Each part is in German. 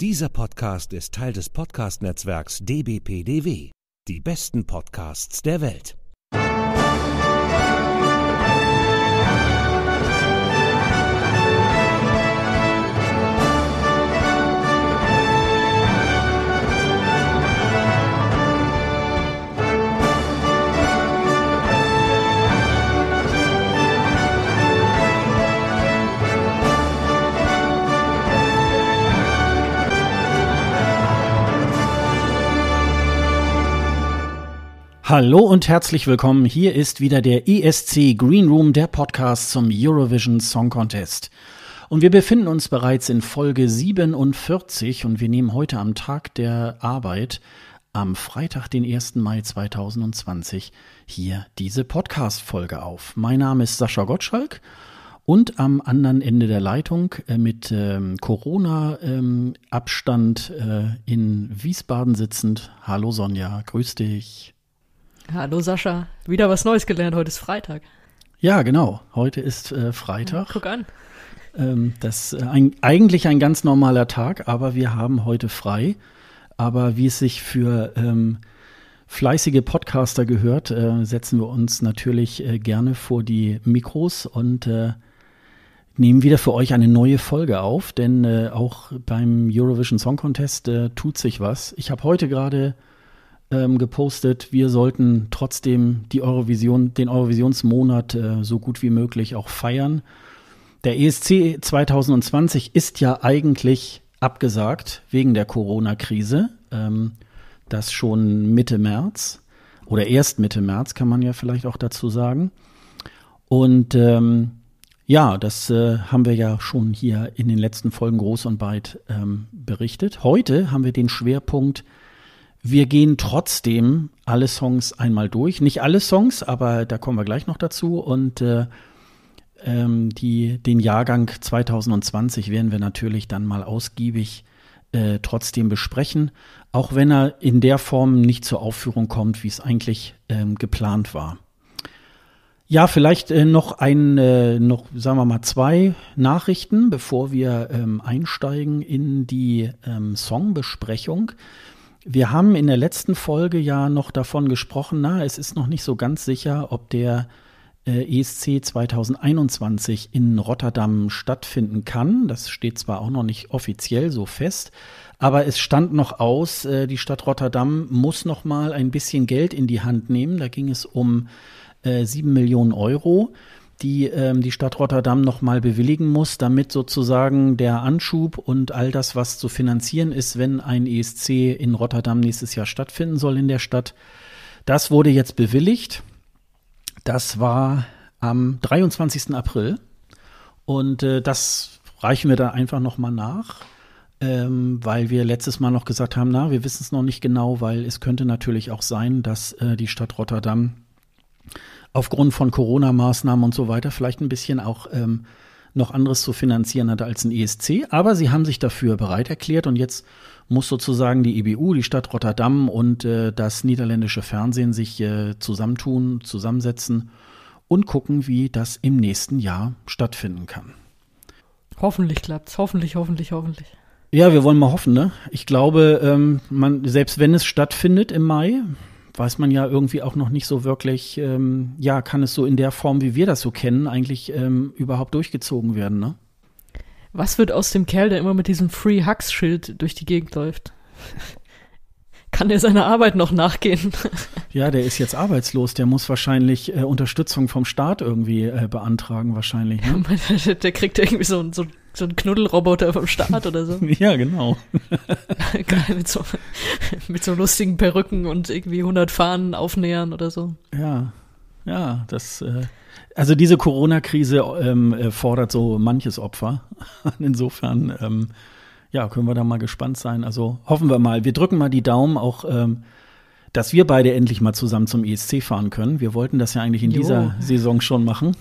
Dieser Podcast ist Teil des Podcast-Netzwerks dbpdw. Die besten Podcasts der Welt. Hallo und herzlich willkommen. Hier ist wieder der ESC Green Room, der Podcast zum Eurovision Song Contest. Und wir befinden uns bereits in Folge 47 und wir nehmen heute am Tag der Arbeit, am Freitag, den 1. Mai 2020, hier diese Podcast-Folge auf. Mein Name ist Sascha Gottschalk und am anderen Ende der Leitung äh, mit ähm, Corona-Abstand ähm, äh, in Wiesbaden sitzend. Hallo Sonja, grüß dich. Hallo Sascha, wieder was Neues gelernt. Heute ist Freitag. Ja, genau. Heute ist äh, Freitag. guck an. Ähm, das ist äh, eigentlich ein ganz normaler Tag, aber wir haben heute frei. Aber wie es sich für ähm, fleißige Podcaster gehört, äh, setzen wir uns natürlich äh, gerne vor die Mikros und äh, nehmen wieder für euch eine neue Folge auf, denn äh, auch beim Eurovision Song Contest tut sich was. Ich habe heute gerade ähm, gepostet, wir sollten trotzdem die Eurovision, den Eurovisionsmonat äh, so gut wie möglich auch feiern. Der ESC 2020 ist ja eigentlich abgesagt wegen der Corona-Krise. Ähm, das schon Mitte März oder erst Mitte März kann man ja vielleicht auch dazu sagen. Und ähm, ja, das äh, haben wir ja schon hier in den letzten Folgen groß und weit ähm, berichtet. Heute haben wir den Schwerpunkt wir gehen trotzdem alle Songs einmal durch. Nicht alle Songs, aber da kommen wir gleich noch dazu. Und äh, ähm, die, den Jahrgang 2020 werden wir natürlich dann mal ausgiebig äh, trotzdem besprechen, auch wenn er in der Form nicht zur Aufführung kommt, wie es eigentlich ähm, geplant war. Ja, vielleicht äh, noch ein, äh, noch sagen wir mal zwei Nachrichten, bevor wir ähm, einsteigen in die ähm, Songbesprechung. Wir haben in der letzten Folge ja noch davon gesprochen, na, es ist noch nicht so ganz sicher, ob der äh, ESC 2021 in Rotterdam stattfinden kann. Das steht zwar auch noch nicht offiziell so fest, aber es stand noch aus, äh, die Stadt Rotterdam muss noch mal ein bisschen Geld in die Hand nehmen. Da ging es um äh, sieben äh, Millionen Euro die ähm, die Stadt Rotterdam nochmal bewilligen muss, damit sozusagen der Anschub und all das, was zu finanzieren ist, wenn ein ESC in Rotterdam nächstes Jahr stattfinden soll in der Stadt, das wurde jetzt bewilligt. Das war am 23. April und äh, das reichen wir da einfach nochmal nach ähm, weil wir letztes Mal noch gesagt haben, na, wir wissen es noch nicht genau, weil es könnte natürlich auch sein, dass äh, die Stadt Rotterdam aufgrund von Corona-Maßnahmen und so weiter vielleicht ein bisschen auch ähm, noch anderes zu finanzieren hatte als ein ESC. Aber sie haben sich dafür bereit erklärt und jetzt muss sozusagen die EBU, die Stadt Rotterdam und äh, das niederländische Fernsehen sich äh, zusammentun, zusammensetzen und gucken, wie das im nächsten Jahr stattfinden kann. Hoffentlich klappt's. Hoffentlich, hoffentlich, hoffentlich. Ja, wir wollen mal hoffen, ne? Ich glaube, ähm, man, selbst wenn es stattfindet im Mai, weiß man ja irgendwie auch noch nicht so wirklich, ähm, ja, kann es so in der Form, wie wir das so kennen, eigentlich ähm, überhaupt durchgezogen werden, ne? Was wird aus dem Kerl, der immer mit diesem Free Hugs Schild durch die Gegend läuft? kann er seiner Arbeit noch nachgehen. Ja, der ist jetzt arbeitslos, der muss wahrscheinlich äh, Unterstützung vom Staat irgendwie äh, beantragen, wahrscheinlich. Ne? der, der, kriegt irgendwie so, so, so einen Knuddelroboter vom Staat oder so. ja, genau. mit so, mit so lustigen Perücken und irgendwie 100 Fahnen aufnähern oder so. Ja, ja, das. Äh also diese Corona-Krise ähm, äh, fordert so manches Opfer. Insofern ähm, ja, können wir da mal gespannt sein. Also hoffen wir mal. Wir drücken mal die Daumen auch. Ähm, dass wir beide endlich mal zusammen zum ESC fahren können. Wir wollten das ja eigentlich in jo. dieser Saison schon machen.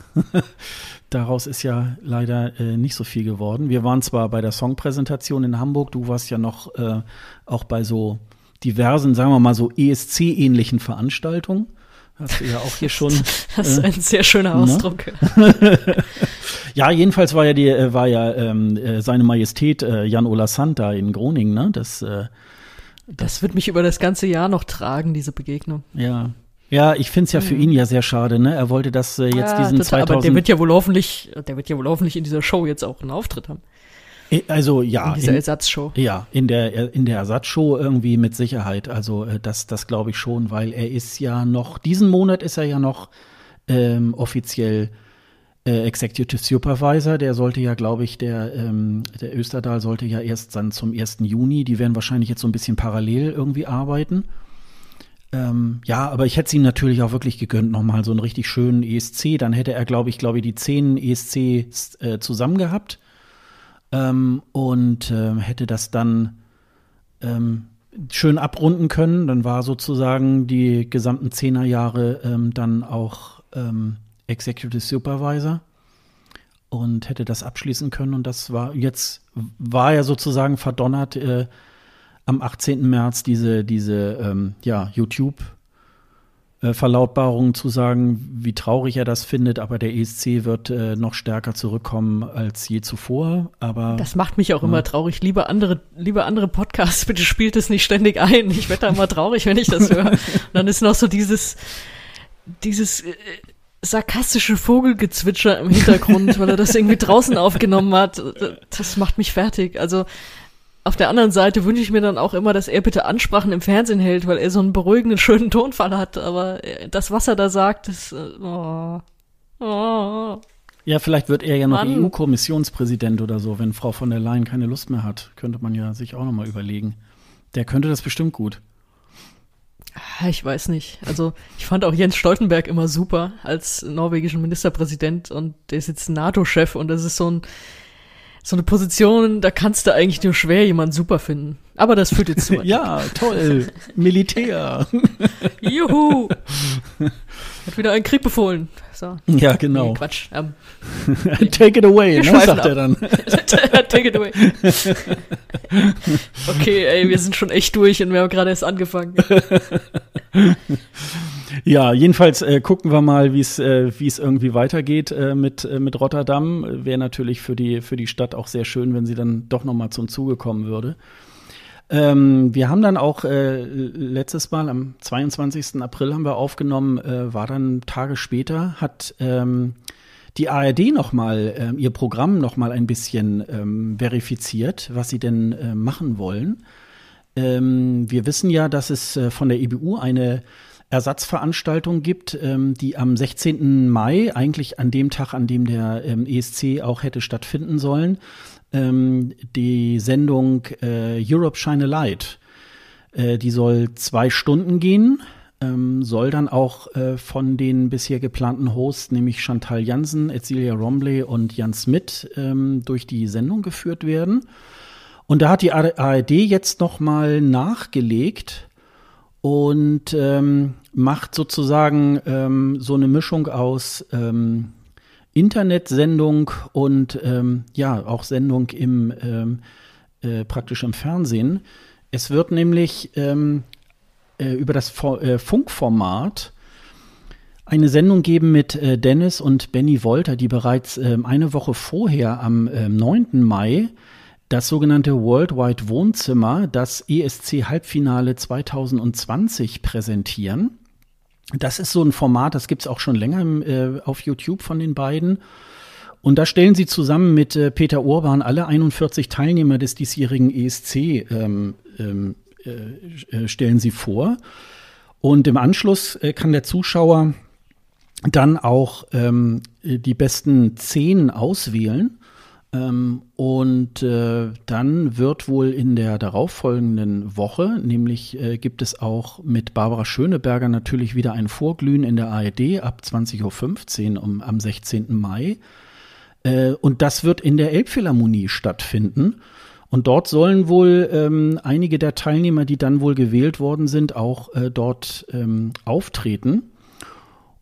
Daraus ist ja leider äh, nicht so viel geworden. Wir waren zwar bei der Songpräsentation in Hamburg, du warst ja noch äh, auch bei so diversen, sagen wir mal so ESC-ähnlichen Veranstaltungen. Hast du ja auch hier schon. Das ist äh, ein sehr schöner ne? Ausdruck. ja, jedenfalls war ja die, äh, war ja ähm, äh, seine Majestät äh, Jan Ola Santa in Groningen, ne? Das, äh, das, das wird mich über das ganze Jahr noch tragen, diese Begegnung. Ja, ja, ich finde es ja für mhm. ihn ja sehr schade, ne? Er wollte das äh, jetzt ja, diesen total, 2000 Aber der wird ja wohl hoffentlich, der wird ja wohl hoffentlich in dieser Show jetzt auch einen Auftritt haben. Also ja. In dieser in, Ersatzshow. Ja, in der, in der Ersatzshow irgendwie mit Sicherheit. Also äh, das, das glaube ich schon, weil er ist ja noch, diesen Monat ist er ja noch ähm, offiziell äh, Executive Supervisor, der sollte ja, glaube ich, der, ähm, der Österdahl sollte ja erst dann zum 1. Juni, die werden wahrscheinlich jetzt so ein bisschen parallel irgendwie arbeiten. Ähm, ja, aber ich hätte es ihm natürlich auch wirklich gegönnt, nochmal so einen richtig schönen ESC. Dann hätte er, glaube ich, glaube ich, die zehn ESCs äh, zusammen gehabt ähm, und äh, hätte das dann ähm, schön abrunden können. Dann war sozusagen die gesamten Zehnerjahre ähm, dann auch ähm, Executive Supervisor und hätte das abschließen können. Und das war jetzt war er sozusagen verdonnert, äh, am 18. März diese, diese ähm, ja, YouTube- äh, Verlautbarungen zu sagen, wie traurig er das findet, aber der ESC wird äh, noch stärker zurückkommen als je zuvor. Aber das macht mich auch ja. immer traurig. Lieber andere, lieber andere Podcasts, bitte spielt es nicht ständig ein. Ich werde da immer traurig, wenn ich das höre. dann ist noch so dieses, dieses äh, sarkastische Vogelgezwitscher im Hintergrund, weil er das irgendwie draußen aufgenommen hat. Äh, das macht mich fertig. Also auf der anderen Seite wünsche ich mir dann auch immer, dass er bitte Ansprachen im Fernsehen hält, weil er so einen beruhigenden, schönen Tonfall hat. Aber äh, das, was er da sagt, ist. Äh, oh, oh. Ja, vielleicht wird er ja noch EU-Kommissionspräsident oder so, wenn Frau von der Leyen keine Lust mehr hat. Könnte man ja sich auch nochmal überlegen. Der könnte das bestimmt gut. Ah, ich weiß nicht. Also ich fand auch Jens Stoltenberg immer super als norwegischen Ministerpräsident und der ist jetzt NATO-Chef und das ist so ein, so eine Position, da kannst du eigentlich nur schwer jemanden super finden. Aber das führt jetzt zu. ja, toll. Militär. Juhu. Hat wieder einen Krieg befohlen. So. Ja, genau. Nee, Quatsch. Um, ähm. okay. Take it away, ne, sagt ab. er dann. Take it away. okay, ey, wir sind schon echt durch und wir haben gerade erst angefangen. Ja, jedenfalls äh, gucken wir mal, wie es äh, es irgendwie weitergeht äh, mit äh, mit Rotterdam. Wäre natürlich für die für die Stadt auch sehr schön, wenn sie dann doch nochmal zum Zuge kommen würde. Ähm, wir haben dann auch äh, letztes Mal am 22. April haben wir aufgenommen, äh, war dann Tage später hat ähm, die ARD nochmal äh, ihr Programm nochmal ein bisschen ähm, verifiziert, was sie denn äh, machen wollen. Ähm, wir wissen ja, dass es äh, von der EBU eine Ersatzveranstaltung gibt, ähm, die am 16. Mai, eigentlich an dem Tag, an dem der ähm, ESC auch hätte stattfinden sollen, ähm, die Sendung äh, Europe Shine a Light. Äh, die soll zwei Stunden gehen, ähm, soll dann auch äh, von den bisher geplanten Hosts, nämlich Chantal Jansen, Ezilia Rombley und Jan Smith, ähm, durch die Sendung geführt werden. Und da hat die ARD jetzt nochmal nachgelegt, und ähm, macht sozusagen ähm, so eine Mischung aus ähm, Internetsendung und ähm, ja, auch Sendung im ähm, äh, praktisch im Fernsehen. Es wird nämlich ähm, äh, über das Vo äh, Funkformat eine Sendung geben mit äh, Dennis und Benny Wolter, die bereits ähm, eine Woche vorher am äh, 9. Mai das sogenannte Worldwide Wohnzimmer, das ESC Halbfinale 2020 präsentieren. Das ist so ein Format, das gibt's auch schon länger im, äh, auf YouTube von den beiden. Und da stellen sie zusammen mit äh, Peter Urban alle 41 Teilnehmer des diesjährigen ESC ähm, ähm, äh, äh, stellen sie vor. Und im Anschluss äh, kann der Zuschauer dann auch ähm, äh, die besten zehn auswählen. Ähm, und äh, dann wird wohl in der darauffolgenden Woche, nämlich äh, gibt es auch mit Barbara Schöneberger natürlich wieder ein Vorglühen in der ARD ab 20.15 Uhr um, am 16. Mai. Äh, und das wird in der Elbphilharmonie stattfinden. Und dort sollen wohl ähm, einige der Teilnehmer, die dann wohl gewählt worden sind, auch äh, dort ähm, auftreten.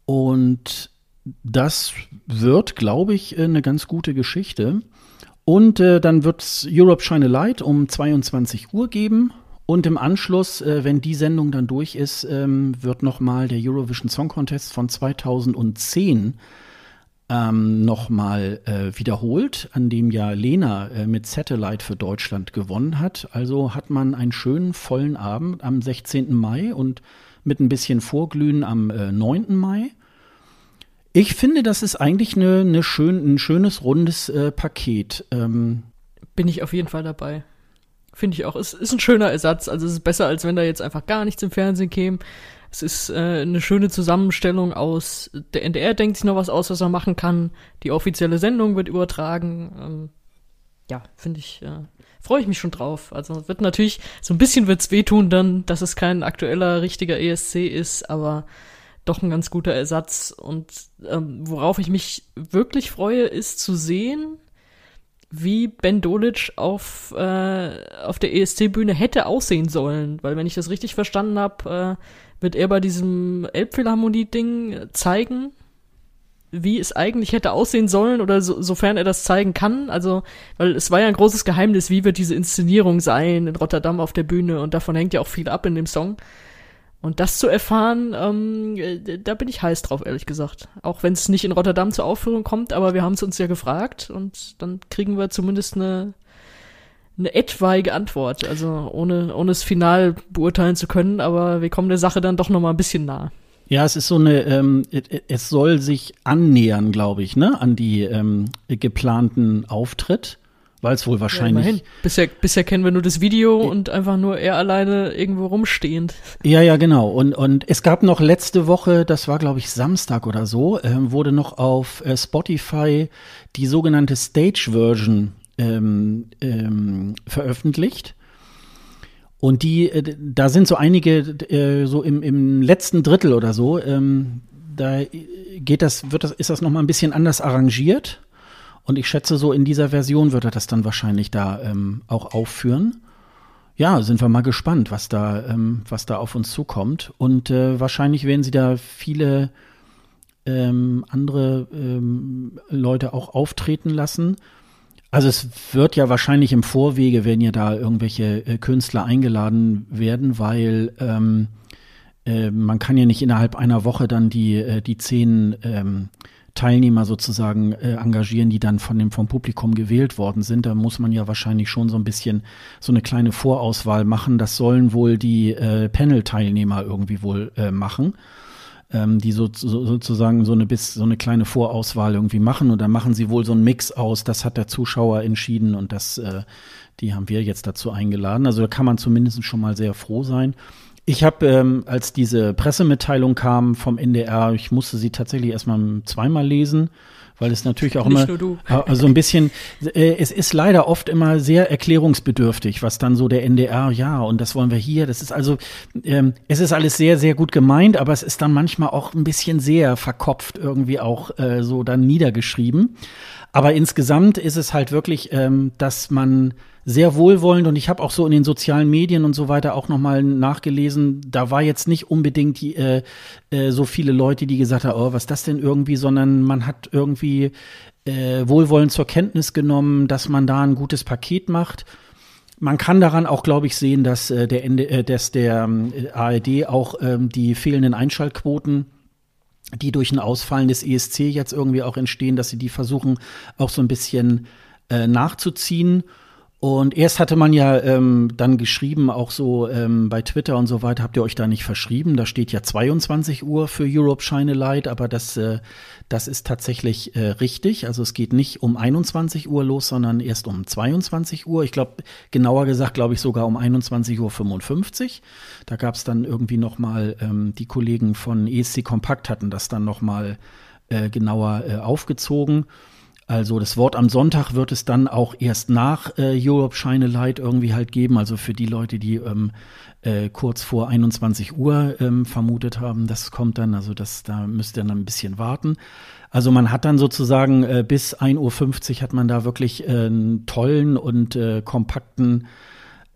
Und das wird, glaube ich, äh, eine ganz gute Geschichte. Und äh, dann wird es Europe Shine a Light um 22 Uhr geben. Und im Anschluss, äh, wenn die Sendung dann durch ist, ähm, wird nochmal der Eurovision Song Contest von 2010 ähm, nochmal äh, wiederholt, an dem ja Lena äh, mit Satellite für Deutschland gewonnen hat. Also hat man einen schönen, vollen Abend am 16. Mai und mit ein bisschen Vorglühen am äh, 9. Mai. Ich finde, das ist eigentlich eine, eine schön, ein schönes, rundes äh, Paket. Ähm Bin ich auf jeden Fall dabei. Finde ich auch. Es ist ein schöner Ersatz. Also es ist besser, als wenn da jetzt einfach gar nichts im Fernsehen käme. Es ist äh, eine schöne Zusammenstellung aus, der NDR denkt sich noch was aus, was er machen kann. Die offizielle Sendung wird übertragen. Ähm, ja, finde ich, äh, freue ich mich schon drauf. Also wird natürlich, so ein bisschen wird's wehtun dann, dass es kein aktueller, richtiger ESC ist, aber doch ein ganz guter Ersatz. Und ähm, worauf ich mich wirklich freue, ist zu sehen, wie Ben Dolic auf, äh, auf der ESC-Bühne hätte aussehen sollen. Weil, wenn ich das richtig verstanden habe, äh, wird er bei diesem Elbphilharmonie-Ding zeigen, wie es eigentlich hätte aussehen sollen oder so, sofern er das zeigen kann. Also, weil es war ja ein großes Geheimnis, wie wird diese Inszenierung sein in Rotterdam auf der Bühne und davon hängt ja auch viel ab in dem Song. Und das zu erfahren, ähm, äh, da bin ich heiß drauf, ehrlich gesagt. Auch wenn es nicht in Rotterdam zur Aufführung kommt, aber wir haben es uns ja gefragt und dann kriegen wir zumindest eine, eine etwaige Antwort. Also ohne, ohne es final beurteilen zu können, aber wir kommen der Sache dann doch nochmal ein bisschen nah. Ja, es ist so eine, ähm, es soll sich annähern, glaube ich, ne, an die ähm, geplanten Auftritt weil es wohl wahrscheinlich. Ja, bisher, bisher kennen wir nur das Video und einfach nur er alleine irgendwo rumstehend. Ja, ja, genau. Und, und es gab noch letzte Woche, das war glaube ich Samstag oder so, äh, wurde noch auf äh, Spotify die sogenannte Stage Version ähm, ähm, veröffentlicht. Und die, äh, da sind so einige, äh, so im, im letzten Drittel oder so, ähm, da äh, geht das, wird das, ist das nochmal ein bisschen anders arrangiert und ich schätze, so in dieser Version wird er das dann wahrscheinlich da ähm, auch aufführen. Ja, sind wir mal gespannt, was da, ähm, was da auf uns zukommt. Und äh, wahrscheinlich werden sie da viele ähm, andere ähm, Leute auch auftreten lassen. Also es wird ja wahrscheinlich im Vorwege, wenn ja da irgendwelche äh, Künstler eingeladen werden, weil ähm, äh, man kann ja nicht innerhalb einer Woche dann die, äh, die zehn Teilnehmer sozusagen äh, engagieren, die dann von dem, vom Publikum gewählt worden sind. Da muss man ja wahrscheinlich schon so ein bisschen so eine kleine Vorauswahl machen. Das sollen wohl die äh, Panel-Teilnehmer irgendwie wohl äh, machen. Ähm, die so, so, sozusagen so eine bis so eine kleine Vorauswahl irgendwie machen und dann machen sie wohl so einen Mix aus, das hat der Zuschauer entschieden und das, äh, die haben wir jetzt dazu eingeladen. Also da kann man zumindest schon mal sehr froh sein. Ich habe, ähm, als diese Pressemitteilung kam vom NDR, ich musste sie tatsächlich erstmal zweimal lesen, weil es natürlich auch Nicht immer also ein bisschen äh, es ist leider oft immer sehr erklärungsbedürftig, was dann so der NDR ja und das wollen wir hier, das ist also ähm, es ist alles sehr sehr gut gemeint, aber es ist dann manchmal auch ein bisschen sehr verkopft irgendwie auch äh, so dann niedergeschrieben. Aber insgesamt ist es halt wirklich, ähm, dass man sehr wohlwollend und ich habe auch so in den sozialen Medien und so weiter auch nochmal nachgelesen, da war jetzt nicht unbedingt die, äh, äh, so viele Leute, die gesagt haben, oh, was ist das denn irgendwie, sondern man hat irgendwie äh, wohlwollend zur Kenntnis genommen, dass man da ein gutes Paket macht. Man kann daran auch, glaube ich, sehen, dass äh, der, Ende, äh, dass der äh, ARD auch ähm, die fehlenden Einschaltquoten die durch ein Ausfallen des ESC jetzt irgendwie auch entstehen, dass sie die versuchen auch so ein bisschen äh, nachzuziehen. Und erst hatte man ja ähm, dann geschrieben, auch so ähm, bei Twitter und so weiter, habt ihr euch da nicht verschrieben? Da steht ja 22 Uhr für Europe Shine Light, aber das, äh, das ist tatsächlich äh, richtig. Also es geht nicht um 21 Uhr los, sondern erst um 22 Uhr. Ich glaube, genauer gesagt, glaube ich sogar um 21.55 Uhr. Da gab es dann irgendwie nochmal, ähm, die Kollegen von ESC Kompakt hatten das dann nochmal äh, genauer äh, aufgezogen. Also das Wort am Sonntag wird es dann auch erst nach äh, Europe Shine a Light irgendwie halt geben. Also für die Leute, die ähm, äh, kurz vor 21 Uhr ähm, vermutet haben, das kommt dann. Also das, da müsst ihr dann ein bisschen warten. Also man hat dann sozusagen äh, bis 1.50 Uhr hat man da wirklich äh, einen tollen und äh, kompakten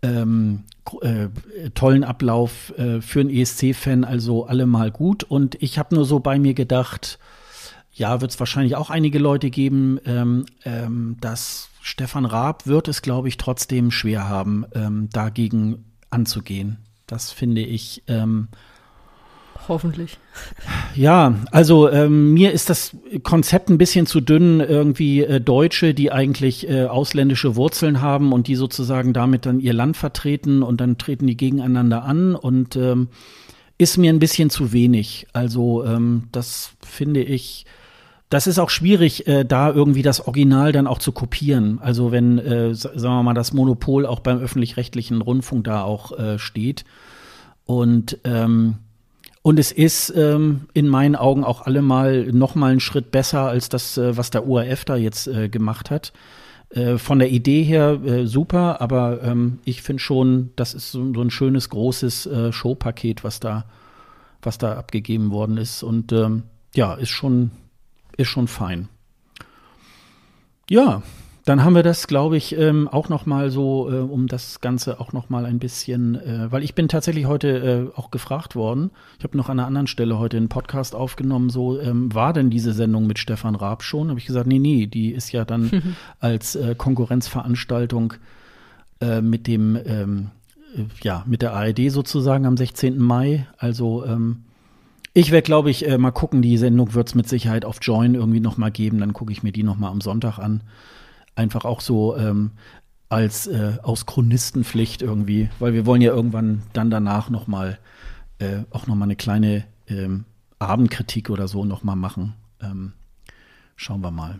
ähm, äh, tollen Ablauf äh, für einen ESC-Fan, also allemal gut. Und ich habe nur so bei mir gedacht, ja, wird es wahrscheinlich auch einige Leute geben, ähm, ähm, dass Stefan Raab wird es, glaube ich, trotzdem schwer haben, ähm, dagegen anzugehen. Das finde ich. Ähm, Hoffentlich. Ja, also ähm, mir ist das Konzept ein bisschen zu dünn, irgendwie äh, Deutsche, die eigentlich äh, ausländische Wurzeln haben und die sozusagen damit dann ihr Land vertreten und dann treten die gegeneinander an und ähm, ist mir ein bisschen zu wenig. Also ähm, das finde ich das ist auch schwierig, äh, da irgendwie das Original dann auch zu kopieren. Also wenn, äh, sagen wir mal, das Monopol auch beim öffentlich-rechtlichen Rundfunk da auch äh, steht. Und, ähm, und es ist ähm, in meinen Augen auch allemal nochmal einen Schritt besser als das, äh, was der ORF da jetzt äh, gemacht hat. Äh, von der Idee her super, aber ähm, ich finde schon, das ist so, so ein schönes, großes Showpaket, was da, was da abgegeben worden ist. Und ähm, ja, ist schon ist schon fein. Ja, dann haben wir das, glaube ich, ähm, auch noch mal so, äh, um das Ganze auch noch mal ein bisschen, äh, weil ich bin tatsächlich heute äh, auch gefragt worden. Ich habe noch an einer anderen Stelle heute einen Podcast aufgenommen. So ähm, war denn diese Sendung mit Stefan Raab schon? Habe ich gesagt, nee, nee, die ist ja dann mhm. als äh, Konkurrenzveranstaltung äh, mit dem, ähm, äh, ja, mit der ARD sozusagen am 16. Mai. Also ähm, ich werde, glaube ich, äh, mal gucken. Die Sendung wird es mit Sicherheit auf Join irgendwie noch mal geben. Dann gucke ich mir die noch mal am Sonntag an. Einfach auch so ähm, als äh, aus Chronistenpflicht irgendwie, weil wir wollen ja irgendwann dann danach noch mal äh, auch noch mal eine kleine ähm, Abendkritik oder so noch mal machen. Ähm, schauen wir mal.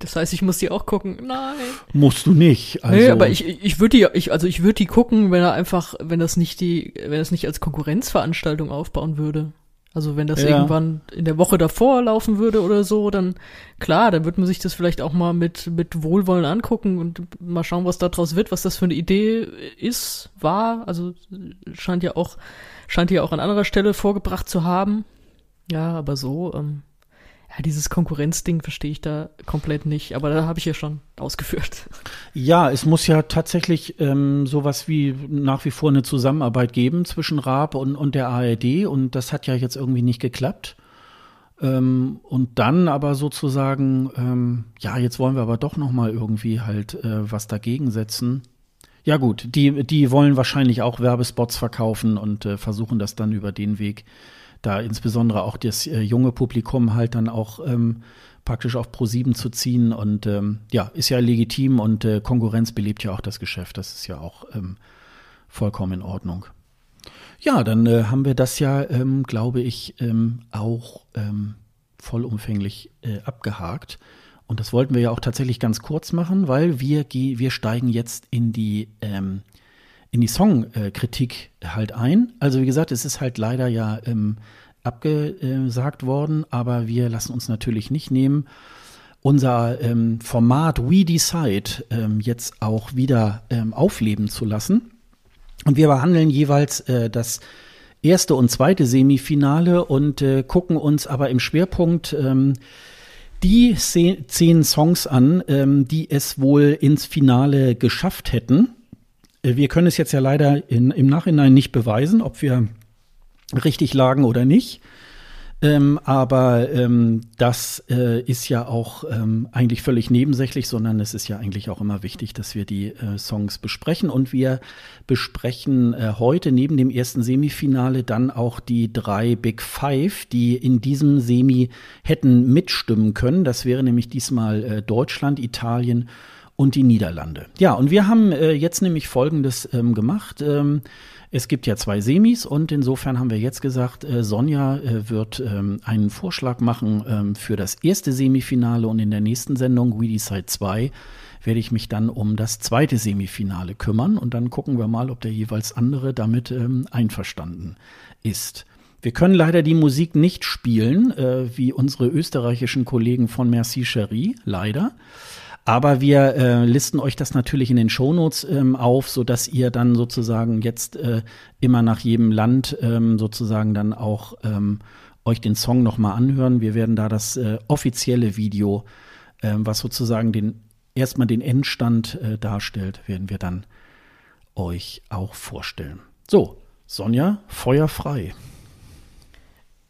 Das heißt, ich muss die auch gucken. Nein. Musst du nicht. Also. Nee, aber ich, ich würde die, ich, also ich würde die gucken, wenn er einfach, wenn das nicht die, wenn das nicht als Konkurrenzveranstaltung aufbauen würde. Also wenn das ja. irgendwann in der Woche davor laufen würde oder so, dann klar, dann würde man sich das vielleicht auch mal mit, mit Wohlwollen angucken und mal schauen, was daraus wird, was das für eine Idee ist, war. Also scheint ja auch, scheint ja auch an anderer Stelle vorgebracht zu haben. Ja, aber so, ähm, ja, dieses Konkurrenzding verstehe ich da komplett nicht, aber da habe ich ja schon ausgeführt. Ja, es muss ja tatsächlich ähm, sowas wie nach wie vor eine Zusammenarbeit geben zwischen Raab und, und der ARD und das hat ja jetzt irgendwie nicht geklappt. Ähm, und dann aber sozusagen, ähm, ja, jetzt wollen wir aber doch nochmal irgendwie halt äh, was dagegen setzen. Ja gut, die, die wollen wahrscheinlich auch Werbespots verkaufen und äh, versuchen das dann über den Weg äh, da insbesondere auch das äh, junge Publikum halt dann auch ähm, praktisch auf Pro7 zu ziehen. Und ähm, ja, ist ja legitim und äh, Konkurrenz belebt ja auch das Geschäft. Das ist ja auch ähm, vollkommen in Ordnung. Ja, dann äh, haben wir das ja, ähm, glaube ich, ähm, auch ähm, vollumfänglich äh, abgehakt. Und das wollten wir ja auch tatsächlich ganz kurz machen, weil wir, wir steigen jetzt in die ähm, in die Songkritik halt ein. Also wie gesagt, es ist halt leider ja ähm, abgesagt worden, aber wir lassen uns natürlich nicht nehmen, unser ähm, Format We Decide ähm, jetzt auch wieder ähm, aufleben zu lassen. Und wir behandeln jeweils äh, das erste und zweite Semifinale und äh, gucken uns aber im Schwerpunkt ähm, die zehn Songs an, ähm, die es wohl ins Finale geschafft hätten. Äh, wir können es jetzt ja leider in, im Nachhinein nicht beweisen, ob wir richtig lagen oder nicht. Ähm, aber ähm, das äh, ist ja auch ähm, eigentlich völlig nebensächlich, sondern es ist ja eigentlich auch immer wichtig, dass wir die äh, Songs besprechen. Und wir besprechen äh, heute neben dem ersten Semifinale dann auch die drei Big Five, die in diesem Semi hätten mitstimmen können. Das wäre nämlich diesmal äh, Deutschland, Italien und die Niederlande. Ja, und wir haben äh, jetzt nämlich Folgendes ähm, gemacht. Ähm, es gibt ja zwei Semis und insofern haben wir jetzt gesagt, äh, Sonja äh, wird ähm, einen Vorschlag machen ähm, für das erste Semifinale und in der nächsten Sendung We Decide 2 werde ich mich dann um das zweite Semifinale kümmern und dann gucken wir mal, ob der jeweils andere damit ähm, einverstanden ist. Wir können leider die Musik nicht spielen, äh, wie unsere österreichischen Kollegen von Merci Cherie, leider. Aber wir äh, listen euch das natürlich in den Shownotes ähm, auf, sodass ihr dann sozusagen jetzt äh, immer nach jedem Land ähm, sozusagen dann auch ähm, euch den Song nochmal anhören. Wir werden da das äh, offizielle Video, ähm, was sozusagen den erstmal den Endstand äh, darstellt, werden wir dann euch auch vorstellen. So, Sonja, feuerfrei.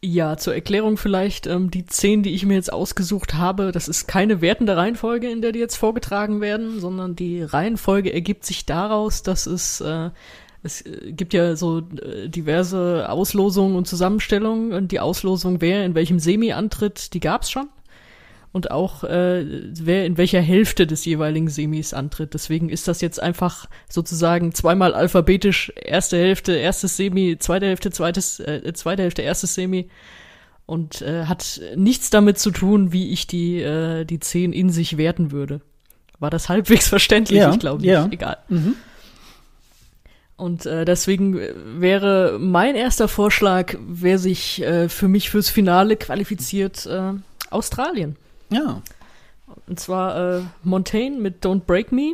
Ja, zur Erklärung vielleicht, ähm, die zehn, die ich mir jetzt ausgesucht habe, das ist keine wertende Reihenfolge, in der die jetzt vorgetragen werden, sondern die Reihenfolge ergibt sich daraus, dass es, äh, es äh, gibt ja so äh, diverse Auslosungen und Zusammenstellungen und die Auslosung, wer in welchem Semi antritt, die gab's schon und auch äh, wer in welcher Hälfte des jeweiligen Semis antritt. Deswegen ist das jetzt einfach sozusagen zweimal alphabetisch erste Hälfte, erstes Semi, zweite Hälfte, zweites, äh, zweite Hälfte, erstes Semi und äh, hat nichts damit zu tun, wie ich die äh, die zehn in sich werten würde. War das halbwegs verständlich? Ja, ich glaube nicht. ja. Egal. Mhm. Und äh, deswegen wäre mein erster Vorschlag, wer sich äh, für mich fürs Finale qualifiziert, äh, Australien. Ja. Und zwar äh, Montaigne mit Don't Break Me.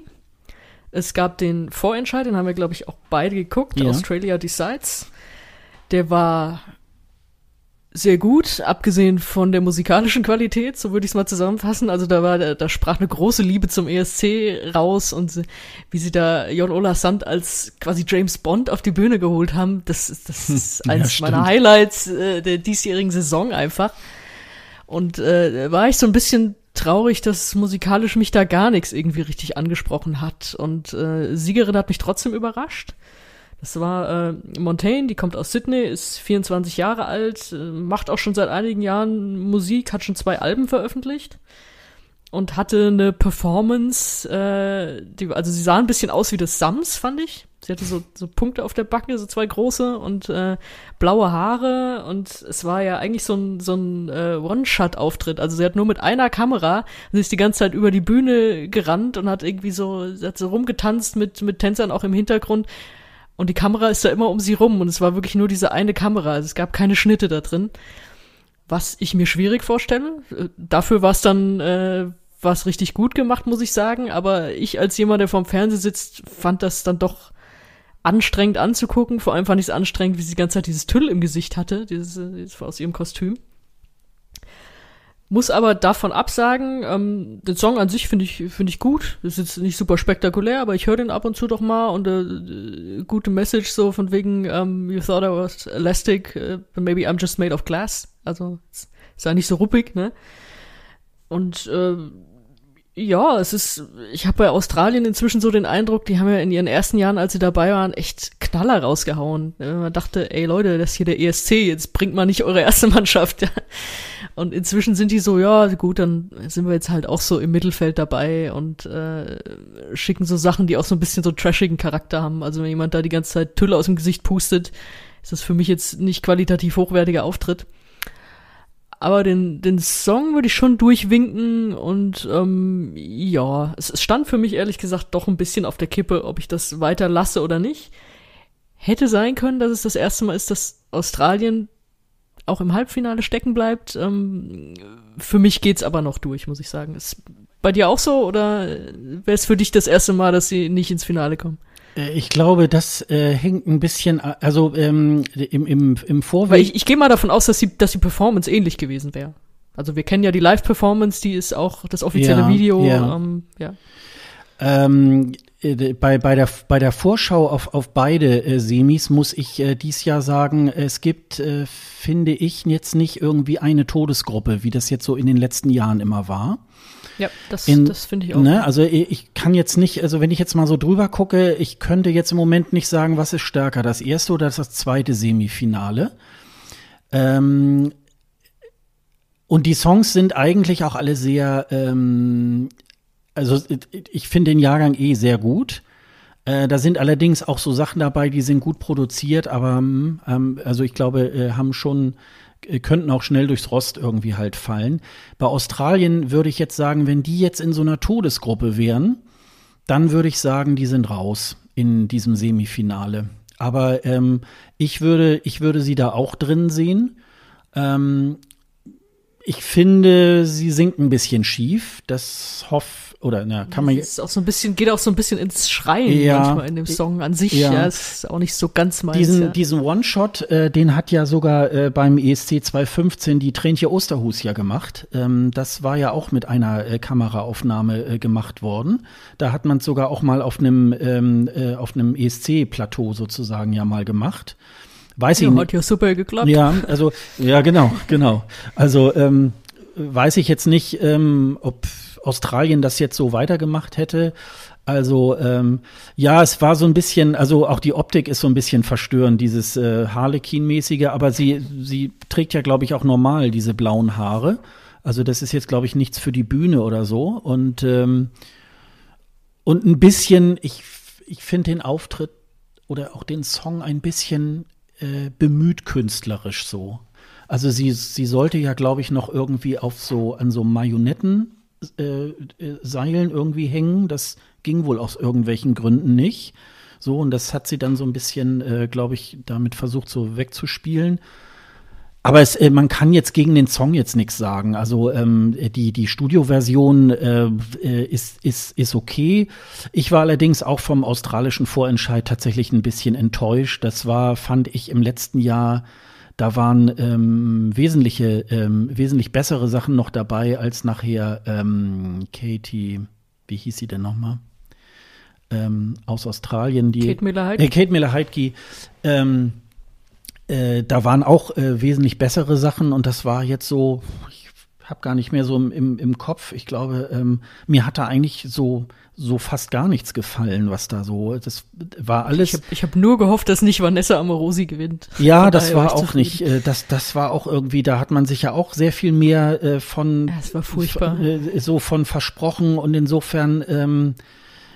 Es gab den Vorentscheid, den haben wir, glaube ich, auch beide geguckt. Ja. Australia Decides. Der war sehr gut, abgesehen von der musikalischen Qualität, so würde ich es mal zusammenfassen. Also da war, da sprach eine große Liebe zum ESC raus und wie sie da Jon Ola Sand als quasi James Bond auf die Bühne geholt haben, das ist, das ist eines ja, meiner Highlights äh, der diesjährigen Saison einfach. Und äh, war ich so ein bisschen traurig, dass musikalisch mich da gar nichts irgendwie richtig angesprochen hat. Und äh, Siegerin hat mich trotzdem überrascht. Das war äh, Montaigne, die kommt aus Sydney, ist 24 Jahre alt, äh, macht auch schon seit einigen Jahren Musik, hat schon zwei Alben veröffentlicht und hatte eine Performance, äh, die, also sie sah ein bisschen aus wie das Sams, fand ich. Sie hatte so, so Punkte auf der Backe, so zwei große und äh, blaue Haare und es war ja eigentlich so ein, so ein äh, One-Shot-Auftritt. Also sie hat nur mit einer Kamera sie ist die ganze Zeit über die Bühne gerannt und hat irgendwie so, sie hat so rumgetanzt mit, mit Tänzern auch im Hintergrund und die Kamera ist da immer um sie rum und es war wirklich nur diese eine Kamera, also es gab keine Schnitte da drin was ich mir schwierig vorstelle. Äh, dafür war es dann äh, was richtig gut gemacht, muss ich sagen. Aber ich als jemand, der vorm Fernseher sitzt, fand das dann doch anstrengend anzugucken. Vor allem fand ich es anstrengend, wie sie die ganze Zeit dieses Tüll im Gesicht hatte, dieses, äh, dieses aus ihrem Kostüm. Muss aber davon absagen, ähm, den Song an sich finde ich, finde ich gut. Ist jetzt nicht super spektakulär, aber ich höre den ab und zu doch mal und äh, gute Message so von wegen, ähm, you thought I was elastic, uh, but maybe I'm just made of glass. Also, ist ja nicht so ruppig, ne? Und äh, ja, es ist, ich habe bei Australien inzwischen so den Eindruck, die haben ja in ihren ersten Jahren, als sie dabei waren, echt Knaller rausgehauen. Man dachte, ey Leute, das ist hier der ESC, jetzt bringt man nicht eure erste Mannschaft. Und inzwischen sind die so, ja gut, dann sind wir jetzt halt auch so im Mittelfeld dabei und äh, schicken so Sachen, die auch so ein bisschen so trashigen Charakter haben. Also wenn jemand da die ganze Zeit Tülle aus dem Gesicht pustet, ist das für mich jetzt nicht qualitativ hochwertiger Auftritt aber den, den Song würde ich schon durchwinken und ähm, ja, es, es stand für mich ehrlich gesagt doch ein bisschen auf der Kippe, ob ich das weiter lasse oder nicht. Hätte sein können, dass es das erste Mal ist, dass Australien auch im Halbfinale stecken bleibt. Ähm, für mich geht's aber noch durch, muss ich sagen. Ist bei dir auch so oder äh, wäre es für dich das erste Mal, dass sie nicht ins Finale kommen? Äh, ich glaube, das äh, hängt ein bisschen, also ähm, im, im, im Vorweg. Weil ich, ich gehe mal davon aus, dass die, dass die Performance ähnlich gewesen wäre. Also wir kennen ja die Live-Performance, die ist auch das offizielle ja, Video. Ja. Ähm, ja. Ähm, äh, bei, bei, der, bei der Vorschau auf, auf beide äh, Semis muss ich äh, dies Jahr sagen, es gibt, äh, finde ich, jetzt nicht irgendwie eine Todesgruppe, wie das jetzt so in den letzten Jahren immer war. Ja, das, das finde ich auch. Ne, also ich kann jetzt nicht, also wenn ich jetzt mal so drüber gucke, ich könnte jetzt im Moment nicht sagen, was ist stärker, das erste oder das zweite Semifinale. Ähm, und die Songs sind eigentlich auch alle sehr, ähm, also ich finde den Jahrgang eh sehr gut. Äh, da sind allerdings auch so Sachen dabei, die sind gut produziert, aber hm, ähm, also ich glaube, äh, haben schon äh, könnten auch schnell durchs Rost irgendwie halt fallen. Bei Australien würde ich jetzt sagen, wenn die jetzt in so einer Todesgruppe wären, dann würde ich sagen, die sind raus in diesem Semifinale. Aber ähm, ich, würde, ich würde sie da auch drin sehen. Ähm, ich finde, sie sinkt ein bisschen schief. Das hoff, oder na, kann man das ist auch so ein bisschen geht auch so ein bisschen ins Schreien ja, manchmal in dem Song an sich ja, ja ist auch nicht so ganz meins diesen ja. diesen One Shot äh, den hat ja sogar äh, beim ESC 2015 die Tränche Osterhus ja gemacht ähm, das war ja auch mit einer äh, Kameraaufnahme äh, gemacht worden da hat man sogar auch mal auf einem ähm, äh, auf einem ESC Plateau sozusagen ja mal gemacht weiß ja, ich hat ja super geklappt ja also ja genau genau also ähm, weiß ich jetzt nicht ähm, ob Australien das jetzt so weitergemacht hätte. Also ähm, ja, es war so ein bisschen, also auch die Optik ist so ein bisschen verstörend, dieses äh, Harlequin-mäßige, aber sie, sie trägt ja, glaube ich, auch normal diese blauen Haare. Also das ist jetzt, glaube ich, nichts für die Bühne oder so. Und, ähm, und ein bisschen, ich, ich finde den Auftritt oder auch den Song ein bisschen äh, bemüht künstlerisch so. Also sie, sie sollte ja, glaube ich, noch irgendwie auf so, an so Marionetten äh, äh, Seilen irgendwie hängen. Das ging wohl aus irgendwelchen Gründen nicht. So, und das hat sie dann so ein bisschen, äh, glaube ich, damit versucht, so wegzuspielen. Aber es, äh, man kann jetzt gegen den Song jetzt nichts sagen. Also ähm, die, die Studioversion äh, äh ist, ist, ist okay. Ich war allerdings auch vom australischen Vorentscheid tatsächlich ein bisschen enttäuscht. Das war, fand ich, im letzten Jahr da waren ähm, wesentliche, ähm, wesentlich bessere Sachen noch dabei als nachher ähm, Katie, wie hieß sie denn nochmal? Ähm, aus Australien, die Kate Miller Heidke. Äh, Kate Miller Heidke. Ähm, äh, da waren auch äh, wesentlich bessere Sachen und das war jetzt so, ich habe gar nicht mehr so im, im, im Kopf. Ich glaube, ähm, mir hat da eigentlich so so fast gar nichts gefallen, was da so. Das war alles. Ich habe hab nur gehofft, dass nicht Vanessa Amorosi gewinnt. Ja, von das war auch nicht. Äh, das, das war auch irgendwie, da hat man sich ja auch sehr viel mehr äh, von. Ja, war furchtbar. Äh, so von versprochen und insofern. Ähm,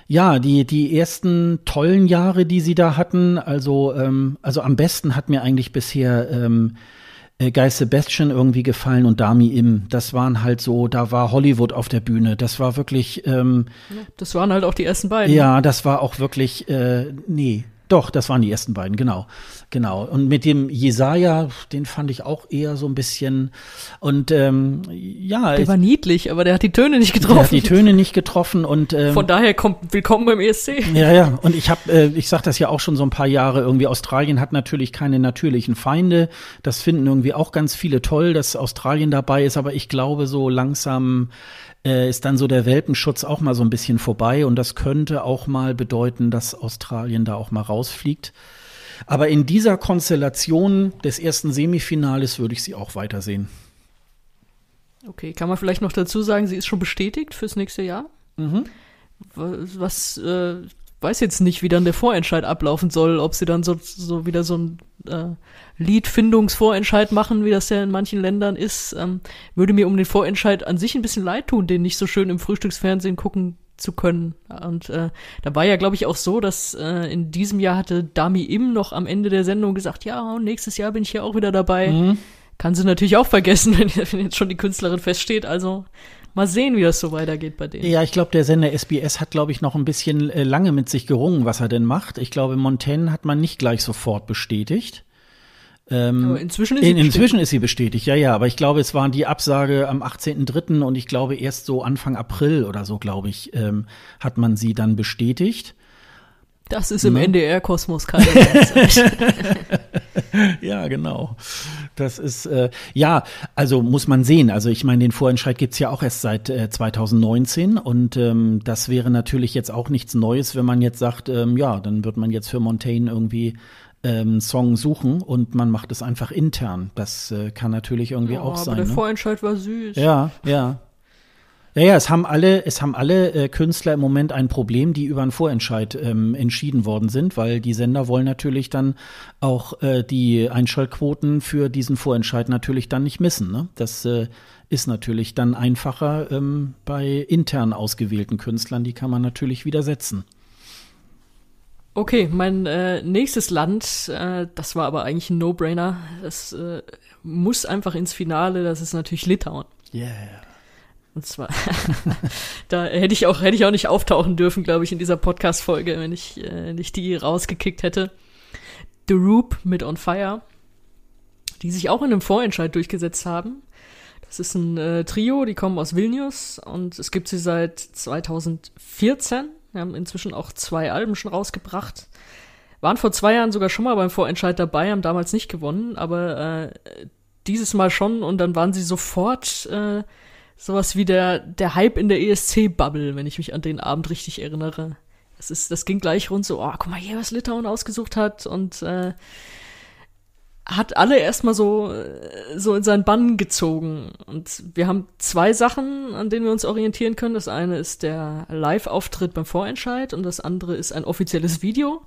ja, die, die ersten tollen Jahre, die sie da hatten, also, ähm, also am besten hat mir eigentlich bisher ähm, äh, Guy Sebastian irgendwie gefallen und Dami Im. Das waren halt so, da war Hollywood auf der Bühne. Das war wirklich. Ähm, das waren halt auch die ersten beiden. Ja, das war auch wirklich, äh, nee, doch, das waren die ersten beiden, genau. Genau. Und mit dem Jesaja, den fand ich auch eher so ein bisschen. Und ähm, ja. Der war niedlich, aber der hat die Töne nicht getroffen. Der hat die Töne nicht getroffen und. Ähm, Von daher kommt willkommen beim ESC. Ja, ja. Und ich habe, äh, ich sag das ja auch schon so ein paar Jahre irgendwie. Australien hat natürlich keine natürlichen Feinde. Das finden irgendwie auch ganz viele toll, dass Australien dabei ist. Aber ich glaube so langsam äh, ist dann so der Welpenschutz auch mal so ein bisschen vorbei und das könnte auch mal bedeuten, dass Australien da auch mal rausfliegt. Aber in dieser Konstellation des ersten Semifinales würde ich sie auch weitersehen. Okay, kann man vielleicht noch dazu sagen, sie ist schon bestätigt fürs nächste Jahr? Mhm. Was, was äh, weiß jetzt nicht, wie dann der Vorentscheid ablaufen soll, ob sie dann so, so wieder so ein äh, Liedfindungsvorentscheid machen, wie das ja in manchen Ländern ist. Ähm, würde mir um den Vorentscheid an sich ein bisschen leid tun, den nicht so schön im Frühstücksfernsehen gucken zu können. Und äh, da war ja, glaube ich, auch so, dass äh, in diesem Jahr hatte Dami Im noch am Ende der Sendung gesagt, ja, und nächstes Jahr bin ich ja auch wieder dabei. Mhm. Kann sie natürlich auch vergessen, wenn, wenn jetzt schon die Künstlerin feststeht. Also Mal sehen, wie das so weitergeht bei denen. Ja, ich glaube, der Sender SBS hat, glaube ich, noch ein bisschen äh, lange mit sich gerungen, was er denn macht. Ich glaube, Montaigne hat man nicht gleich sofort bestätigt. Ähm, inzwischen, ist in, inzwischen ist sie bestätigt, ja, ja. Aber ich glaube, es war die Absage am 18.03. und ich glaube, erst so Anfang April oder so, glaube ich, ähm, hat man sie dann bestätigt. Das ist im ne? NDR-Kosmos keine Ja, genau. Das ist, äh, ja, also muss man sehen. Also ich meine, den Vorentscheid gibt's ja auch erst seit äh, 2019 und ähm, das wäre natürlich jetzt auch nichts Neues, wenn man jetzt sagt, ähm, ja, dann wird man jetzt für Montaigne irgendwie ähm, Song suchen und man macht es einfach intern. Das äh, kann natürlich irgendwie ja, auch aber sein. Der ne? Vorentscheid war süß. Ja, ja. Ja, ja, es haben alle, es haben alle äh, Künstler im Moment ein Problem, die über einen Vorentscheid ähm, entschieden worden sind, weil die Sender wollen natürlich dann auch äh, die Einschaltquoten für diesen Vorentscheid natürlich dann nicht missen. Ne? Das äh, ist natürlich dann einfacher ähm, bei intern ausgewählten Künstlern, die kann man natürlich widersetzen. Okay, mein äh, nächstes Land, äh, das war aber eigentlich ein No-Brainer, das äh, muss einfach ins Finale, das ist natürlich Litauen. Yeah. Und zwar, da hätte ich auch, hätte ich auch nicht auftauchen dürfen, glaube ich, in dieser Podcast-Folge, wenn ich äh, nicht die rausgekickt hätte. The Roop mit On Fire, die sich auch in einem Vorentscheid durchgesetzt haben. Das ist ein äh, Trio, die kommen aus Vilnius und es gibt sie seit 2014. Wir haben inzwischen auch zwei Alben schon rausgebracht. Waren vor zwei Jahren sogar schon mal beim Vorentscheid dabei, haben damals nicht gewonnen, aber äh, dieses Mal schon und dann waren sie sofort äh, sowas wie der, der Hype in der ESC-Bubble, wenn ich mich an den Abend richtig erinnere. Das, ist, das ging gleich rund so, oh, guck mal hier, was Litauen ausgesucht hat und äh, hat alle erstmal so, äh, so in seinen Bann gezogen. Und wir haben zwei Sachen, an denen wir uns orientieren können. Das eine ist der Live-Auftritt beim Vorentscheid und das andere ist ein offizielles Video,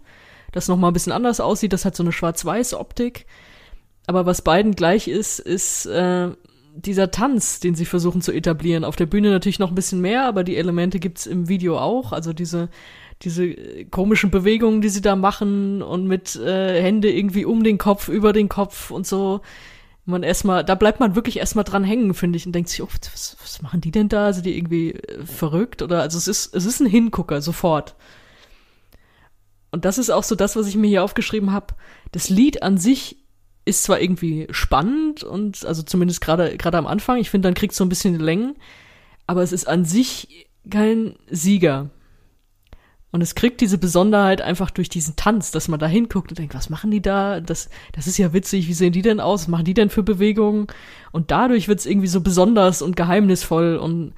das nochmal ein bisschen anders aussieht. Das hat so eine schwarz-weiß Optik. Aber was beiden gleich ist, ist, äh, dieser Tanz, den sie versuchen zu etablieren. Auf der Bühne natürlich noch ein bisschen mehr, aber die Elemente gibt's im Video auch. Also diese, diese äh, komischen Bewegungen, die sie da machen und mit äh, Hände irgendwie um den Kopf, über den Kopf und so. Man erstmal, da bleibt man wirklich erstmal dran hängen, finde ich, und denkt sich, oh, was, was machen die denn da? Sind die irgendwie äh, verrückt? Oder also es ist, es ist ein Hingucker, sofort. Und das ist auch so das, was ich mir hier aufgeschrieben habe. Das Lied an sich ist zwar irgendwie spannend und also zumindest gerade gerade am Anfang, ich finde, dann kriegt so ein bisschen Längen, aber es ist an sich kein Sieger. Und es kriegt diese Besonderheit einfach durch diesen Tanz, dass man da hinguckt und denkt, was machen die da? Das, das ist ja witzig, wie sehen die denn aus? Was machen die denn für Bewegungen? Und dadurch wird es irgendwie so besonders und geheimnisvoll und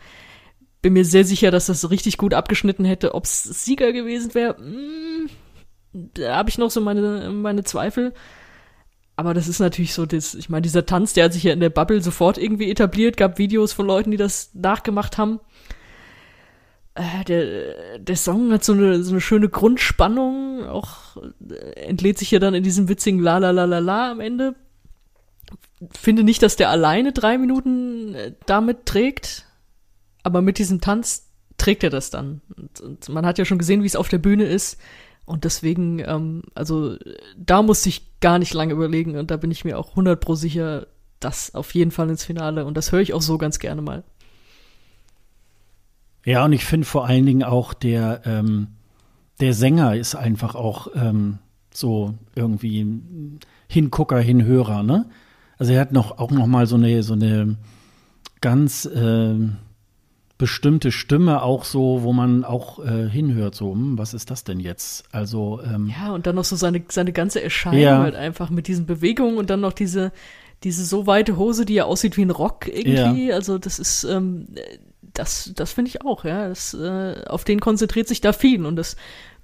bin mir sehr sicher, dass das richtig gut abgeschnitten hätte. Ob es Sieger gewesen wäre, mm, da habe ich noch so meine, meine Zweifel. Aber das ist natürlich so, das, ich meine, dieser Tanz, der hat sich ja in der Bubble sofort irgendwie etabliert, gab Videos von Leuten, die das nachgemacht haben. Äh, der, der Song hat so eine, so eine schöne Grundspannung, auch äh, entlädt sich ja dann in diesem witzigen La La La La La am Ende. Finde nicht, dass der alleine drei Minuten äh, damit trägt, aber mit diesem Tanz trägt er das dann. Und, und man hat ja schon gesehen, wie es auf der Bühne ist. Und deswegen, ähm, also da musste ich gar nicht lange überlegen und da bin ich mir auch 100 pro sicher, das auf jeden Fall ins Finale und das höre ich auch so ganz gerne mal. Ja, und ich finde vor allen Dingen auch der, ähm, der Sänger ist einfach auch ähm, so irgendwie Hingucker, Hinhörer, ne? Also er hat noch auch noch mal so eine so eine ganz ähm, bestimmte Stimme auch so, wo man auch äh, hinhört, so, hm, was ist das denn jetzt? Also ähm, ja, und dann noch so seine seine ganze Erscheinung ja. halt einfach mit diesen Bewegungen und dann noch diese diese so weite Hose, die ja aussieht wie ein Rock irgendwie. Ja. Also das ist ähm, das das finde ich auch, ja. Das, äh, auf den konzentriert sich da viel und das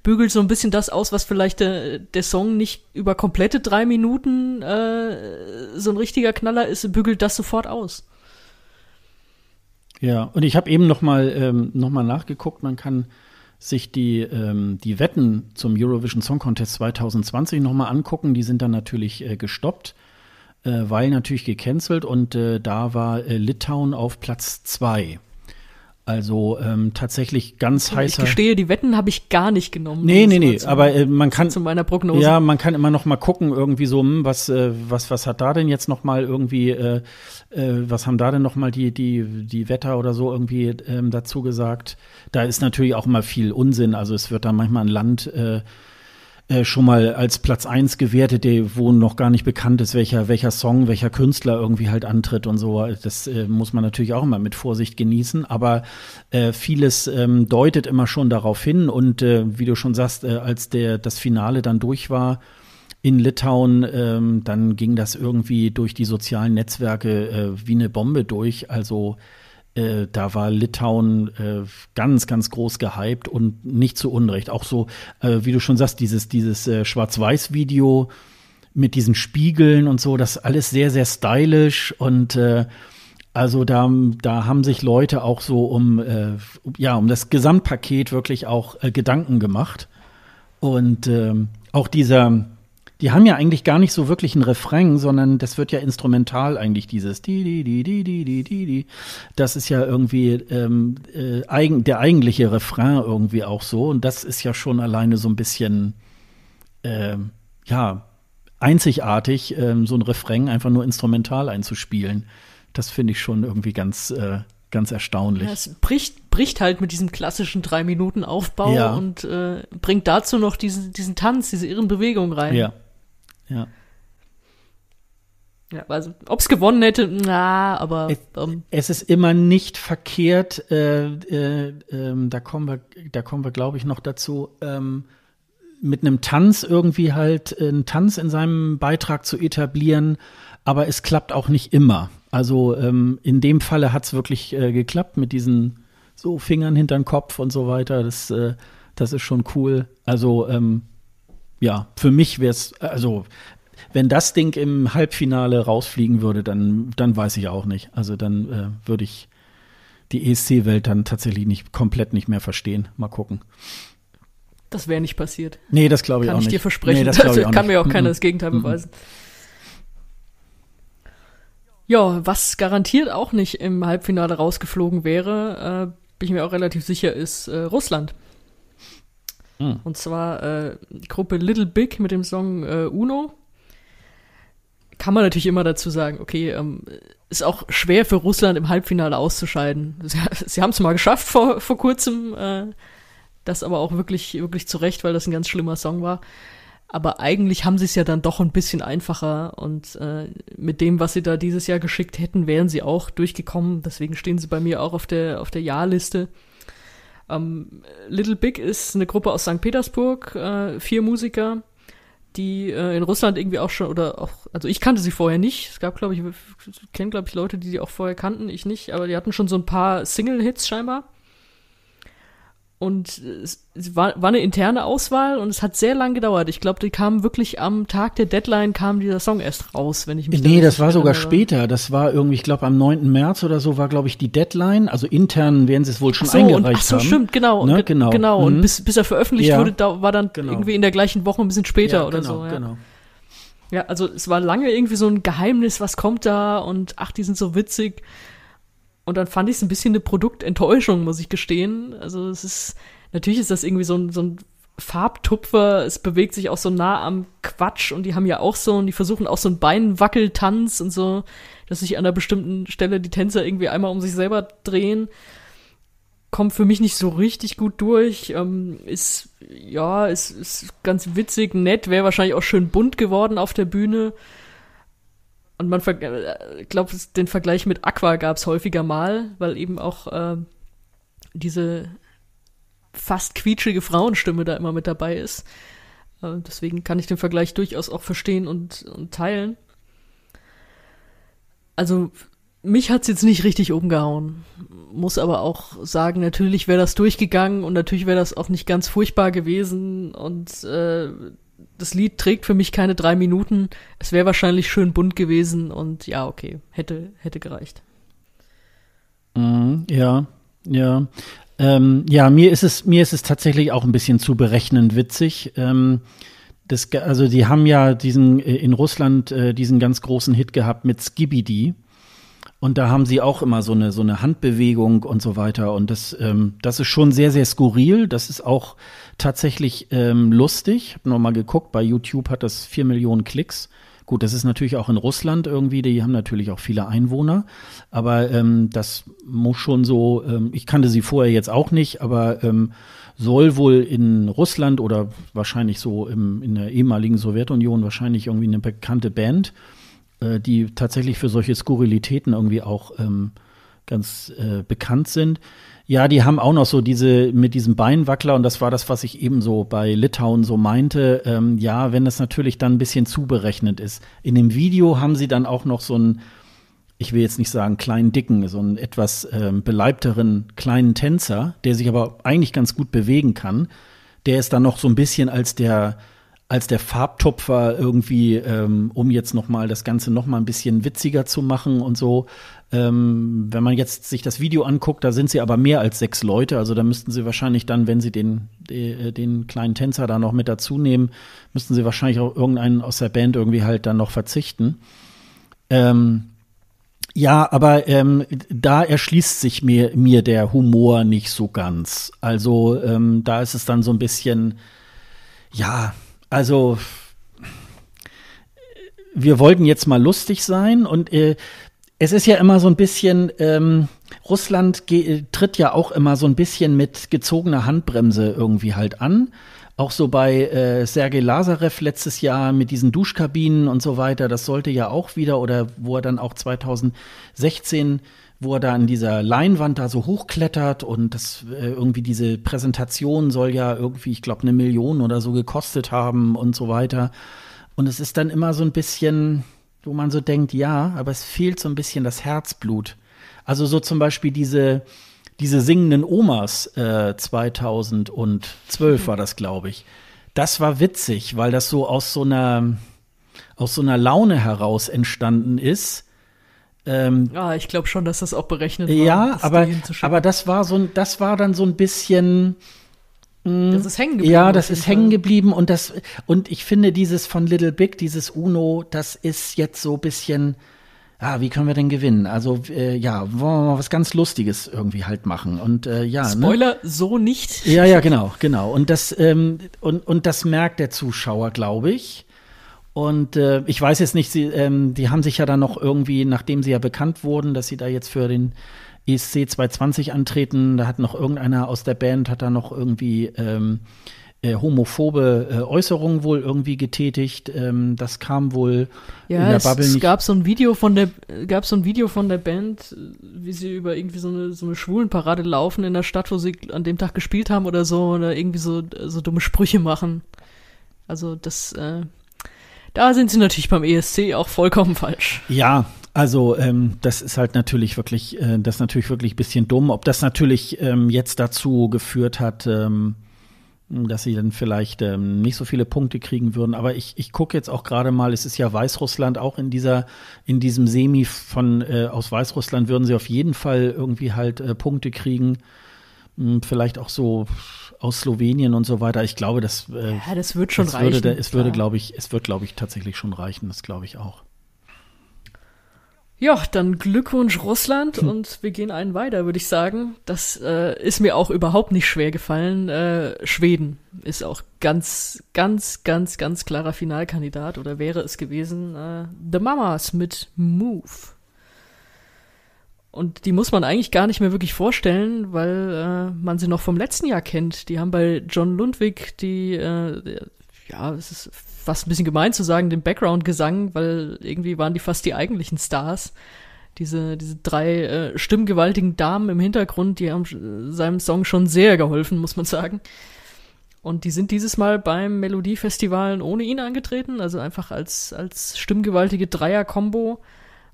bügelt so ein bisschen das aus, was vielleicht äh, der Song nicht über komplette drei Minuten äh, so ein richtiger Knaller ist, bügelt das sofort aus. Ja, und ich habe eben nochmal ähm, noch nachgeguckt, man kann sich die, ähm, die Wetten zum Eurovision Song Contest 2020 nochmal angucken. Die sind dann natürlich äh, gestoppt, äh, weil natürlich gecancelt und äh, da war äh, Litauen auf Platz 2. Also ähm, tatsächlich ganz ich heißer. Ich gestehe, die Wetten habe ich gar nicht genommen. Nee, nee, nee, zu, aber äh, man kann zu meiner Prognose. Ja, man kann immer noch mal gucken irgendwie so, hm, was äh, was was hat da denn jetzt noch mal irgendwie äh, äh, was haben da denn noch mal die die die Wetter oder so irgendwie ähm, dazu gesagt? Da ist natürlich auch immer viel Unsinn, also es wird da manchmal ein Land äh, äh, schon mal als Platz 1 gewertet, wo noch gar nicht bekannt ist, welcher, welcher Song, welcher Künstler irgendwie halt antritt und so. Das äh, muss man natürlich auch immer mit Vorsicht genießen, aber äh, vieles ähm, deutet immer schon darauf hin und äh, wie du schon sagst, äh, als der, das Finale dann durch war, in Litauen, ähm, dann ging das irgendwie durch die sozialen Netzwerke wie eine Bombe durch. Also äh, da war Litauen äh, ganz, ganz groß gehypt und nicht zu Unrecht. Auch so, äh, wie du schon sagst, dieses, dieses äh, Schwarz-Weiß-Video mit diesen Spiegeln und so, das alles sehr, sehr stylisch und äh, also da, da haben sich Leute auch so um, ja, um das Gesamtpaket wirklich auch Gedanken gemacht. Und ähm, auch dieser, die haben ja eigentlich gar nicht so wirklich ein Refrain, sondern das wird ja instrumental eigentlich dieses die die die die die die die die. Das ist ja irgendwie ähm, äh, eigen, der eigentliche Refrain irgendwie auch so und das ist ja schon alleine so ein bisschen äh, ja einzigartig, äh, so ein Refrain einfach nur instrumental einzuspielen. Das finde ich schon irgendwie ganz äh, ganz erstaunlich. Ja, es bricht, bricht halt mit diesem klassischen drei Minuten Aufbau ja. und äh, bringt dazu noch diesen, diesen Tanz, diese irren Bewegung rein. Ja. Ja. Ja, also ob es gewonnen hätte, na, aber ähm. es, ist immer nicht verkehrt. Äh, äh, äh, da kommen wir, da kommen wir, glaube ich, noch dazu. Ähm, mit einem Tanz irgendwie halt äh, einen Tanz in seinem Beitrag zu etablieren, aber es klappt auch nicht immer. Also ähm, in dem Falle hat es wirklich äh, geklappt mit diesen so Fingern hinterm Kopf und so weiter. Das, äh, das ist schon cool. Also ähm, ja, für mich wäre es, also wenn das Ding im Halbfinale rausfliegen würde, dann, dann weiß ich auch nicht. Also dann äh, würde ich die ESC-Welt dann tatsächlich nicht komplett nicht mehr verstehen. Mal gucken. Das wäre nicht passiert. Nee, das glaube ich kann auch ich nicht. Kann ich dir versprechen. Nee, das also, ich kann nicht. mir auch keiner mm -mm. das Gegenteil mhm. beweisen. Mm ja, was garantiert auch nicht im Halbfinale rausgeflogen wäre, äh, bin ich mir auch relativ sicher, ist äh, Russland. Hm. Und zwar äh, die Gruppe Little Big mit dem Song äh, Uno. Kann man natürlich immer dazu sagen, okay, ähm, ist auch schwer für Russland im Halbfinale auszuscheiden. Sie, sie haben es mal geschafft vor, vor kurzem, äh, das aber auch wirklich, wirklich zurecht, weil das ein ganz schlimmer Song war. Aber eigentlich haben sie es ja dann doch ein bisschen einfacher und äh, mit dem, was sie da dieses Jahr geschickt hätten, wären sie auch durchgekommen. Deswegen stehen sie bei mir auch auf der, auf der Ja-Liste. Ähm, Little Big ist eine Gruppe aus St. Petersburg, äh, vier Musiker, die äh, in Russland irgendwie auch schon oder auch, also ich kannte sie vorher nicht. Es gab, glaube ich, kennen, glaube ich, Leute, die die auch vorher kannten, ich nicht, aber die hatten schon so ein paar Single-Hits scheinbar. Und es war, war eine interne Auswahl und es hat sehr lange gedauert. Ich glaube, die kamen wirklich am Tag der Deadline, kam dieser Song erst raus, wenn ich mich Nee, das war sogar erinnere. später. Das war irgendwie, ich glaube, am 9. März oder so war, glaube ich, die Deadline. Also intern werden sie es wohl schon ach so, eingereicht und, ach so, haben. stimmt, genau. Ne? Genau. genau. Mhm. Und bis, bis er veröffentlicht ja. wurde, da war dann genau. irgendwie in der gleichen Woche ein bisschen später ja, oder genau, so. Ja. Genau. Ja, also es war lange irgendwie so ein Geheimnis, was kommt da und ach, die sind so witzig. Und dann fand ich es ein bisschen eine Produktenttäuschung, muss ich gestehen. Also es ist, natürlich ist das irgendwie so ein, so ein Farbtupfer, es bewegt sich auch so nah am Quatsch und die haben ja auch so, und die versuchen auch so einen Beinwackeltanz und so, dass sich an einer bestimmten Stelle die Tänzer irgendwie einmal um sich selber drehen. Kommt für mich nicht so richtig gut durch. Ähm, ist, ja, ist, ist ganz witzig, nett, wäre wahrscheinlich auch schön bunt geworden auf der Bühne. Und man äh, glaubt, den Vergleich mit Aqua gab es häufiger mal, weil eben auch äh, diese fast quietschige Frauenstimme da immer mit dabei ist. Äh, deswegen kann ich den Vergleich durchaus auch verstehen und, und teilen. Also mich hat es jetzt nicht richtig umgehauen. Muss aber auch sagen, natürlich wäre das durchgegangen und natürlich wäre das auch nicht ganz furchtbar gewesen und äh, das Lied trägt für mich keine drei Minuten. Es wäre wahrscheinlich schön bunt gewesen und ja, okay, hätte, hätte gereicht. Mm, ja, ja. Ähm, ja, mir ist es, mir ist es tatsächlich auch ein bisschen zu berechnend witzig. Ähm, das, also die haben ja diesen äh, in Russland äh, diesen ganz großen Hit gehabt mit Skibidi. Und da haben sie auch immer so eine, so eine Handbewegung und so weiter. Und das, ähm, das ist schon sehr, sehr skurril. Das ist auch tatsächlich ähm, lustig. Ich habe nochmal geguckt, bei YouTube hat das vier Millionen Klicks. Gut, das ist natürlich auch in Russland irgendwie, die haben natürlich auch viele Einwohner, aber ähm, das muss schon so, ähm, ich kannte sie vorher jetzt auch nicht, aber ähm, soll wohl in Russland oder wahrscheinlich so im, in der ehemaligen Sowjetunion wahrscheinlich irgendwie eine bekannte Band, äh, die tatsächlich für solche Skurrilitäten irgendwie auch ähm, ganz äh, bekannt sind. Ja, die haben auch noch so diese mit diesem Beinwackler und das war das, was ich eben so bei Litauen so meinte. Ähm, ja, wenn das natürlich dann ein bisschen zuberechnet ist. In dem Video haben sie dann auch noch so einen, ich will jetzt nicht sagen kleinen Dicken, so einen etwas ähm, beleibteren kleinen Tänzer, der sich aber eigentlich ganz gut bewegen kann. Der ist dann noch so ein bisschen als der als der Farbtupfer irgendwie, ähm, um jetzt noch mal das Ganze noch mal ein bisschen witziger zu machen und so, ähm, wenn man jetzt sich das Video anguckt, da sind sie aber mehr als sechs Leute. Also da müssten sie wahrscheinlich dann, wenn sie den, äh, den, kleinen Tänzer da noch mit dazu nehmen, müssten sie wahrscheinlich auch irgendeinen aus der Band irgendwie halt dann noch verzichten. Ähm, ja, aber ähm, da erschließt sich mir, mir der Humor nicht so ganz. Also ähm, da ist es dann so ein bisschen, ja, also wir wollten jetzt mal lustig sein und äh, es ist ja immer so ein bisschen, ähm, Russland tritt ja auch immer so ein bisschen mit gezogener Handbremse irgendwie halt an. Auch so bei äh, Sergei Lazarev letztes Jahr mit diesen Duschkabinen und so weiter, das sollte ja auch wieder, oder wo er dann auch 2016 wo er da in dieser Leinwand da so hochklettert und das äh, irgendwie diese Präsentation soll ja irgendwie, ich glaube, eine Million oder so gekostet haben und so weiter. Und es ist dann immer so ein bisschen, wo man so denkt, ja, aber es fehlt so ein bisschen das Herzblut. Also so zum Beispiel diese, diese singenden Omas äh, 2012 war das, glaube ich. Das war witzig, weil das so aus so einer, aus so einer Laune heraus entstanden ist. Ähm, ja, ah, ich glaube schon, dass das auch berechnet war. Ja, aber, aber das war so ein, das war dann so ein bisschen, Mhm. Das ist hängen geblieben. Ja, das ist hängen geblieben und das und ich finde dieses von Little Big, dieses Uno, das ist jetzt so ein bisschen ah, wie können wir denn gewinnen? Also äh, ja, wollen wir mal was ganz Lustiges irgendwie halt machen und äh, ja. Ne? Spoiler, ne? so nicht. Ja, ja, genau, genau. Und das ähm, und und das merkt der Zuschauer, glaube ich. Und äh, ich weiß jetzt nicht, sie, ähm, die haben sich ja dann noch irgendwie, nachdem sie ja bekannt wurden, dass sie da jetzt für den ESC 220 antreten. Da hat noch irgendeiner aus der Band, hat da noch irgendwie ähm, äh, homophobe äh, Äußerungen wohl irgendwie getätigt. Ähm, das kam wohl ja, in der Bubble es, nicht. Gab so ein Video von der, gab so ein Video von der Band, äh, wie sie über irgendwie so eine, so eine Schwulenparade laufen in der Stadt, wo sie an dem Tag gespielt haben oder so oder irgendwie so, so dumme Sprüche machen. Also das, äh, da sind sie natürlich beim ESC auch vollkommen falsch. Ja, also ähm, das ist halt natürlich wirklich, äh, das ist natürlich wirklich ein bisschen dumm. Ob das natürlich ähm, jetzt dazu geführt hat, ähm, dass sie dann vielleicht ähm, nicht so viele Punkte kriegen würden. Aber ich, ich gucke jetzt auch gerade mal, es ist ja Weißrussland auch in dieser, in diesem Semi von äh, aus Weißrussland würden sie auf jeden Fall irgendwie halt äh, Punkte kriegen. Hm, vielleicht auch so aus Slowenien und so weiter. Ich glaube, das, äh, ja, das wird schon das reichen. Würde, es würde, glaube ich, es wird, glaube ich, tatsächlich schon reichen. Das glaube ich auch. Ja, dann Glückwunsch Russland hm. und wir gehen einen weiter, würde ich sagen. Das äh, ist mir auch überhaupt nicht schwer gefallen. Äh, Schweden ist auch ganz, ganz, ganz, ganz klarer Finalkandidat oder wäre es gewesen. Äh, The Mamas mit Move. Und die muss man eigentlich gar nicht mehr wirklich vorstellen, weil äh, man sie noch vom letzten Jahr kennt. Die haben bei John Lundwig die, äh, ja, es ist fast ein bisschen gemein zu sagen, den Background-Gesang, weil irgendwie waren die fast die eigentlichen Stars. Diese, diese drei äh, stimmgewaltigen Damen im Hintergrund, die haben äh, seinem Song schon sehr geholfen, muss man sagen. Und die sind dieses Mal beim Melodiefestivalen ohne ihn angetreten, also einfach als, als stimmgewaltige Dreier-Kombo.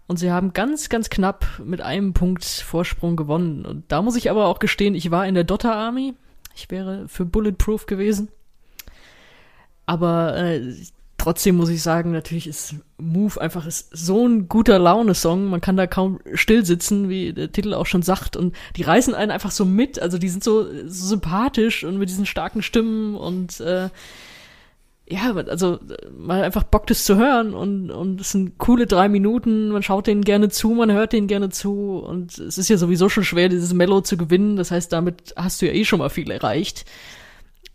Und sie haben ganz, ganz knapp mit einem Punkt Vorsprung gewonnen. Und da muss ich aber auch gestehen, ich war in der Dotter Army. Ich wäre für Bulletproof gewesen. Aber äh, trotzdem muss ich sagen, natürlich ist Move einfach ist so ein guter Laune-Song. Man kann da kaum still sitzen, wie der Titel auch schon sagt. Und die reißen einen einfach so mit. Also die sind so, so sympathisch und mit diesen starken Stimmen und äh, ja, also man einfach Bock das zu hören und und es sind coole drei Minuten. Man schaut denen gerne zu, man hört denen gerne zu und es ist ja sowieso schon schwer, dieses Mellow zu gewinnen. Das heißt, damit hast du ja eh schon mal viel erreicht.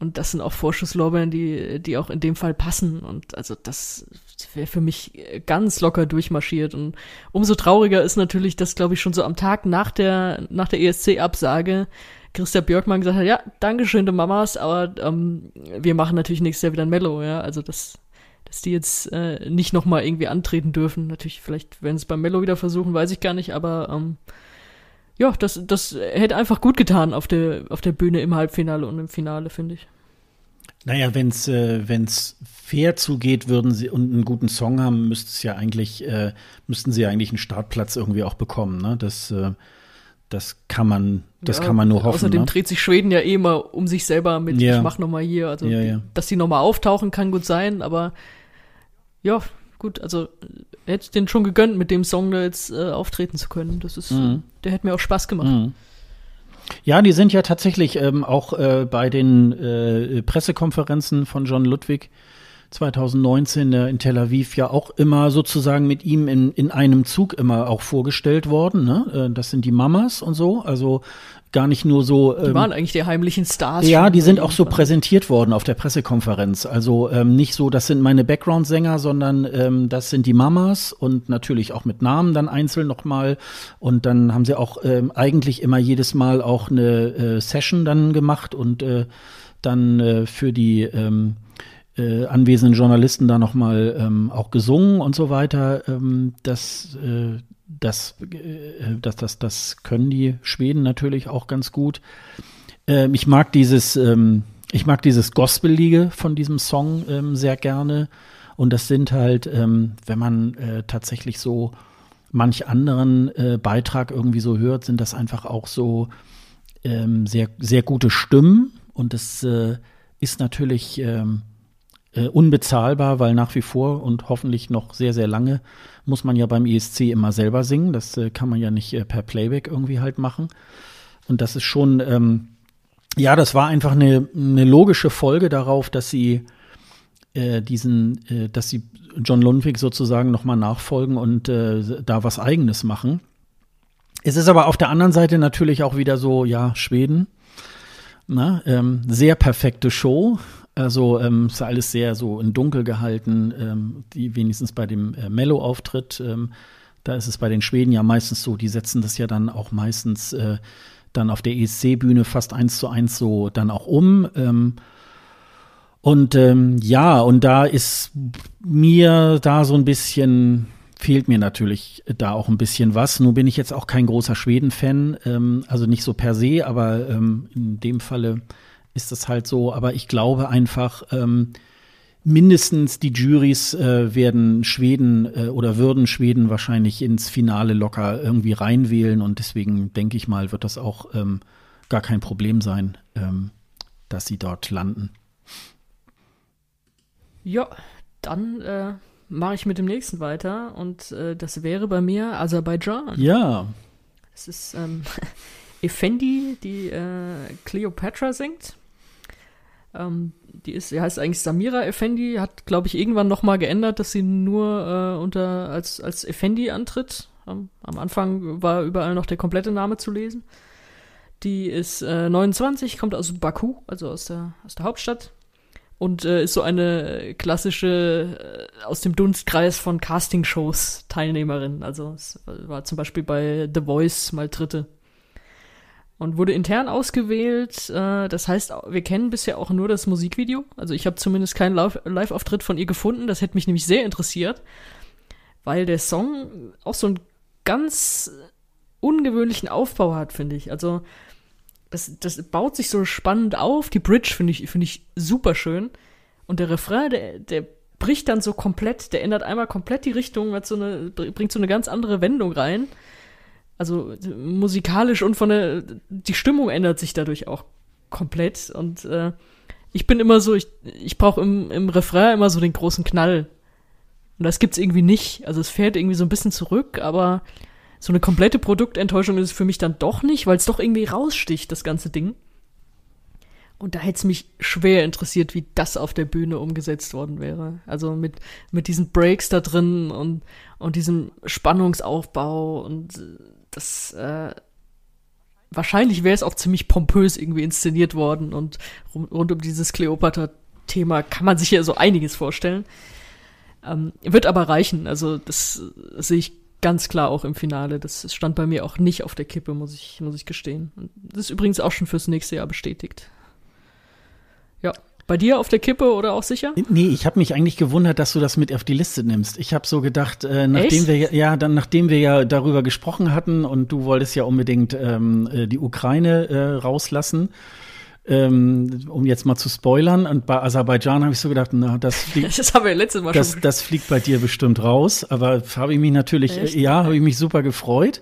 Und das sind auch Vorschusslorbeeren, die, die auch in dem Fall passen. Und also das wäre für mich äh, ganz locker durchmarschiert. Und umso trauriger ist natürlich, dass, glaube ich, schon so am Tag nach der, nach der ESC-Absage Christa Björkmann gesagt hat, ja, Dankeschön, den Mamas, aber ähm, wir machen natürlich nächstes Jahr wieder ein Mellow, ja. Also das, dass die jetzt äh, nicht nochmal irgendwie antreten dürfen. Natürlich, vielleicht werden sie es beim Mellow wieder versuchen, weiß ich gar nicht, aber ähm, ja, das, das hätte einfach gut getan auf der, auf der Bühne im Halbfinale und im Finale, finde ich. Naja, wenn es äh, fair zugeht würden sie und einen guten Song haben, müssten es ja eigentlich, äh, müssten sie eigentlich einen Startplatz irgendwie auch bekommen. Ne? Das, äh, das kann man, das ja, kann man nur hoffen. Außerdem ne? dreht sich Schweden ja eh immer um sich selber mit, ja. ich mach nochmal hier. Also ja, ja. dass sie nochmal auftauchen, kann gut sein, aber ja, gut, also hätte ich den schon gegönnt, mit dem Song da jetzt äh, auftreten zu können. Das ist, mhm. der hätte mir auch Spaß gemacht. Mhm. Ja, die sind ja tatsächlich ähm, auch äh, bei den äh, Pressekonferenzen von John Ludwig 2019 äh, in Tel Aviv ja auch immer sozusagen mit ihm in, in einem Zug immer auch vorgestellt worden. Ne? Äh, das sind die Mamas und so. Also gar nicht nur so. Die ähm, waren eigentlich die heimlichen Stars. Ja, die sind auch so präsentiert worden auf der Pressekonferenz. Also ähm, nicht so, das sind meine Background-Sänger, sondern ähm, das sind die Mamas und natürlich auch mit Namen dann einzeln nochmal. Und dann haben sie auch ähm, eigentlich immer jedes Mal auch eine äh, Session dann gemacht und äh, dann äh, für die ähm, äh, anwesenden Journalisten da nochmal ähm, auch gesungen und so weiter. Ähm, das, äh, das, äh, das, das, das können die Schweden natürlich auch ganz gut. Ähm, ich mag dieses, ähm, ich mag dieses Gospelige von diesem Song ähm, sehr gerne. Und das sind halt, ähm, wenn man äh, tatsächlich so manch anderen äh, Beitrag irgendwie so hört, sind das einfach auch so ähm, sehr, sehr gute Stimmen. Und das äh, ist natürlich ähm, äh, unbezahlbar, weil nach wie vor und hoffentlich noch sehr, sehr lange muss man ja beim ESC immer selber singen. Das äh, kann man ja nicht äh, per Playback irgendwie halt machen. Und das ist schon, ähm, ja, das war einfach eine, eine logische Folge darauf, dass sie äh, diesen, äh, dass sie John Lundwig sozusagen nochmal nachfolgen und äh, da was Eigenes machen. Es ist aber auf der anderen Seite natürlich auch wieder so, ja, Schweden, na, ne, ähm, sehr perfekte Show, also ähm, ist alles sehr so in Dunkel gehalten, ähm, die wenigstens bei dem äh, Mellow-Auftritt. Ähm, da ist es bei den Schweden ja meistens so, die setzen das ja dann auch meistens äh, dann auf der ESC-Bühne fast eins zu eins so dann auch um. Ähm, und ähm, ja, und da ist mir da so ein bisschen, fehlt mir natürlich da auch ein bisschen was. Nun bin ich jetzt auch kein großer Schweden-Fan, ähm, also nicht so per se, aber ähm, in dem Falle ist das halt so. Aber ich glaube einfach, ähm, mindestens die Juries äh, werden Schweden äh, oder würden Schweden wahrscheinlich ins Finale locker irgendwie reinwählen. Und deswegen denke ich mal, wird das auch ähm, gar kein Problem sein, ähm, dass sie dort landen. Ja, dann äh, mache ich mit dem nächsten weiter. Und äh, das wäre bei mir Aserbaidschan. Ja. Es ist ähm, Effendi, die Cleopatra äh, singt. Ähm, die ist, die heißt eigentlich Samira Effendi, hat, glaube ich, irgendwann nochmal geändert, dass sie nur äh, unter als, als Effendi antritt. Am, am, Anfang war überall noch der komplette Name zu lesen. Die ist äh, 29, kommt aus Baku, also aus der, aus der Hauptstadt. Und äh, ist so eine klassische, äh, aus dem Dunstkreis von Castingshows Teilnehmerin. Also war zum Beispiel bei The Voice mal Dritte und wurde intern ausgewählt. Äh, das heißt, wir kennen bisher auch nur das Musikvideo. Also ich habe zumindest keinen Live-Auftritt von ihr gefunden. Das hätte mich nämlich sehr interessiert, weil der Song auch so einen ganz ungewöhnlichen Aufbau hat, finde ich. Also das, das baut sich so spannend auf. Die Bridge finde ich, find ich super schön. Und der Refrain, der, der bricht dann so komplett, der ändert einmal komplett die Richtung, so eine, bringt so eine ganz andere Wendung rein. Also musikalisch und von der, die Stimmung ändert sich dadurch auch komplett. Und äh, ich bin immer so, ich, ich brauche im, im Refrain immer so den großen Knall. Und das gibt's irgendwie nicht. Also es fährt irgendwie so ein bisschen zurück, aber so eine komplette Produktenttäuschung ist es für mich dann doch nicht, weil es doch irgendwie raussticht, das ganze Ding. Und da hätte es mich schwer interessiert, wie das auf der Bühne umgesetzt worden wäre. Also mit, mit diesen Breaks da drin und, und diesem Spannungsaufbau und äh, das äh, wahrscheinlich wäre es auch ziemlich pompös irgendwie inszeniert worden und rund um dieses Kleopatra-Thema kann man sich ja so einiges vorstellen. Ähm, wird aber reichen, also das, das sehe ich ganz klar auch im Finale. Das stand bei mir auch nicht auf der Kippe, muss ich, muss ich gestehen. Das ist übrigens auch schon fürs nächste Jahr bestätigt. Ja. Bei dir auf der Kippe oder auch sicher? Nee, ich habe mich eigentlich gewundert, dass du das mit auf die Liste nimmst. Ich habe so gedacht, äh, nachdem Echt? wir ja, dann nachdem wir ja darüber gesprochen hatten und du wolltest ja unbedingt ähm, äh, die Ukraine äh, rauslassen. Ähm, um jetzt mal zu spoilern, und bei Aserbaidschan habe ich so gedacht, na, das fliegt, das haben wir letztes Mal das, schon. das fliegt bei dir bestimmt raus, aber habe ich mich natürlich, Echt? ja, habe ich mich super gefreut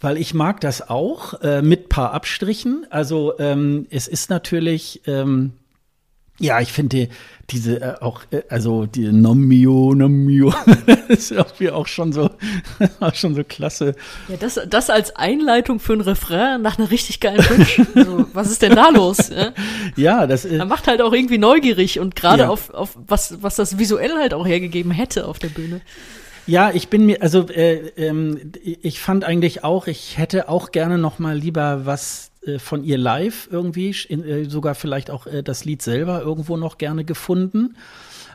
weil ich mag das auch äh, mit paar Abstrichen. Also ähm, es ist natürlich ähm, ja, ich finde diese äh, auch, äh, also die Nomio, Nomio, ist irgendwie auch schon so, auch schon so klasse. Ja, das, das als Einleitung für ein Refrain nach einer richtig geilen Bridge. Also, was ist denn da los? Ja, das ist. Äh, macht halt auch irgendwie neugierig und gerade ja. auf, auf was, was das visuell halt auch hergegeben hätte auf der Bühne. Ja, ich bin mir, also äh, ähm, ich fand eigentlich auch, ich hätte auch gerne noch mal lieber was äh, von ihr live irgendwie, in, äh, sogar vielleicht auch äh, das Lied selber irgendwo noch gerne gefunden,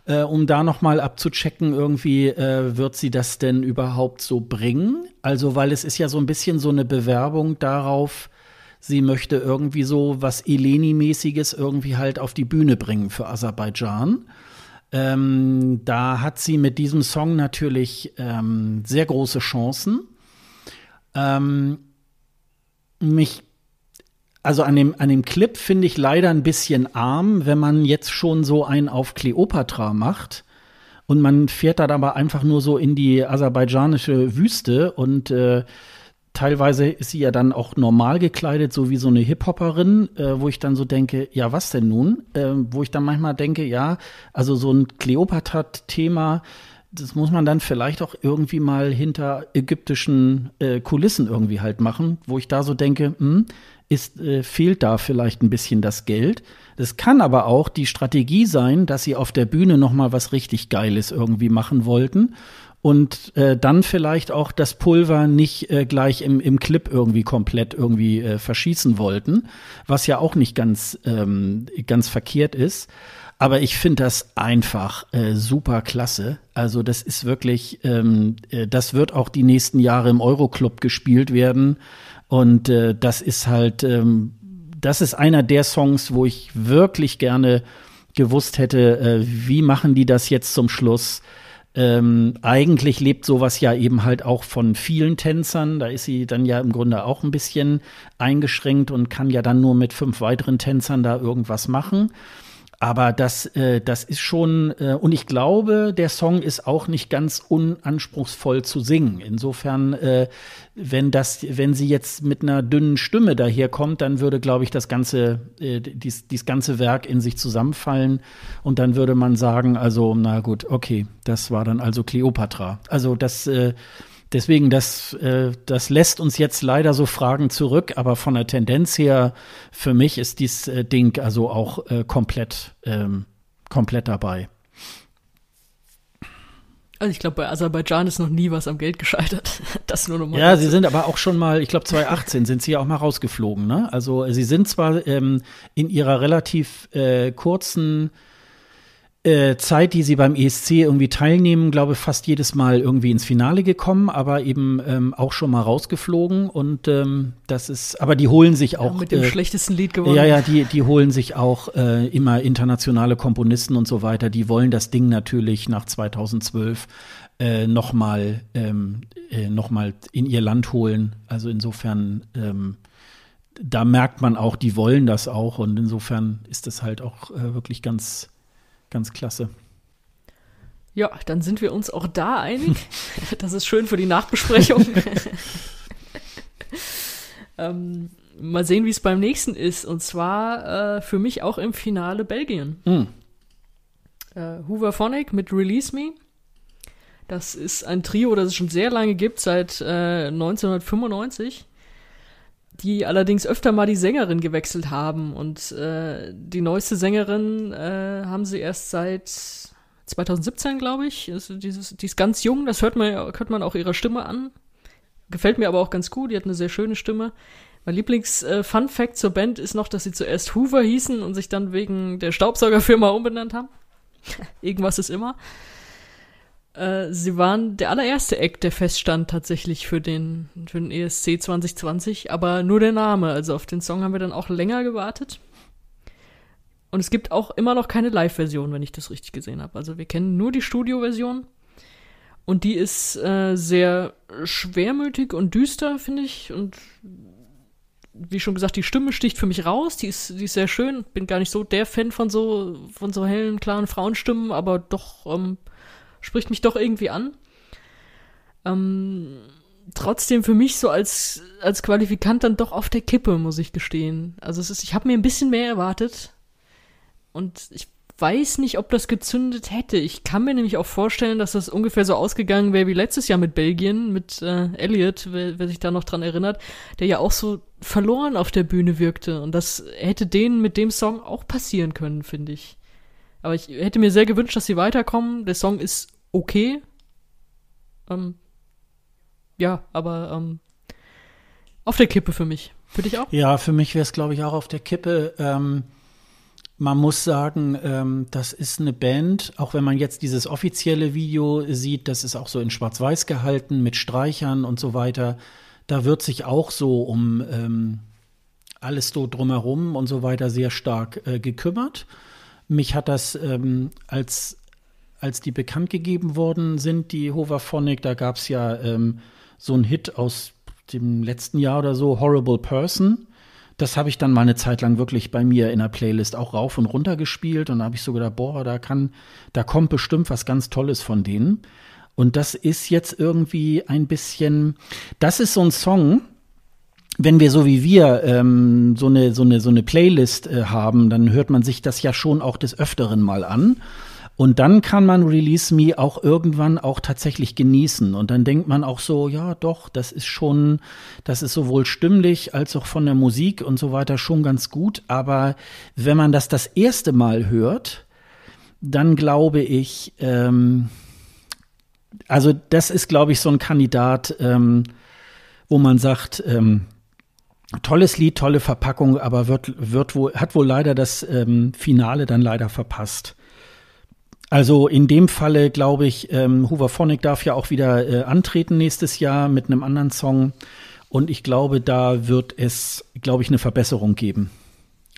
äh, um da nochmal abzuchecken, irgendwie äh, wird sie das denn überhaupt so bringen? Also, weil es ist ja so ein bisschen so eine Bewerbung darauf, sie möchte irgendwie so was Eleni-mäßiges irgendwie halt auf die Bühne bringen für Aserbaidschan. Ähm, da hat sie mit diesem Song natürlich ähm, sehr große Chancen. Ähm, mich also an dem, an dem Clip finde ich leider ein bisschen arm, wenn man jetzt schon so einen auf Kleopatra macht. Und man fährt dann aber einfach nur so in die aserbaidschanische Wüste und äh, teilweise ist sie ja dann auch normal gekleidet, so wie so eine Hip-Hopperin, äh, wo ich dann so denke, ja, was denn nun? Äh, wo ich dann manchmal denke, ja, also so ein Kleopatra-Thema, das muss man dann vielleicht auch irgendwie mal hinter ägyptischen äh, Kulissen irgendwie halt machen, wo ich da so denke, hm, ist, äh, fehlt da vielleicht ein bisschen das Geld. Das kann aber auch die Strategie sein, dass sie auf der Bühne noch mal was richtig Geiles irgendwie machen wollten und äh, dann vielleicht auch das Pulver nicht äh, gleich im, im Clip irgendwie komplett irgendwie äh, verschießen wollten, was ja auch nicht ganz, ähm, ganz verkehrt ist. Aber ich finde das einfach äh, super klasse. Also das ist wirklich, ähm, äh, das wird auch die nächsten Jahre im Euroclub gespielt werden. Und äh, das ist halt, ähm, das ist einer der Songs, wo ich wirklich gerne gewusst hätte, äh, wie machen die das jetzt zum Schluss? Ähm, eigentlich lebt sowas ja eben halt auch von vielen Tänzern. Da ist sie dann ja im Grunde auch ein bisschen eingeschränkt und kann ja dann nur mit fünf weiteren Tänzern da irgendwas machen. Aber das, äh, das ist schon, äh, und ich glaube, der Song ist auch nicht ganz unanspruchsvoll zu singen. Insofern, äh, wenn das, wenn sie jetzt mit einer dünnen Stimme daherkommt, dann würde, glaube ich, das ganze, äh, dies, dies ganze Werk in sich zusammenfallen. Und dann würde man sagen, also, na gut, okay, das war dann also Cleopatra. Also das äh, Deswegen, das, äh, das lässt uns jetzt leider so Fragen zurück, aber von der Tendenz her, für mich ist dieses äh, Ding also auch äh, komplett, ähm, komplett dabei. Also ich glaube, bei Aserbaidschan ist noch nie was am Geld gescheitert. Das nur nochmal. Ja, dazu. sie sind aber auch schon mal, ich glaube 2018 sind sie ja auch mal rausgeflogen. Ne? Also sie sind zwar ähm, in ihrer relativ äh, kurzen äh, Zeit, die sie beim ESC irgendwie teilnehmen, glaube fast jedes Mal irgendwie ins Finale gekommen, aber eben ähm, auch schon mal rausgeflogen und ähm, das ist, aber die holen sich auch ja, mit dem äh, schlechtesten Lied gewonnen. Ja, ja, die die holen sich auch äh, immer internationale Komponisten und so weiter. Die wollen das Ding natürlich nach 2012 äh, noch ähm, äh, noch in ihr Land holen. Also insofern. Ähm, da merkt man auch, die wollen das auch und insofern ist das halt auch äh, wirklich ganz Ganz klasse. Ja, dann sind wir uns auch da einig. das ist schön für die Nachbesprechung. ähm, mal sehen, wie es beim nächsten ist. Und zwar äh, für mich auch im Finale Belgien. Mhm. Äh, Hoover Phonic mit Release Me. Das ist ein Trio, das es schon sehr lange gibt, seit äh, 1995 die allerdings öfter mal die Sängerin gewechselt haben. Und äh, die neueste Sängerin äh, haben sie erst seit 2017, glaube ich. Also dieses, die ist ganz jung, das hört man, hört man auch ihrer Stimme an. Gefällt mir aber auch ganz gut, die hat eine sehr schöne Stimme. Mein Lieblings-Fun-Fact äh, zur Band ist noch, dass sie zuerst Hoover hießen und sich dann wegen der Staubsaugerfirma umbenannt haben. Irgendwas ist immer. Äh, sie waren der allererste Eck, der feststand tatsächlich für den, für den ESC 2020, aber nur der Name. Also auf den Song haben wir dann auch länger gewartet. Und es gibt auch immer noch keine Live-Version, wenn ich das richtig gesehen habe. Also wir kennen nur die Studio-Version. Und die ist äh, sehr schwermütig und düster, finde ich. Und wie schon gesagt, die Stimme sticht für mich raus. Die ist, die ist sehr schön. Bin gar nicht so der Fan von so, von so hellen, klaren Frauenstimmen, aber doch ähm, spricht mich doch irgendwie an. Ähm, trotzdem für mich so als, als Qualifikant dann doch auf der Kippe, muss ich gestehen. Also es ist, ich habe mir ein bisschen mehr erwartet. Und ich weiß nicht, ob das gezündet hätte. Ich kann mir nämlich auch vorstellen, dass das ungefähr so ausgegangen wäre wie letztes Jahr mit Belgien, mit äh, Elliot, wer, wer sich da noch dran erinnert, der ja auch so verloren auf der Bühne wirkte. Und das hätte denen mit dem Song auch passieren können, finde ich. Aber ich hätte mir sehr gewünscht, dass sie weiterkommen. Der Song ist okay. Ähm, ja, aber ähm, auf der Kippe für mich. Für dich auch? Ja, für mich wäre es, glaube ich, auch auf der Kippe. Ähm, man muss sagen, ähm, das ist eine Band, auch wenn man jetzt dieses offizielle Video sieht, das ist auch so in Schwarz-Weiß gehalten mit Streichern und so weiter. Da wird sich auch so um ähm, alles so drumherum und so weiter sehr stark äh, gekümmert. Mich hat das ähm, als als die bekannt gegeben worden sind, die Hoverphonic, da gab es ja ähm, so einen Hit aus dem letzten Jahr oder so, Horrible Person. Das habe ich dann mal eine Zeit lang wirklich bei mir in der Playlist auch rauf und runter gespielt und da habe ich so gedacht, boah, da kann, da kommt bestimmt was ganz Tolles von denen. Und das ist jetzt irgendwie ein bisschen, das ist so ein Song, wenn wir so wie wir ähm, so eine so eine so eine Playlist äh, haben, dann hört man sich das ja schon auch des öfteren mal an. Und dann kann man Release Me auch irgendwann auch tatsächlich genießen. Und dann denkt man auch so, ja, doch, das ist schon, das ist sowohl stimmlich als auch von der Musik und so weiter schon ganz gut. Aber wenn man das das erste Mal hört, dann glaube ich, ähm, also das ist, glaube ich, so ein Kandidat, ähm, wo man sagt, ähm, tolles Lied, tolle Verpackung, aber wird, wird wohl, hat wohl leider das ähm, Finale dann leider verpasst. Also in dem Falle glaube ich, ähm, Hoover Phonic darf ja auch wieder äh, antreten nächstes Jahr mit einem anderen Song. Und ich glaube, da wird es, glaube ich, eine Verbesserung geben.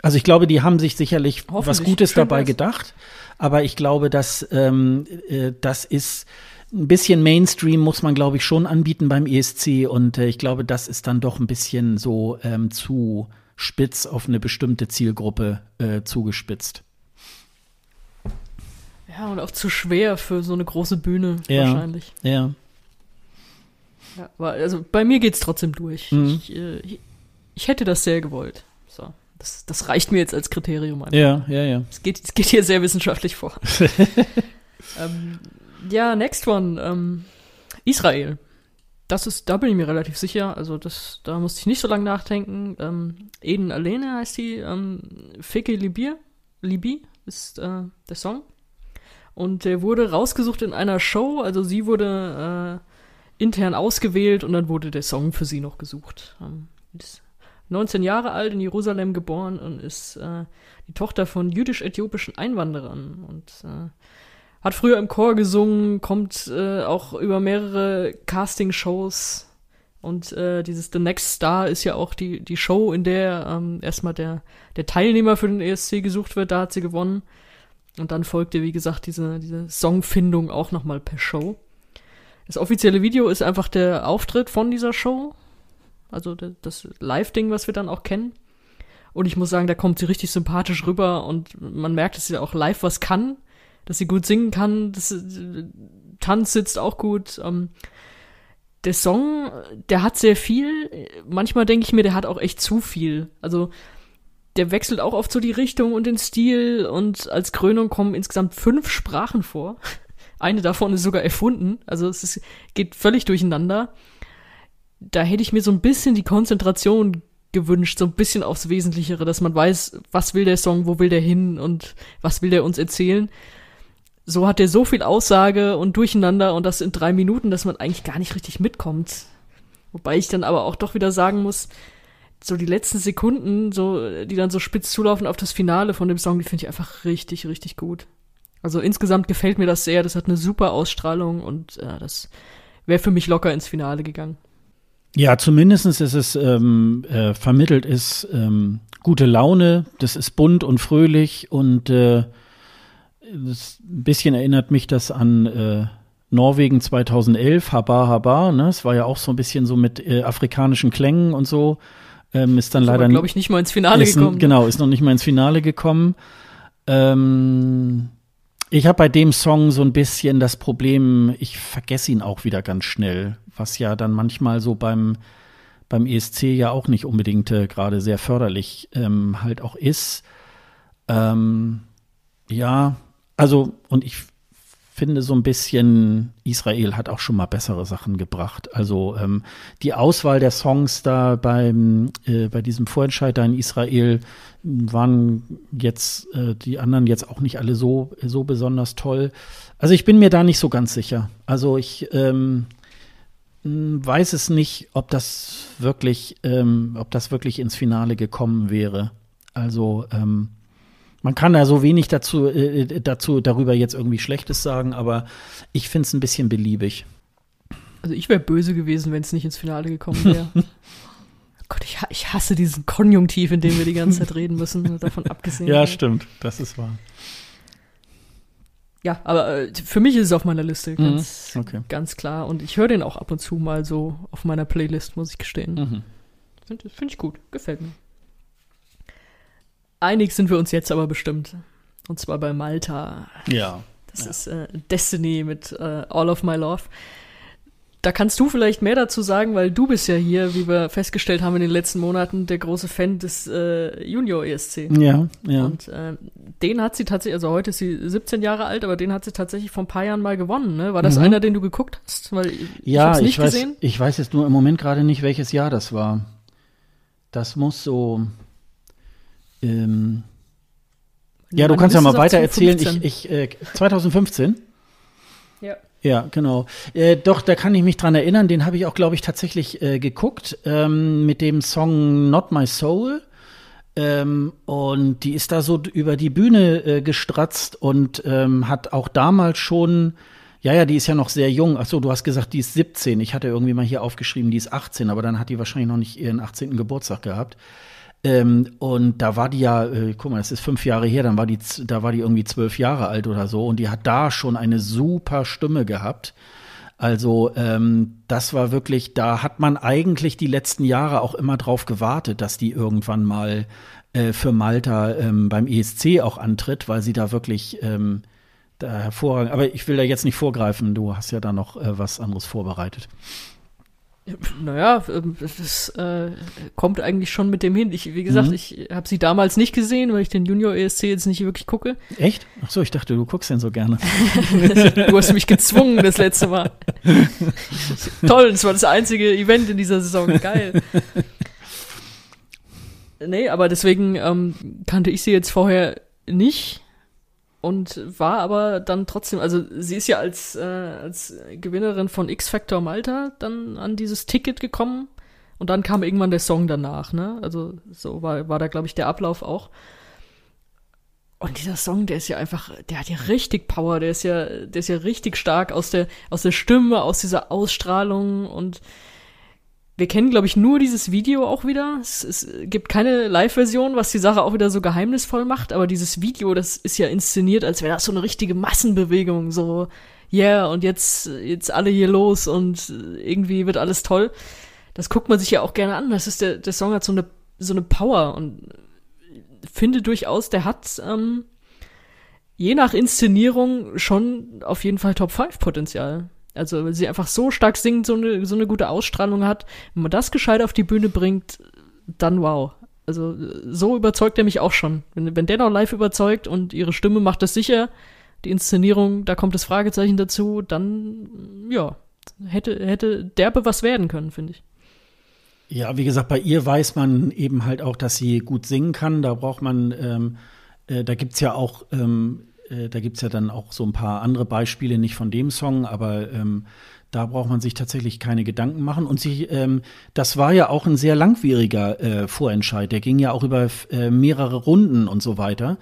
Also ich glaube, die haben sich sicherlich was Gutes dabei gedacht. Aber ich glaube, dass ähm, äh, das ist ein bisschen Mainstream muss man, glaube ich, schon anbieten beim ESC. Und äh, ich glaube, das ist dann doch ein bisschen so ähm, zu spitz auf eine bestimmte Zielgruppe äh, zugespitzt. Ja, und auch zu schwer für so eine große Bühne ja. wahrscheinlich. Ja. ja aber also bei mir geht es trotzdem durch. Mhm. Ich, äh, ich, ich, hätte das sehr gewollt. So. Das, das reicht mir jetzt als Kriterium an. Ja, ja, ja. Es geht, es geht hier sehr wissenschaftlich vor. ähm, ja, next one. Ähm, Israel. Das ist, da bin ich mir relativ sicher. Also das, da musste ich nicht so lange nachdenken. Ähm, Eden Alene heißt die. Ähm, Feke Libir, Libi ist äh, der Song. Und der wurde rausgesucht in einer Show, also sie wurde äh, intern ausgewählt und dann wurde der Song für sie noch gesucht. Ähm, ist 19 Jahre alt, in Jerusalem geboren und ist äh, die Tochter von jüdisch-äthiopischen Einwanderern und äh, hat früher im Chor gesungen, kommt äh, auch über mehrere Casting-Shows und äh, dieses The Next Star ist ja auch die, die Show, in der ähm, erstmal der, der Teilnehmer für den ESC gesucht wird. Da hat sie gewonnen. Und dann folgte, wie gesagt, diese, diese Songfindung auch nochmal per Show. Das offizielle Video ist einfach der Auftritt von dieser Show. Also das Live-Ding, was wir dann auch kennen. Und ich muss sagen, da kommt sie richtig sympathisch rüber und man merkt, dass sie auch live was kann, dass sie gut singen kann, dass sie, Tanz sitzt auch gut. Ähm, der Song, der hat sehr viel. Manchmal denke ich mir, der hat auch echt zu viel. Also der wechselt auch oft so die Richtung und den Stil und als Krönung kommen insgesamt fünf Sprachen vor. Eine davon ist sogar erfunden, also es ist, geht völlig durcheinander. Da hätte ich mir so ein bisschen die Konzentration gewünscht, so ein bisschen aufs Wesentlichere, dass man weiß, was will der Song, wo will der hin und was will der uns erzählen. So hat er so viel Aussage und Durcheinander und das in drei Minuten, dass man eigentlich gar nicht richtig mitkommt. Wobei ich dann aber auch doch wieder sagen muss, so die letzten Sekunden, so, die dann so spitz zulaufen auf das Finale von dem Song, die finde ich einfach richtig, richtig gut. Also insgesamt gefällt mir das sehr, das hat eine super Ausstrahlung und äh, das wäre für mich locker ins Finale gegangen. Ja, zumindest ist es ähm, äh, vermittelt ist ähm, gute Laune, das ist bunt und fröhlich und äh, das ein bisschen erinnert mich das an äh, Norwegen 2011, Habar Habar, ne? Es war ja auch so ein bisschen so mit äh, afrikanischen Klängen und so. Ähm, ist dann ist leider, glaube ich, nicht mal ins Finale gekommen. Ne? genau, ist noch nicht mal ins Finale gekommen. Ähm, ich habe bei dem Song so ein bisschen das Problem, ich vergesse ihn auch wieder ganz schnell, was ja dann manchmal so beim, beim ESC ja auch nicht unbedingt äh, gerade sehr förderlich ähm, halt auch ist. Ähm, ja, also, und ich finde so ein bisschen, Israel hat auch schon mal bessere Sachen gebracht. Also ähm, die Auswahl der Songs da beim, äh, bei diesem Vorentscheid da in Israel waren jetzt äh, die anderen jetzt auch nicht alle so, so besonders toll. Also ich bin mir da nicht so ganz sicher. Also ich ähm, hm, weiß es nicht, ob das wirklich, ähm, ob das wirklich ins Finale gekommen wäre. Also ähm, man kann da so wenig dazu, äh, äh, dazu darüber jetzt irgendwie Schlechtes sagen, aber ich finde es ein bisschen beliebig. Also ich wäre böse gewesen, wenn es nicht ins Finale gekommen wäre. Gott, ich, ich, hasse diesen Konjunktiv, in dem wir die ganze Zeit reden müssen, davon abgesehen. ja, stimmt, das ist wahr. Ja, aber äh, für mich ist es auf meiner Liste mhm. ganz, mhm. okay. ganz klar. Und ich höre den auch ab und zu mal so auf meiner Playlist, muss ich gestehen. Mhm. Finde find ich gut, gefällt mir. Einig sind wir uns jetzt aber bestimmt. Und zwar bei Malta. Ja. Das ja. ist äh, Destiny mit äh, All of My Love. Da kannst du vielleicht mehr dazu sagen, weil du bist ja hier, wie wir festgestellt haben in den letzten Monaten, der große Fan des äh, Junior ESC. Ja, ja. Und äh, den hat sie tatsächlich, also heute ist sie 17 Jahre alt, aber den hat sie tatsächlich vor ein paar Jahren mal gewonnen. Ne? War das mhm. einer, den du geguckt hast? Weil ich, ja, ich, nicht ich weiß, gesehen. ich weiß jetzt nur im Moment gerade nicht, welches Jahr das war. Das muss so ähm, ja, du kannst ja mal weiter erzählen. Ich, ich äh, 2015. Ja. Ja, genau. Äh, doch, da kann ich mich dran erinnern. Den habe ich auch, glaube ich, tatsächlich äh, geguckt ähm, mit dem Song Not My Soul. Ähm, und die ist da so über die Bühne äh, gestratzt und ähm, hat auch damals schon, ja, ja, die ist ja noch sehr jung. Ach so, du hast gesagt, die ist 17. Ich hatte irgendwie mal hier aufgeschrieben, die ist 18, aber dann hat die wahrscheinlich noch nicht ihren 18. Geburtstag gehabt. Ähm, und da war die ja, äh, guck mal, das ist fünf Jahre her, dann war die, da war die irgendwie zwölf Jahre alt oder so und die hat da schon eine super Stimme gehabt. Also ähm, das war wirklich, da hat man eigentlich die letzten Jahre auch immer drauf gewartet, dass die irgendwann mal äh, für Malta ähm, beim ESC auch antritt, weil sie da wirklich ähm, da hervorragend. Aber ich will da jetzt nicht vorgreifen, du hast ja da noch äh, was anderes vorbereitet. Naja, ähm, das äh, kommt eigentlich schon mit dem hin. Ich, wie gesagt, mhm. ich habe sie damals nicht gesehen, weil ich den Junior ESC jetzt nicht wirklich gucke. Echt? Ach so, ich dachte, du guckst den so gerne. du hast mich gezwungen das letzte Mal. Toll, das war das einzige Event in dieser Saison. Geil. Nee, aber deswegen ähm, kannte ich sie jetzt vorher nicht und war aber dann trotzdem, also sie ist ja als, äh, als Gewinnerin von X Factor Malta dann an dieses Ticket gekommen und dann kam irgendwann der Song danach, ne? Also so war, war da, glaube ich, der Ablauf auch. Und dieser Song, der ist ja einfach, der hat ja richtig Power, der ist ja, der ist ja richtig stark aus der, aus der Stimme, aus dieser Ausstrahlung und wir kennen, glaube ich, nur dieses Video auch wieder. Es, es gibt keine Live-Version, was die Sache auch wieder so geheimnisvoll macht, aber dieses Video, das ist ja inszeniert, als wäre das so eine richtige Massenbewegung, so, yeah, und jetzt, jetzt alle hier los und irgendwie wird alles toll. Das guckt man sich ja auch gerne an. Das ist der, der Song hat so eine, so eine Power und finde durchaus, der hat, ähm, je nach Inszenierung schon auf jeden Fall Top 5 Potenzial. Also weil sie einfach so stark singt, so eine, so eine gute Ausstrahlung hat. Wenn man das gescheit auf die Bühne bringt, dann wow. Also so überzeugt er mich auch schon. Wenn, wenn der noch live überzeugt und ihre Stimme macht das sicher, die Inszenierung, da kommt das Fragezeichen dazu, dann ja, hätte, hätte derbe was werden können, finde ich. Ja, wie gesagt, bei ihr weiß man eben halt auch, dass sie gut singen kann. Da braucht man, ähm, äh, da gibt's ja auch ähm, äh, da gibt es ja dann auch so ein paar andere Beispiele, nicht von dem Song, aber ähm, da braucht man sich tatsächlich keine Gedanken machen. Und sie, ähm, das war ja auch ein sehr langwieriger äh, Vorentscheid. Der ging ja auch über äh, mehrere Runden und so weiter.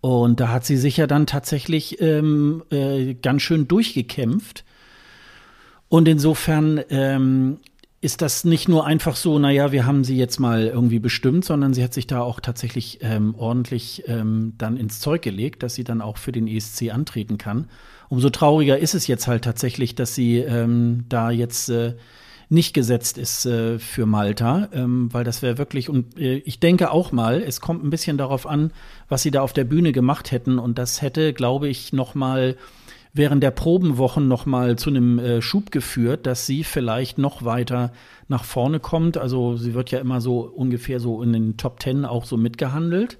Und da hat sie sich ja dann tatsächlich ähm, äh, ganz schön durchgekämpft. Und insofern ähm, ist das nicht nur einfach so, naja, wir haben sie jetzt mal irgendwie bestimmt, sondern sie hat sich da auch tatsächlich ähm, ordentlich ähm, dann ins Zeug gelegt, dass sie dann auch für den ESC antreten kann. Umso trauriger ist es jetzt halt tatsächlich, dass sie ähm, da jetzt äh, nicht gesetzt ist äh, für Malta, ähm, weil das wäre wirklich, und äh, ich denke auch mal, es kommt ein bisschen darauf an, was sie da auf der Bühne gemacht hätten und das hätte, glaube ich, nochmal mal während der Probenwochen nochmal zu einem äh, Schub geführt, dass sie vielleicht noch weiter nach vorne kommt. Also sie wird ja immer so ungefähr so in den Top 10 auch so mitgehandelt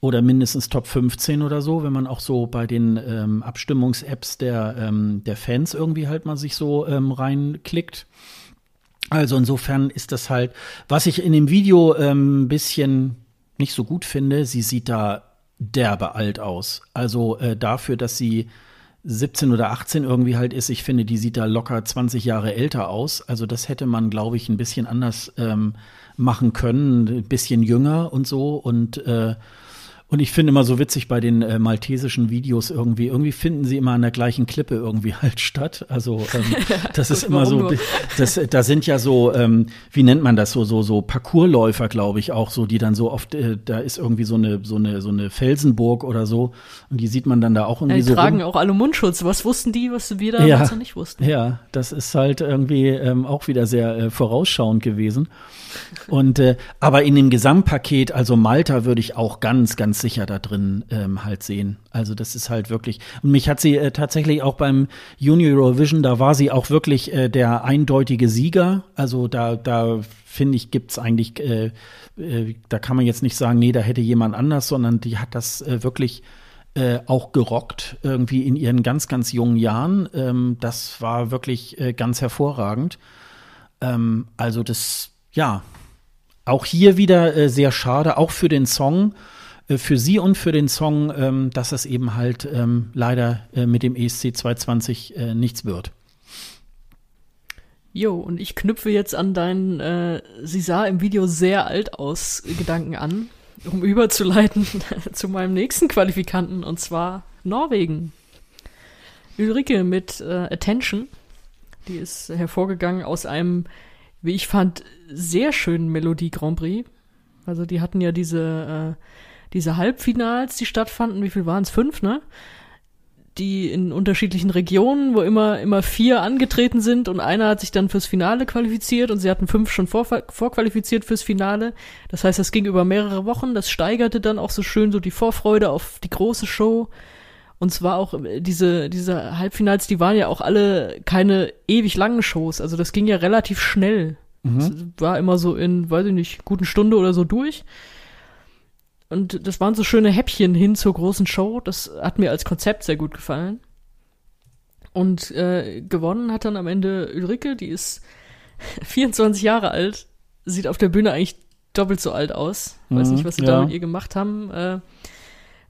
oder mindestens Top 15 oder so, wenn man auch so bei den ähm, Abstimmungs-Apps der, ähm, der Fans irgendwie halt mal sich so ähm, reinklickt. Also insofern ist das halt, was ich in dem Video ein ähm, bisschen nicht so gut finde, sie sieht da derbe alt aus. Also äh, dafür, dass sie 17 oder 18 irgendwie halt ist. Ich finde, die sieht da locker 20 Jahre älter aus. Also das hätte man, glaube ich, ein bisschen anders ähm, machen können, ein bisschen jünger und so. Und äh, und ich finde immer so witzig bei den äh, maltesischen Videos irgendwie, irgendwie finden sie immer an der gleichen Klippe irgendwie halt statt. Also ähm, das ist immer so, das, da sind ja so, ähm, wie nennt man das so, so, so Parcoursläufer, glaube ich, auch so, die dann so oft, äh, da ist irgendwie so eine, so eine, so eine Felsenburg oder so und die sieht man dann da auch irgendwie ja, die so. Die tragen rum. auch alle Mundschutz. Was wussten die, was wir da ja, nicht wussten? Ja, das ist halt irgendwie ähm, auch wieder sehr äh, vorausschauend gewesen. Und äh, aber in dem Gesamtpaket, also Malta würde ich auch ganz, ganz ganz sicher da drin ähm, halt sehen. Also das ist halt wirklich. Und mich hat sie äh, tatsächlich auch beim Junior Eurovision, da war sie auch wirklich äh, der eindeutige Sieger. Also da, da finde ich, gibt es eigentlich, äh, äh, da kann man jetzt nicht sagen, nee, da hätte jemand anders, sondern die hat das äh, wirklich äh, auch gerockt, irgendwie in ihren ganz, ganz jungen Jahren. Ähm, das war wirklich ganz hervorragend. Ähm, also das, ja, auch hier wieder äh, sehr schade, auch für den Song. Äh, für sie und für den Song, ähm, dass das eben halt ähm, leider äh, mit dem ESC 220 äh, nichts wird. Jo, und ich knüpfe jetzt an deinen, äh, sie sah im Video sehr alt aus, Gedanken an, um überzuleiten zu meinem nächsten Qualifikanten, und zwar Norwegen. Ulrike mit äh, Attention, die ist hervorgegangen aus einem, wie ich fand, sehr schönen Melodie Grand Prix. Also die hatten ja diese äh, diese Halbfinals, die stattfanden, wie viel waren es? Fünf, ne? Die in unterschiedlichen Regionen, wo immer, immer vier angetreten sind und einer hat sich dann fürs Finale qualifiziert und sie hatten fünf schon vor, vorqualifiziert fürs Finale. Das heißt, das ging über mehrere Wochen, das steigerte dann auch so schön so die Vorfreude auf die große Show. Und zwar auch äh, diese, diese Halbfinals, die waren ja auch alle keine ewig langen Shows. Also das ging ja relativ schnell. Mhm. war immer so in, weiß ich nicht, guten Stunde oder so durch. Und das waren so schöne Häppchen hin zur großen Show. Das hat mir als Konzept sehr gut gefallen. Und äh, gewonnen hat dann am Ende Ulrike, die ist 24 Jahre alt, sieht auf der Bühne eigentlich doppelt so alt aus. Weiß mhm, nicht, was sie ja. da mit ihr gemacht haben. Äh,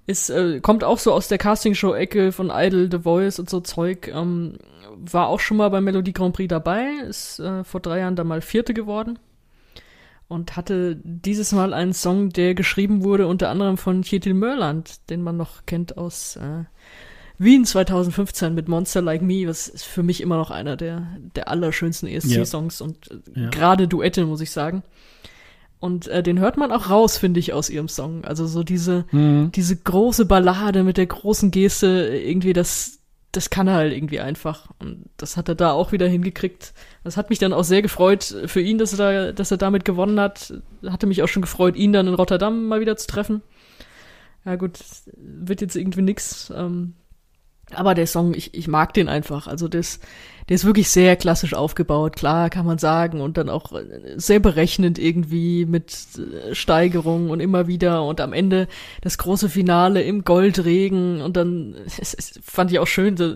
ist, äh, kommt auch so aus der Castingshow-Ecke von Idol, The Voice und so Zeug. Ähm, war auch schon mal beim Melodie Grand Prix dabei, ist äh, vor drei Jahren da mal Vierte geworden und hatte dieses Mal einen Song, der geschrieben wurde unter anderem von Chetil Mörland, den man noch kennt aus äh, Wien 2015 mit Monster Like Me, was ist für mich immer noch einer der, der allerschönsten ESC-Songs ja. und äh, ja. gerade Duette, muss ich sagen. Und äh, den hört man auch raus, finde ich, aus ihrem Song. Also so diese, mhm. diese große Ballade mit der großen Geste, irgendwie das, das kann er halt irgendwie einfach. Und das hat er da auch wieder hingekriegt. Das hat mich dann auch sehr gefreut für ihn, dass er, da, dass er damit gewonnen hat. Hatte mich auch schon gefreut, ihn dann in Rotterdam mal wieder zu treffen. Ja gut, wird jetzt irgendwie nix. Ähm, aber der Song, ich, ich mag den einfach. Also der ist, der ist wirklich sehr klassisch aufgebaut, klar, kann man sagen. Und dann auch äh, sehr berechnend irgendwie mit äh, Steigerungen und immer wieder. Und am Ende das große Finale im Goldregen. Und dann fand ich auch schön, so,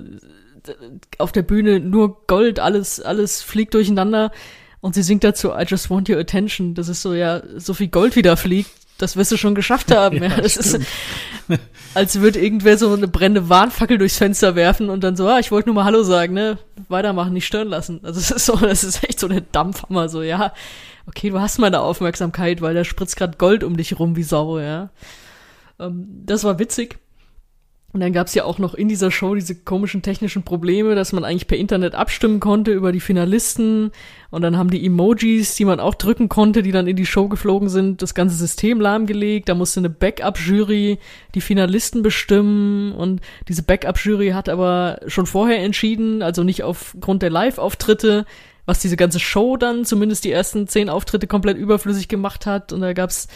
auf der Bühne nur Gold, alles, alles fliegt durcheinander. Und sie singt dazu, I just want your attention. Das ist so, ja, so viel Gold wieder fliegt. Das wirst du schon geschafft haben. ja, ja, das stimmt. ist, als würde irgendwer so eine brennende Warnfackel durchs Fenster werfen und dann so, ah, ich wollte nur mal Hallo sagen, ne? Weitermachen, nicht stören lassen. Also es ist so, das ist echt so der Dampfhammer, so, ja. Okay, du hast meine Aufmerksamkeit, weil da spritzt gerade Gold um dich rum wie Sau, ja. Ähm, das war witzig. Und dann gab's ja auch noch in dieser Show diese komischen technischen Probleme, dass man eigentlich per Internet abstimmen konnte über die Finalisten. Und dann haben die Emojis, die man auch drücken konnte, die dann in die Show geflogen sind, das ganze System lahmgelegt. Da musste eine Backup-Jury die Finalisten bestimmen. Und diese Backup-Jury hat aber schon vorher entschieden, also nicht aufgrund der Live-Auftritte, was diese ganze Show dann, zumindest die ersten zehn Auftritte, komplett überflüssig gemacht hat. Und da gab's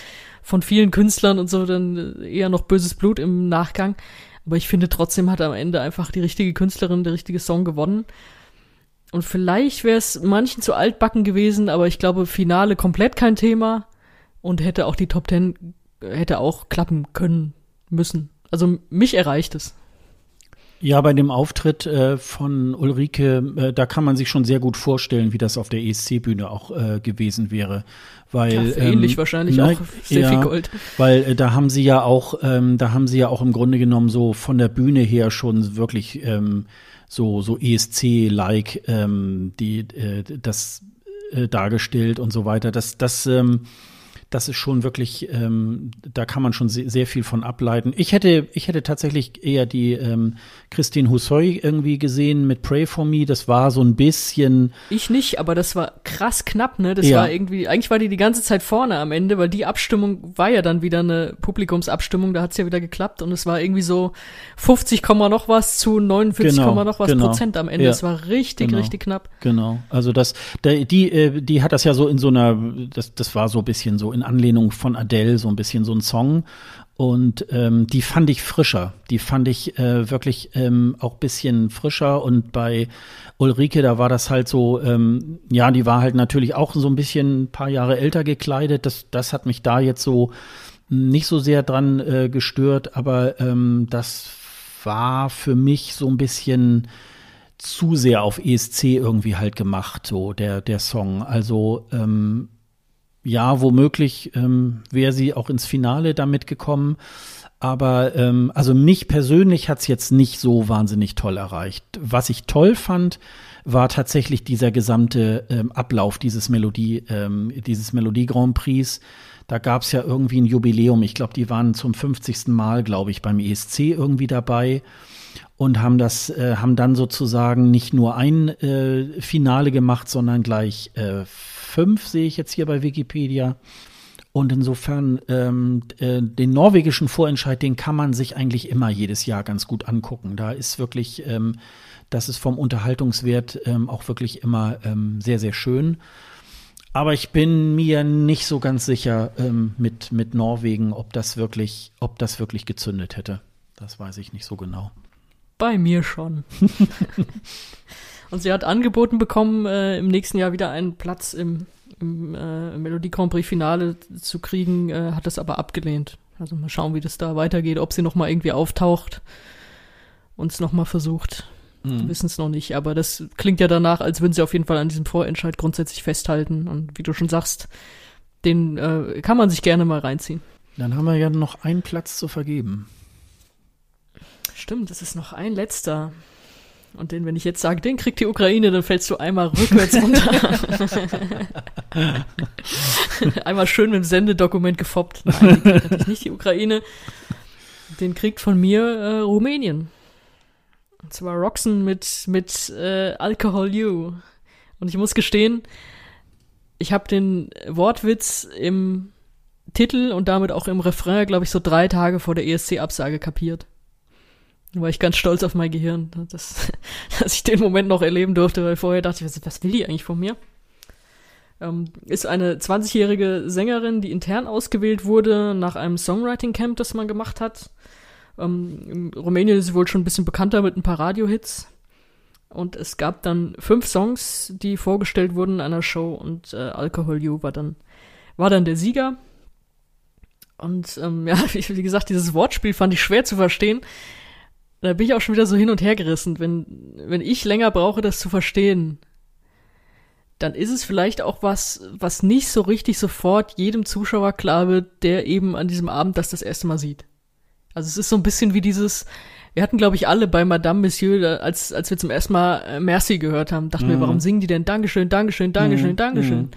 von vielen Künstlern und so dann eher noch böses Blut im Nachgang. Aber ich finde, trotzdem hat am Ende einfach die richtige Künstlerin, der richtige Song gewonnen. Und vielleicht wäre es manchen zu altbacken gewesen, aber ich glaube, Finale komplett kein Thema und hätte auch die Top Ten, äh, hätte auch klappen können müssen. Also mich erreicht es. Ja, bei dem Auftritt äh, von Ulrike, äh, da kann man sich schon sehr gut vorstellen, wie das auf der ESC-Bühne auch äh, gewesen wäre. Weil, ja, ähnlich ähm, wahrscheinlich na, ne, auch sehr ja, viel Gold. Weil äh, da haben sie ja auch, ähm, da haben sie ja auch im Grunde genommen so von der Bühne her schon wirklich ähm, so, so ESC-like ähm, die äh, das äh, dargestellt und so weiter. Das, das ähm, das ist schon wirklich, ähm, da kann man schon sehr, sehr, viel von ableiten. Ich hätte, ich hätte tatsächlich eher die ähm, Christine Hussoy irgendwie gesehen mit Pray for Me. Das war so ein bisschen. Ich nicht, aber das war krass knapp, ne? Das ja. war irgendwie, eigentlich war die die ganze Zeit vorne am Ende, weil die Abstimmung war ja dann wieder eine Publikumsabstimmung, da hat es ja wieder geklappt und es war irgendwie so 50, noch was zu 49, genau, noch was genau. Prozent am Ende. Ja. Es war richtig, genau. richtig knapp. Genau. Also das, die, äh, die hat das ja so in so einer, das, das war so ein bisschen so in Anlehnung von Adele, so ein bisschen so ein Song. Und ähm, die fand ich frischer. Die fand ich äh, wirklich ähm, auch bisschen frischer. Und bei Ulrike, da war das halt so, ähm, ja, die war halt natürlich auch so ein bisschen ein paar Jahre älter gekleidet. Das, das hat mich da jetzt so nicht so sehr dran äh, gestört, aber ähm, das war für mich so ein bisschen zu sehr auf ESC irgendwie halt gemacht, so der, der Song. Also ähm, ja, womöglich ähm, wäre sie auch ins Finale damit gekommen. Aber ähm, also mich persönlich hat's jetzt nicht so wahnsinnig toll erreicht. Was ich toll fand, war tatsächlich dieser gesamte ähm, Ablauf dieses Melodie, ähm, dieses Melodie Grand Prix. Da gab's ja irgendwie ein Jubiläum. Ich glaube, die waren zum 50. Mal, glaube ich, beim ESC irgendwie dabei und haben das, äh, haben dann sozusagen nicht nur ein äh, Finale gemacht, sondern gleich äh, 5 sehe ich jetzt hier bei Wikipedia. Und insofern ähm, äh, den norwegischen Vorentscheid, den kann man sich eigentlich immer jedes Jahr ganz gut angucken. Da ist wirklich, ähm, das ist vom Unterhaltungswert ähm, auch wirklich immer ähm, sehr, sehr schön. Aber ich bin mir nicht so ganz sicher ähm, mit, mit Norwegen, ob das wirklich, ob das wirklich gezündet hätte. Das weiß ich nicht so genau. Bei mir schon. Und sie hat angeboten bekommen, äh, im nächsten Jahr wieder einen Platz im, im äh, Melodie Grand Prix Finale zu kriegen, äh, hat das aber abgelehnt. Also mal schauen, wie das da weitergeht, ob sie nochmal irgendwie auftaucht und es nochmal versucht. Mhm. wissen es noch nicht, aber das klingt ja danach, als würden sie auf jeden Fall an diesem Vorentscheid grundsätzlich festhalten. Und wie du schon sagst, den äh, kann man sich gerne mal reinziehen. Dann haben wir ja noch einen Platz zu vergeben. Stimmt, das ist noch ein letzter. Und den, wenn ich jetzt sage, den kriegt die Ukraine, dann fällst du einmal rückwärts runter. einmal schön mit dem Sendedokument gefoppt. Nein, den kriegt nicht die Ukraine. Den kriegt von mir äh, Rumänien. Und zwar Roxen mit, mit äh, Alcohol You. Und ich muss gestehen, ich habe den Wortwitz im Titel und damit auch im Refrain, glaube ich, so drei Tage vor der ESC-Absage kapiert war ich ganz stolz auf mein Gehirn, dass, dass ich den Moment noch erleben durfte, weil vorher dachte ich, was will die eigentlich von mir? Ähm, ist eine 20-jährige Sängerin, die intern ausgewählt wurde nach einem Songwriting-Camp, das man gemacht hat. Ähm, in Rumänien ist sie wohl schon ein bisschen bekannter mit ein paar Radio-Hits. Und es gab dann fünf Songs, die vorgestellt wurden in einer Show und äh, Alcohol You war dann, war dann der Sieger. Und ähm, ja, wie, wie gesagt, dieses Wortspiel fand ich schwer zu verstehen da bin ich auch schon wieder so hin und her gerissen. Wenn, wenn ich länger brauche, das zu verstehen, dann ist es vielleicht auch was, was nicht so richtig sofort jedem Zuschauer klar wird, der eben an diesem Abend das das erste Mal sieht. Also es ist so ein bisschen wie dieses, wir hatten glaube ich alle bei Madame Monsieur, als, als wir zum ersten Mal äh, Merci gehört haben, dachten mhm. wir, warum singen die denn Dankeschön, Dankeschön, Dankeschön, mhm. Dankeschön. Mhm.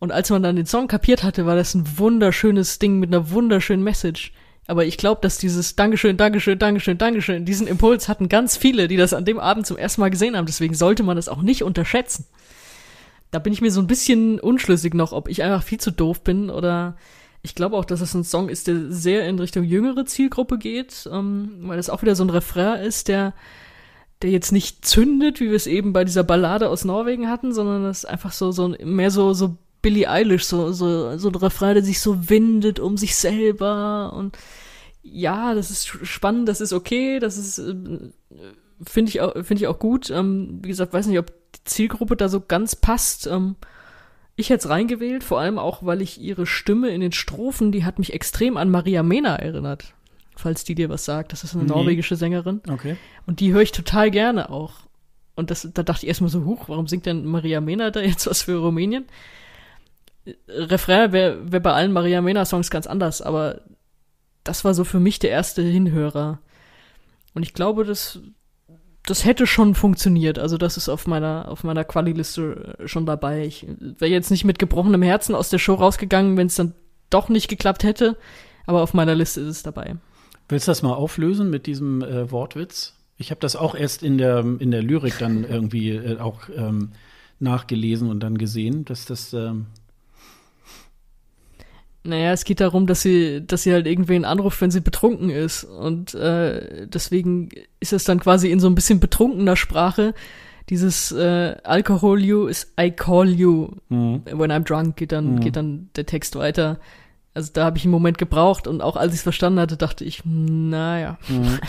Und als man dann den Song kapiert hatte, war das ein wunderschönes Ding mit einer wunderschönen Message. Aber ich glaube, dass dieses Dankeschön, Dankeschön, Dankeschön, Dankeschön, diesen Impuls hatten ganz viele, die das an dem Abend zum ersten Mal gesehen haben. Deswegen sollte man das auch nicht unterschätzen. Da bin ich mir so ein bisschen unschlüssig noch, ob ich einfach viel zu doof bin oder ich glaube auch, dass es ein Song ist, der sehr in Richtung jüngere Zielgruppe geht, ähm, weil das auch wieder so ein Refrain ist, der, der jetzt nicht zündet, wie wir es eben bei dieser Ballade aus Norwegen hatten, sondern das einfach so, so mehr so, so Billie Eilish, so, so, so ein Refrain, der sich so windet um sich selber und ja, das ist spannend, das ist okay, das ist, äh, finde ich, auch finde ich auch gut. Ähm, wie gesagt, weiß nicht, ob die Zielgruppe da so ganz passt. Ähm, ich hätte es reingewählt, vor allem auch, weil ich ihre Stimme in den Strophen, die hat mich extrem an Maria Mena erinnert, falls die dir was sagt. Das ist eine nee. norwegische Sängerin. Okay. Und die höre ich total gerne auch. Und das, da dachte ich erstmal so, huch, warum singt denn Maria Mena da jetzt was für Rumänien? Refrain wäre wär bei allen Maria Mena-Songs ganz anders, aber das war so für mich der erste Hinhörer. Und ich glaube, das, das hätte schon funktioniert. Also das ist auf meiner, auf meiner Quali-Liste schon dabei. Ich wäre jetzt nicht mit gebrochenem Herzen aus der Show rausgegangen, wenn es dann doch nicht geklappt hätte. Aber auf meiner Liste ist es dabei. Willst du das mal auflösen mit diesem äh, Wortwitz? Ich habe das auch erst in der, in der Lyrik dann irgendwie äh, auch ähm, nachgelesen und dann gesehen, dass das ähm, naja, es geht darum, dass sie, dass sie halt irgendwen anruft, wenn sie betrunken ist. Und äh, deswegen ist es dann quasi in so ein bisschen betrunkener Sprache. Dieses äh, Alcohol you ist I call you. Mhm. When I'm drunk geht dann, mhm. geht dann der Text weiter. Also da habe ich einen Moment gebraucht und auch als ich es verstanden hatte, dachte ich, hm, naja. Mhm.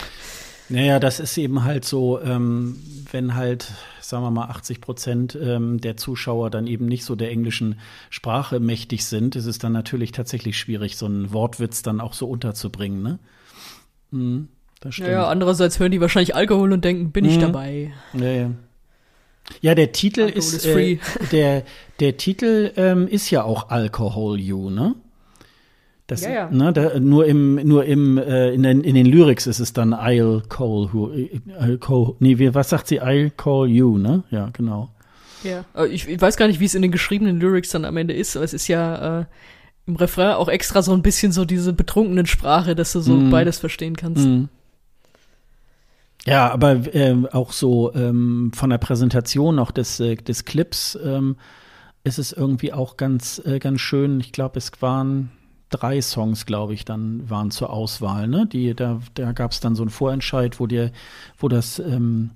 Naja, das ist eben halt so, ähm, wenn halt sagen wir mal, 80 Prozent ähm, der Zuschauer dann eben nicht so der englischen Sprache mächtig sind, ist es dann natürlich tatsächlich schwierig, so einen Wortwitz dann auch so unterzubringen. Ne? Mhm, das stimmt. Ja, andererseits hören die wahrscheinlich Alkohol und denken, bin mhm. ich dabei. Ja, ja. Ja, der Titel Alkohol ist, ist äh, der, der Titel ähm, ist ja auch Alcohol You, ne? Das, ja, ja. Ne, da, nur im, nur im, äh, in, den, in den Lyrics ist es dann I'll call who, I'll äh, äh, call, nee, wie, was sagt sie? I'll call you, ne? Ja, genau. Ja. Äh, ich, ich weiß gar nicht, wie es in den geschriebenen Lyrics dann am Ende ist, aber es ist ja äh, im Refrain auch extra so ein bisschen so diese betrunkenen Sprache, dass du so mm. beides verstehen kannst. Mm. Ja, aber äh, auch so ähm, von der Präsentation auch des, des Clips ähm, ist es irgendwie auch ganz, ganz schön. Ich glaube, es waren drei Songs, glaube ich, dann waren zur Auswahl. Ne? Die, da da gab es dann so einen Vorentscheid, wo, dir, wo das ähm,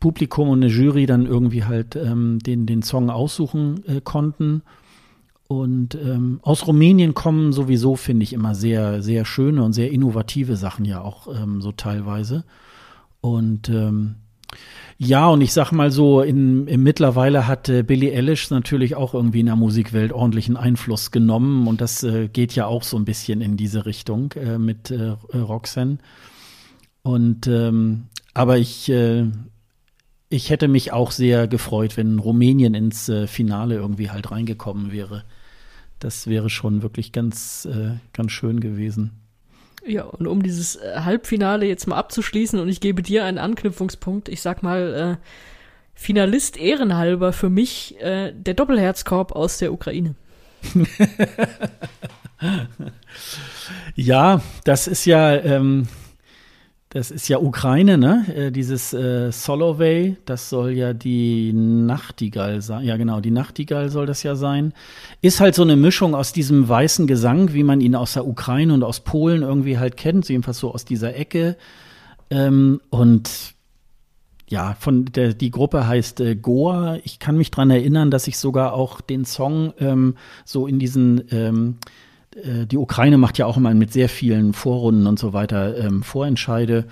Publikum und eine Jury dann irgendwie halt ähm, den, den Song aussuchen äh, konnten. Und ähm, aus Rumänien kommen sowieso, finde ich, immer sehr, sehr schöne und sehr innovative Sachen ja auch ähm, so teilweise. Und ähm, ja, und ich sag mal so, in, in mittlerweile hat äh, Billie Eilish natürlich auch irgendwie in der Musikwelt ordentlichen Einfluss genommen und das äh, geht ja auch so ein bisschen in diese Richtung äh, mit äh, Roxanne. Und ähm, aber ich, äh, ich hätte mich auch sehr gefreut, wenn Rumänien ins äh, Finale irgendwie halt reingekommen wäre. Das wäre schon wirklich ganz, äh, ganz schön gewesen. Ja, und um dieses äh, Halbfinale jetzt mal abzuschließen und ich gebe dir einen Anknüpfungspunkt, ich sag mal, äh, Finalist ehrenhalber für mich äh, der Doppelherzkorb aus der Ukraine. ja, das ist ja, ähm, das ist ja Ukraine, ne? Äh, dieses äh, Solovey, das soll ja die Nachtigall sein. Ja, genau, die Nachtigall soll das ja sein. Ist halt so eine Mischung aus diesem weißen Gesang, wie man ihn aus der Ukraine und aus Polen irgendwie halt kennt, jedenfalls so aus dieser Ecke. Ähm, und ja, von der, die Gruppe heißt äh, Goa. Ich kann mich daran erinnern, dass ich sogar auch den Song ähm, so in diesen ähm, äh, die Ukraine macht ja auch immer mit sehr vielen Vorrunden und so weiter ähm, Vorentscheide.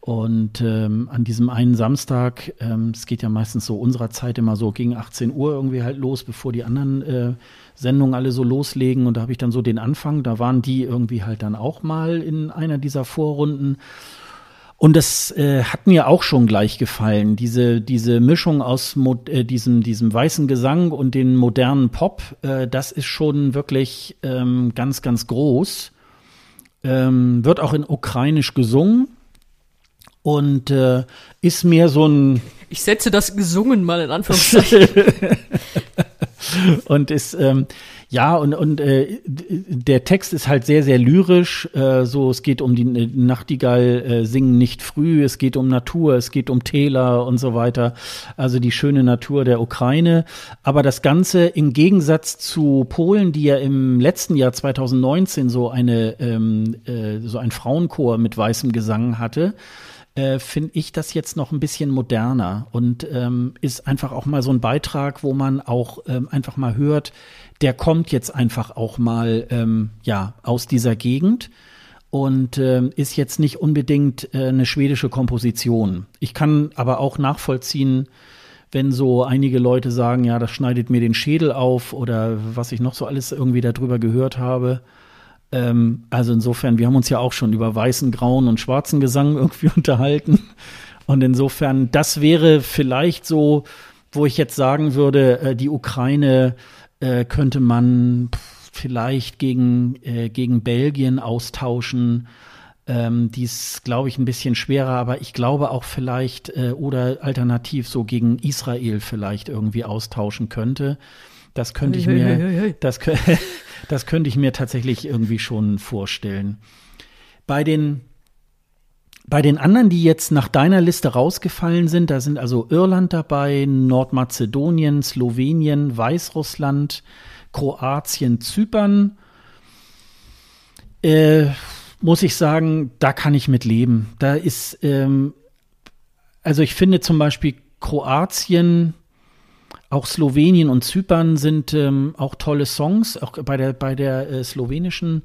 Und ähm, an diesem einen Samstag, ähm, es geht ja meistens so unserer Zeit immer so gegen 18 Uhr irgendwie halt los, bevor die anderen äh, Sendungen alle so loslegen. Und da habe ich dann so den Anfang, da waren die irgendwie halt dann auch mal in einer dieser Vorrunden. Und das äh, hat mir auch schon gleich gefallen. Diese, diese Mischung aus Mo äh, diesem, diesem weißen Gesang und dem modernen Pop, äh, das ist schon wirklich ähm, ganz, ganz groß. Ähm, wird auch in Ukrainisch gesungen und äh, ist mehr so ein. Ich setze das gesungen mal in Anführungszeichen. und ist, ähm, ja, und, und äh, der Text ist halt sehr, sehr lyrisch. Äh, so, es geht um die äh, Nachtigall äh, singen nicht früh, es geht um Natur, es geht um Täler und so weiter. Also die schöne Natur der Ukraine. Aber das Ganze im Gegensatz zu Polen, die ja im letzten Jahr 2019 so eine ähm, äh, so ein Frauenchor mit weißem Gesang hatte, äh, finde ich das jetzt noch ein bisschen moderner und ähm, ist einfach auch mal so ein Beitrag, wo man auch ähm, einfach mal hört, der kommt jetzt einfach auch mal ähm, ja aus dieser Gegend und äh, ist jetzt nicht unbedingt äh, eine schwedische Komposition. Ich kann aber auch nachvollziehen, wenn so einige Leute sagen, ja, das schneidet mir den Schädel auf oder was ich noch so alles irgendwie darüber gehört habe. Ähm, also insofern, wir haben uns ja auch schon über weißen, grauen und schwarzen Gesang irgendwie unterhalten. Und insofern, das wäre vielleicht so, wo ich jetzt sagen würde, äh, die Ukraine äh, könnte man vielleicht gegen, äh, gegen Belgien austauschen. Ähm, die ist, glaube ich, ein bisschen schwerer, aber ich glaube auch vielleicht äh, oder alternativ so gegen Israel vielleicht irgendwie austauschen könnte. Das könnte ich mir, das, das könnte ich mir tatsächlich irgendwie schon vorstellen. Bei den bei den anderen, die jetzt nach deiner Liste rausgefallen sind, da sind also Irland dabei, Nordmazedonien, Slowenien, Weißrussland, Kroatien, Zypern. Äh, muss ich sagen, da kann ich mit leben. Da ist, ähm, also ich finde zum Beispiel Kroatien, auch Slowenien und Zypern sind ähm, auch tolle Songs, auch bei der, bei der äh, slowenischen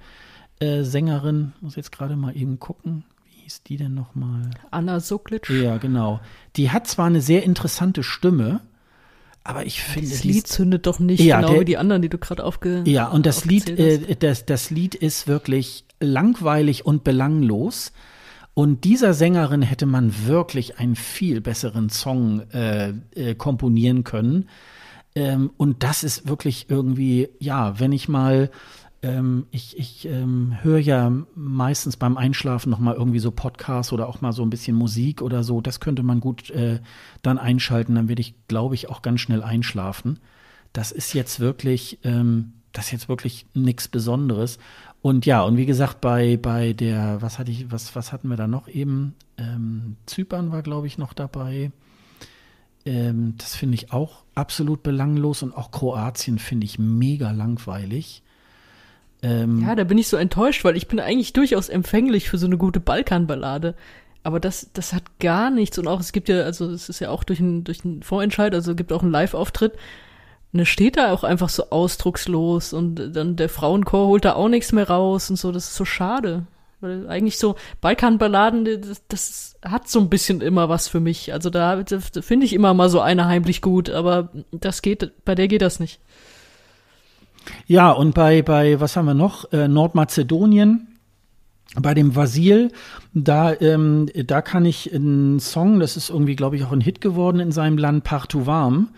äh, Sängerin, muss jetzt gerade mal eben gucken, hieß die denn nochmal? Anna Suklitsch. Ja, genau. Die hat zwar eine sehr interessante Stimme, aber ich finde. Das Lied zündet doch nicht ja, genau der, wie die anderen, die du gerade aufgehört hast. Ja, und das Lied, äh, das, das Lied ist wirklich langweilig und belanglos. Und dieser Sängerin hätte man wirklich einen viel besseren Song äh, äh, komponieren können. Ähm, und das ist wirklich irgendwie, ja, wenn ich mal ähm, ich, ich ähm, höre ja meistens beim Einschlafen nochmal irgendwie so Podcasts oder auch mal so ein bisschen Musik oder so. Das könnte man gut äh, dann einschalten. Dann werde ich, glaube ich, auch ganz schnell einschlafen. Das ist jetzt wirklich, ähm, das ist jetzt wirklich nichts Besonderes. Und ja, und wie gesagt, bei, bei der, was hatte ich, was, was hatten wir da noch eben? Ähm, Zypern war, glaube ich, noch dabei. Ähm, das finde ich auch absolut belanglos und auch Kroatien finde ich mega langweilig. Ähm, ja, da bin ich so enttäuscht, weil ich bin eigentlich durchaus empfänglich für so eine gute Balkanballade. Aber das, das hat gar nichts. Und auch, es gibt ja, also es ist ja auch durch einen durch einen Vorentscheid, also es gibt auch einen Live-Auftritt. Und da steht da auch einfach so ausdruckslos und dann der Frauenchor holt da auch nichts mehr raus und so, das ist so schade. Weil eigentlich so Balkanballaden, das, das hat so ein bisschen immer was für mich. Also da finde ich immer mal so eine heimlich gut, aber das geht, bei der geht das nicht. Ja, und bei, bei was haben wir noch? Äh, Nordmazedonien. Bei dem Vasil, da, ähm, da kann ich einen Song, das ist irgendwie, glaube ich, auch ein Hit geworden in seinem Land, Partu Warm.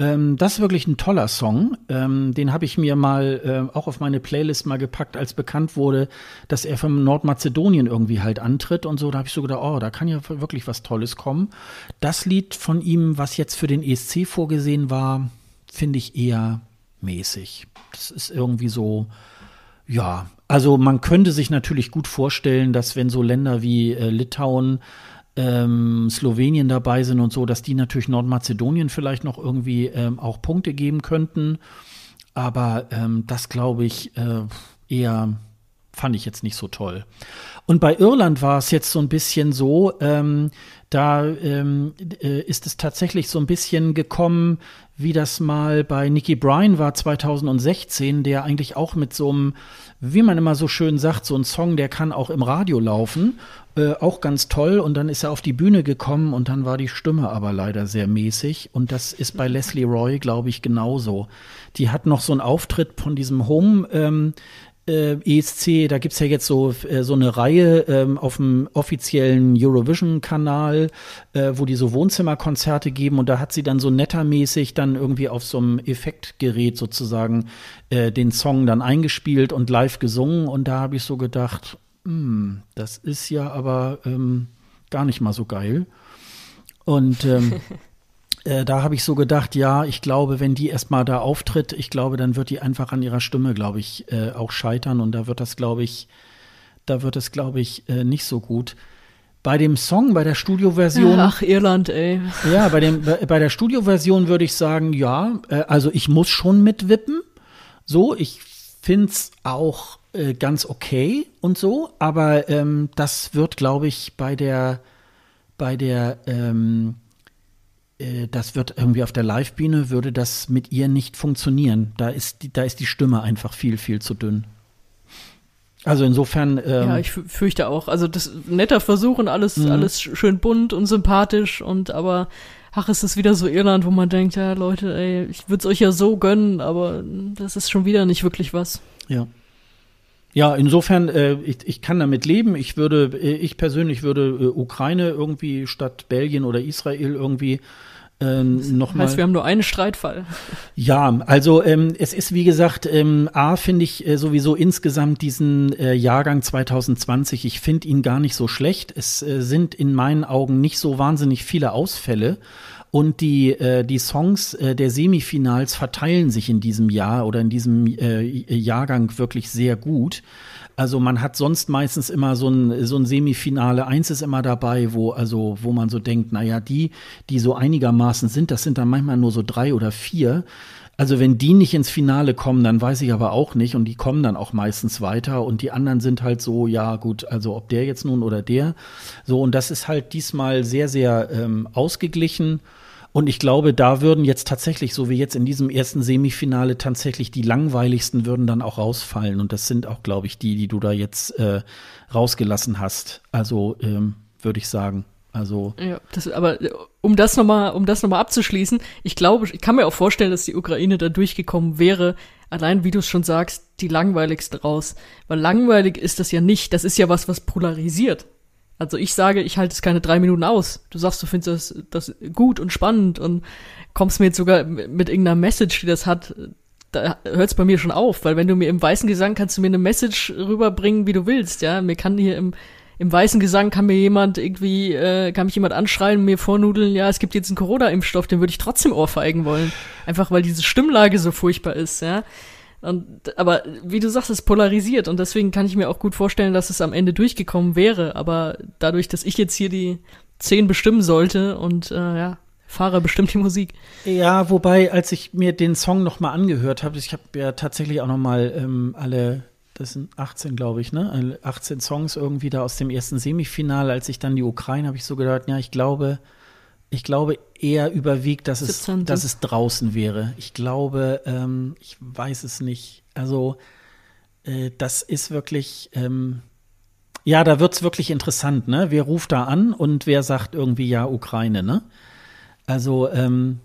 Ähm, das ist wirklich ein toller Song. Ähm, den habe ich mir mal äh, auch auf meine Playlist mal gepackt, als bekannt wurde, dass er von Nordmazedonien irgendwie halt antritt und so. Da habe ich so gedacht, oh, da kann ja wirklich was Tolles kommen. Das Lied von ihm, was jetzt für den ESC vorgesehen war, finde ich eher mäßig. Das ist irgendwie so, ja, also man könnte sich natürlich gut vorstellen, dass wenn so Länder wie äh, Litauen, ähm, Slowenien dabei sind und so, dass die natürlich Nordmazedonien vielleicht noch irgendwie ähm, auch Punkte geben könnten. Aber ähm, das glaube ich äh, eher fand ich jetzt nicht so toll. Und bei Irland war es jetzt so ein bisschen so, ähm, da ähm, äh, ist es tatsächlich so ein bisschen gekommen, wie das mal bei Nicky Bryan war 2016, der eigentlich auch mit so einem, wie man immer so schön sagt, so ein Song, der kann auch im Radio laufen, äh, auch ganz toll. Und dann ist er auf die Bühne gekommen und dann war die Stimme aber leider sehr mäßig. Und das ist bei Leslie Roy, glaube ich, genauso. Die hat noch so einen Auftritt von diesem Home. Ähm, äh, ESC, da gibt's ja jetzt so, äh, so eine Reihe ähm, auf dem offiziellen Eurovision-Kanal, äh, wo die so Wohnzimmerkonzerte geben und da hat sie dann so nettermäßig dann irgendwie auf so einem Effektgerät sozusagen äh, den Song dann eingespielt und live gesungen und da habe ich so gedacht, hm, das ist ja aber ähm, gar nicht mal so geil. Und ähm, Äh, da habe ich so gedacht, ja, ich glaube, wenn die erstmal da auftritt, ich glaube, dann wird die einfach an ihrer Stimme, glaube ich, äh, auch scheitern und da wird das, glaube ich, da wird es, glaube ich, äh, nicht so gut. Bei dem Song, bei der Studioversion. Ach, Irland, ey. Ja, bei, dem, bei der Studioversion würde ich sagen, ja, äh, also ich muss schon mitwippen. So, ich finde es auch äh, ganz okay und so, aber ähm, das wird, glaube ich, bei der, bei der ähm, äh, das wird irgendwie auf der Live-Biene, würde das mit ihr nicht funktionieren. Da ist, die, da ist die Stimme einfach viel, viel zu dünn. Also insofern. Ähm, ja, ich fürchte auch. Also das netter Versuch und alles, mhm. alles schön bunt und sympathisch und aber ach, ist das wieder so Irland, wo man denkt, ja Leute, ey, ich würde es euch ja so gönnen, aber das ist schon wieder nicht wirklich was. Ja. Ja, insofern, äh, ich, ich kann damit leben. Ich würde, äh, ich persönlich würde äh, Ukraine irgendwie statt Belgien oder Israel irgendwie ähm, das heißt, wir haben nur einen Streitfall. Ja, also ähm, es ist wie gesagt, ähm, A finde ich äh, sowieso insgesamt diesen äh, Jahrgang 2020, ich finde ihn gar nicht so schlecht. Es äh, sind in meinen Augen nicht so wahnsinnig viele Ausfälle. Und die, äh, die Songs äh, der Semifinals verteilen sich in diesem Jahr oder in diesem äh, Jahrgang wirklich sehr gut. Also man hat sonst meistens immer so ein, so ein Semifinale. Eins ist immer dabei, wo, also, wo man so denkt, naja, die, die so einigermaßen sind, das sind dann manchmal nur so drei oder vier. Also wenn die nicht ins Finale kommen, dann weiß ich aber auch nicht. Und die kommen dann auch meistens weiter. Und die anderen sind halt so, ja gut, also ob der jetzt nun oder der. So, und das ist halt diesmal sehr, sehr ähm, ausgeglichen. Und ich glaube, da würden jetzt tatsächlich, so wie jetzt in diesem ersten Semifinale, tatsächlich die langweiligsten würden dann auch rausfallen. Und das sind auch, glaube ich, die, die du da jetzt äh, rausgelassen hast. Also ähm, würde ich sagen. Also ja, das, aber äh, um das nochmal, um das nochmal abzuschließen, ich glaube, ich kann mir auch vorstellen, dass die Ukraine da durchgekommen wäre, allein wie du es schon sagst, die langweiligste raus. Weil langweilig ist das ja nicht, das ist ja was, was polarisiert. Also ich sage, ich halte es keine drei Minuten aus. Du sagst, du findest das, das gut und spannend und kommst mir jetzt sogar mit irgendeiner Message, die das hat, da hört es bei mir schon auf, weil wenn du mir im weißen Gesang kannst du mir eine Message rüberbringen, wie du willst, ja. Mir kann hier im im weißen Gesang kann mir jemand irgendwie, äh, kann mich jemand anschreien und mir vornudeln, ja, es gibt jetzt einen Corona-Impfstoff, den würde ich trotzdem ohrfeigen wollen. Einfach weil diese Stimmlage so furchtbar ist, ja. Und, aber wie du sagst, es polarisiert und deswegen kann ich mir auch gut vorstellen, dass es am Ende durchgekommen wäre. Aber dadurch, dass ich jetzt hier die zehn bestimmen sollte und äh, ja, fahre bestimmt die Musik. Ja, wobei, als ich mir den Song nochmal angehört habe, ich habe ja tatsächlich auch nochmal ähm, alle das sind 18, glaube ich, ne? 18 Songs irgendwie da aus dem ersten Semifinale. Als ich dann die Ukraine, habe ich so gedacht, ja, ich glaube, ich glaube eher überwiegt, dass es, dass es draußen wäre. Ich glaube, ähm, ich weiß es nicht. Also äh, das ist wirklich, ähm, ja, da wird es wirklich interessant, ne? Wer ruft da an und wer sagt irgendwie ja Ukraine, ne? Also ähm,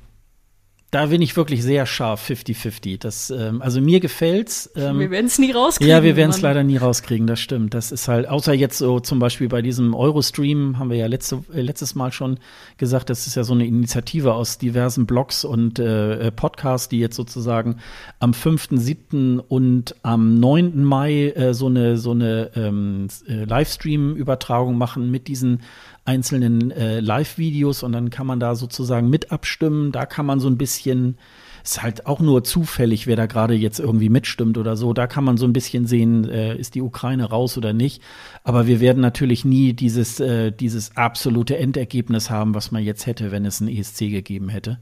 da bin ich wirklich sehr scharf 50-50. Das, ähm, also mir gefällt's. Ähm, wir werden es nie rauskriegen. Ja, wir werden es leider nie rauskriegen, das stimmt. Das ist halt, außer jetzt so zum Beispiel bei diesem Eurostream, haben wir ja letzte, äh, letztes Mal schon gesagt, das ist ja so eine Initiative aus diversen Blogs und äh, äh Podcasts, die jetzt sozusagen am 5., 7. und am 9. Mai äh, so eine, so eine ähm, äh, Livestream-Übertragung machen mit diesen einzelnen äh, Live-Videos und dann kann man da sozusagen mit abstimmen. Da kann man so ein bisschen, ist halt auch nur zufällig, wer da gerade jetzt irgendwie mitstimmt oder so. Da kann man so ein bisschen sehen, äh, ist die Ukraine raus oder nicht. Aber wir werden natürlich nie dieses, äh, dieses absolute Endergebnis haben, was man jetzt hätte, wenn es ein ESC gegeben hätte.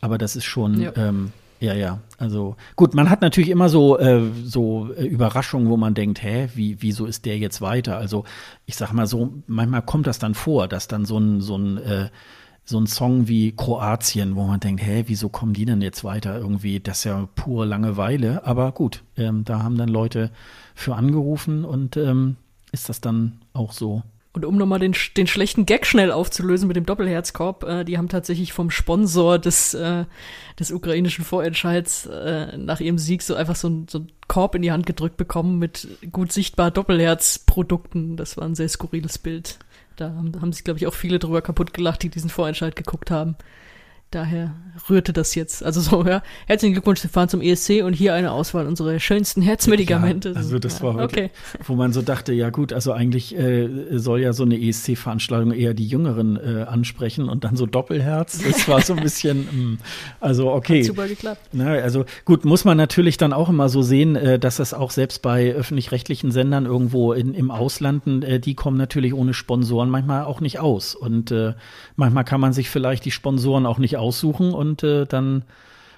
Aber das ist schon. Ja. Ähm, ja, ja. Also gut, man hat natürlich immer so, äh, so äh, Überraschungen, wo man denkt, hä, wie, wieso ist der jetzt weiter? Also ich sag mal so, manchmal kommt das dann vor, dass dann so ein, so ein äh, so ein Song wie Kroatien, wo man denkt, hä, wieso kommen die denn jetzt weiter irgendwie? Das ist ja pure Langeweile. Aber gut, ähm, da haben dann Leute für angerufen und ähm, ist das dann auch so und um nochmal den, den schlechten Gag schnell aufzulösen mit dem Doppelherzkorb, äh, die haben tatsächlich vom Sponsor des, äh, des ukrainischen Vorentscheids äh, nach ihrem Sieg so einfach so, ein, so einen Korb in die Hand gedrückt bekommen mit gut sichtbar Doppelherzprodukten. Das war ein sehr skurriles Bild. Da haben, haben sich, glaube ich, auch viele drüber kaputt gelacht, die diesen Vorentscheid geguckt haben. Daher rührte das jetzt. Also so, ja. Herzlichen Glückwunsch, Sie fahren zum ESC und hier eine Auswahl unserer schönsten Herzmedikamente. Ja, also das war wirklich, okay. wo man so dachte, ja gut, also eigentlich äh, soll ja so eine ESC-Veranstaltung eher die Jüngeren äh, ansprechen und dann so Doppelherz. Das war so ein bisschen, mm, also okay. Hat super geklappt. Na, also gut, muss man natürlich dann auch immer so sehen, äh, dass das auch selbst bei öffentlich-rechtlichen Sendern irgendwo in, im Ausland, äh, die kommen natürlich ohne Sponsoren manchmal auch nicht aus. Und äh, manchmal kann man sich vielleicht die Sponsoren auch nicht aussuchen und äh, dann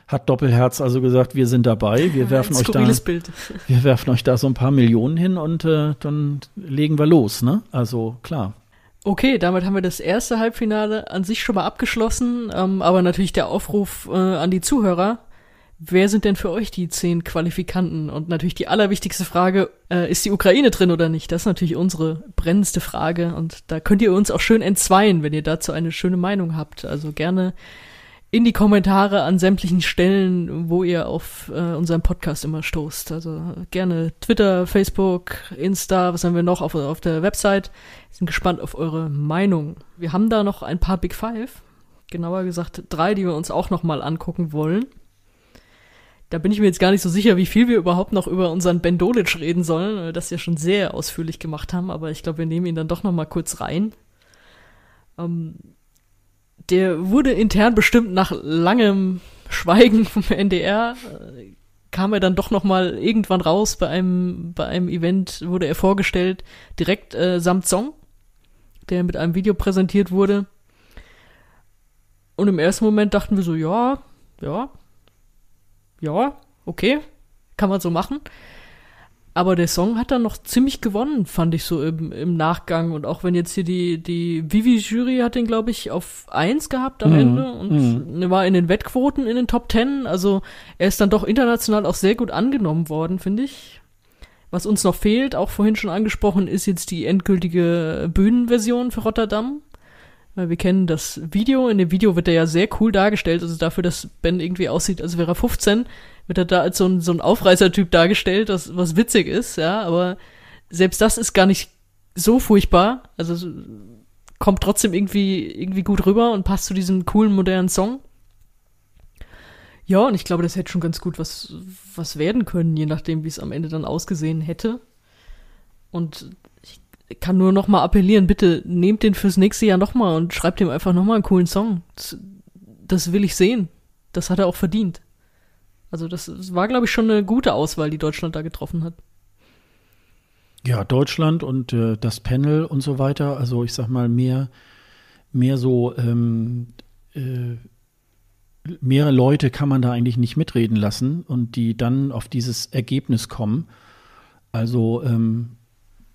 hat Doppelherz also gesagt, wir sind dabei, wir werfen euch da, Bild. wir werfen euch da so ein paar Millionen hin und äh, dann legen wir los, ne? Also klar. Okay, damit haben wir das erste Halbfinale an sich schon mal abgeschlossen, ähm, aber natürlich der Aufruf äh, an die Zuhörer. Wer sind denn für euch die zehn Qualifikanten? Und natürlich die allerwichtigste Frage, äh, ist die Ukraine drin oder nicht? Das ist natürlich unsere brennendste Frage. Und da könnt ihr uns auch schön entzweien, wenn ihr dazu eine schöne Meinung habt. Also gerne in die Kommentare an sämtlichen Stellen, wo ihr auf äh, unseren Podcast immer stoßt. Also gerne Twitter, Facebook, Insta, was haben wir noch auf, auf der Website. Sind gespannt auf eure Meinung. Wir haben da noch ein paar Big Five, genauer gesagt drei, die wir uns auch noch mal angucken wollen. Da bin ich mir jetzt gar nicht so sicher, wie viel wir überhaupt noch über unseren Ben Dolic reden sollen, weil wir das ja schon sehr ausführlich gemacht haben, aber ich glaube, wir nehmen ihn dann doch noch mal kurz rein. Ähm, der wurde intern bestimmt nach langem Schweigen vom NDR kam er dann doch nochmal irgendwann raus bei einem bei einem Event wurde er vorgestellt direkt äh, samt Song, der mit einem Video präsentiert wurde. Und im ersten Moment dachten wir so ja, ja, ja, okay, kann man so machen. Aber der Song hat dann noch ziemlich gewonnen, fand ich so im, im Nachgang. Und auch wenn jetzt hier die, die Vivi-Jury hat den, glaube ich, auf 1 gehabt am mhm. Ende und mhm. war in den Wettquoten in den Top 10. Also er ist dann doch international auch sehr gut angenommen worden, finde ich. Was uns noch fehlt, auch vorhin schon angesprochen, ist jetzt die endgültige Bühnenversion für Rotterdam. Weil wir kennen das Video. In dem Video wird er ja sehr cool dargestellt. Also dafür, dass Ben irgendwie aussieht, als wäre er 15, wird er da als so ein, so ein Aufreißertyp dargestellt, was, was witzig ist, ja, aber selbst das ist gar nicht so furchtbar. Also kommt trotzdem irgendwie, irgendwie gut rüber und passt zu diesem coolen, modernen Song. Ja, und ich glaube, das hätte schon ganz gut was, was werden können, je nachdem, wie es am Ende dann ausgesehen hätte. Und ich kann nur noch mal appellieren, bitte nehmt den fürs nächste Jahr noch mal und schreibt ihm einfach noch mal einen coolen Song. Das, das will ich sehen. Das hat er auch verdient. Also das, war, glaube ich, schon eine gute Auswahl, die Deutschland da getroffen hat. Ja, Deutschland und äh, das Panel und so weiter. Also ich sag mal, mehr, mehr so ähm, äh, mehrere Leute kann man da eigentlich nicht mitreden lassen und die dann auf dieses Ergebnis kommen. Also ähm,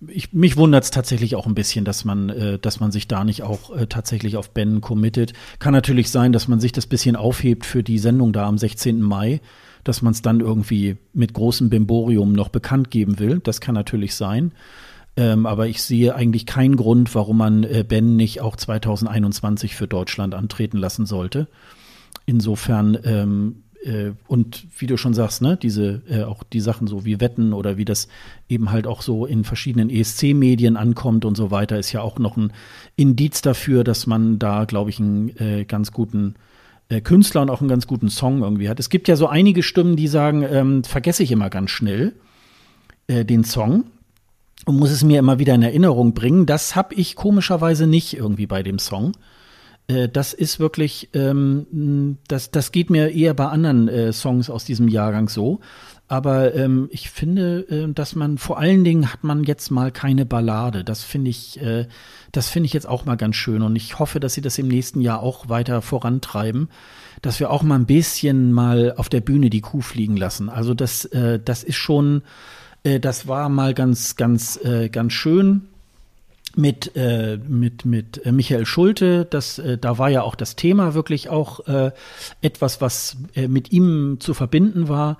ich, mich wundert es tatsächlich auch ein bisschen, dass man, äh, dass man sich da nicht auch äh, tatsächlich auf Ben committet. Kann natürlich sein, dass man sich das bisschen aufhebt für die Sendung da am 16. Mai, dass man es dann irgendwie mit großem Bimborium noch bekannt geben will. Das kann natürlich sein. Ähm, aber ich sehe eigentlich keinen Grund, warum man äh, Ben nicht auch 2021 für Deutschland antreten lassen sollte. Insofern ähm, äh, und wie du schon sagst, ne, diese äh, auch die Sachen so wie Wetten oder wie das eben halt auch so in verschiedenen ESC-Medien ankommt und so weiter, ist ja auch noch ein Indiz dafür, dass man da, glaube ich, einen äh, ganz guten äh, Künstler und auch einen ganz guten Song irgendwie hat. Es gibt ja so einige Stimmen, die sagen, ähm, vergesse ich immer ganz schnell äh, den Song und muss es mir immer wieder in Erinnerung bringen. Das habe ich komischerweise nicht irgendwie bei dem Song. Äh, das ist wirklich, ähm, das, das geht mir eher bei anderen äh, Songs aus diesem Jahrgang so. Aber ähm, ich finde, äh, dass man vor allen Dingen hat man jetzt mal keine Ballade. Das finde ich, äh, das finde ich jetzt auch mal ganz schön. Und ich hoffe, dass sie das im nächsten Jahr auch weiter vorantreiben, dass wir auch mal ein bisschen mal auf der Bühne die Kuh fliegen lassen. Also das, äh, das ist schon, äh, das war mal ganz, ganz, äh, ganz schön mit, äh, mit, mit äh, Michael Schulte. Das, äh, da war ja auch das Thema wirklich auch äh, etwas, was äh, mit ihm zu verbinden war.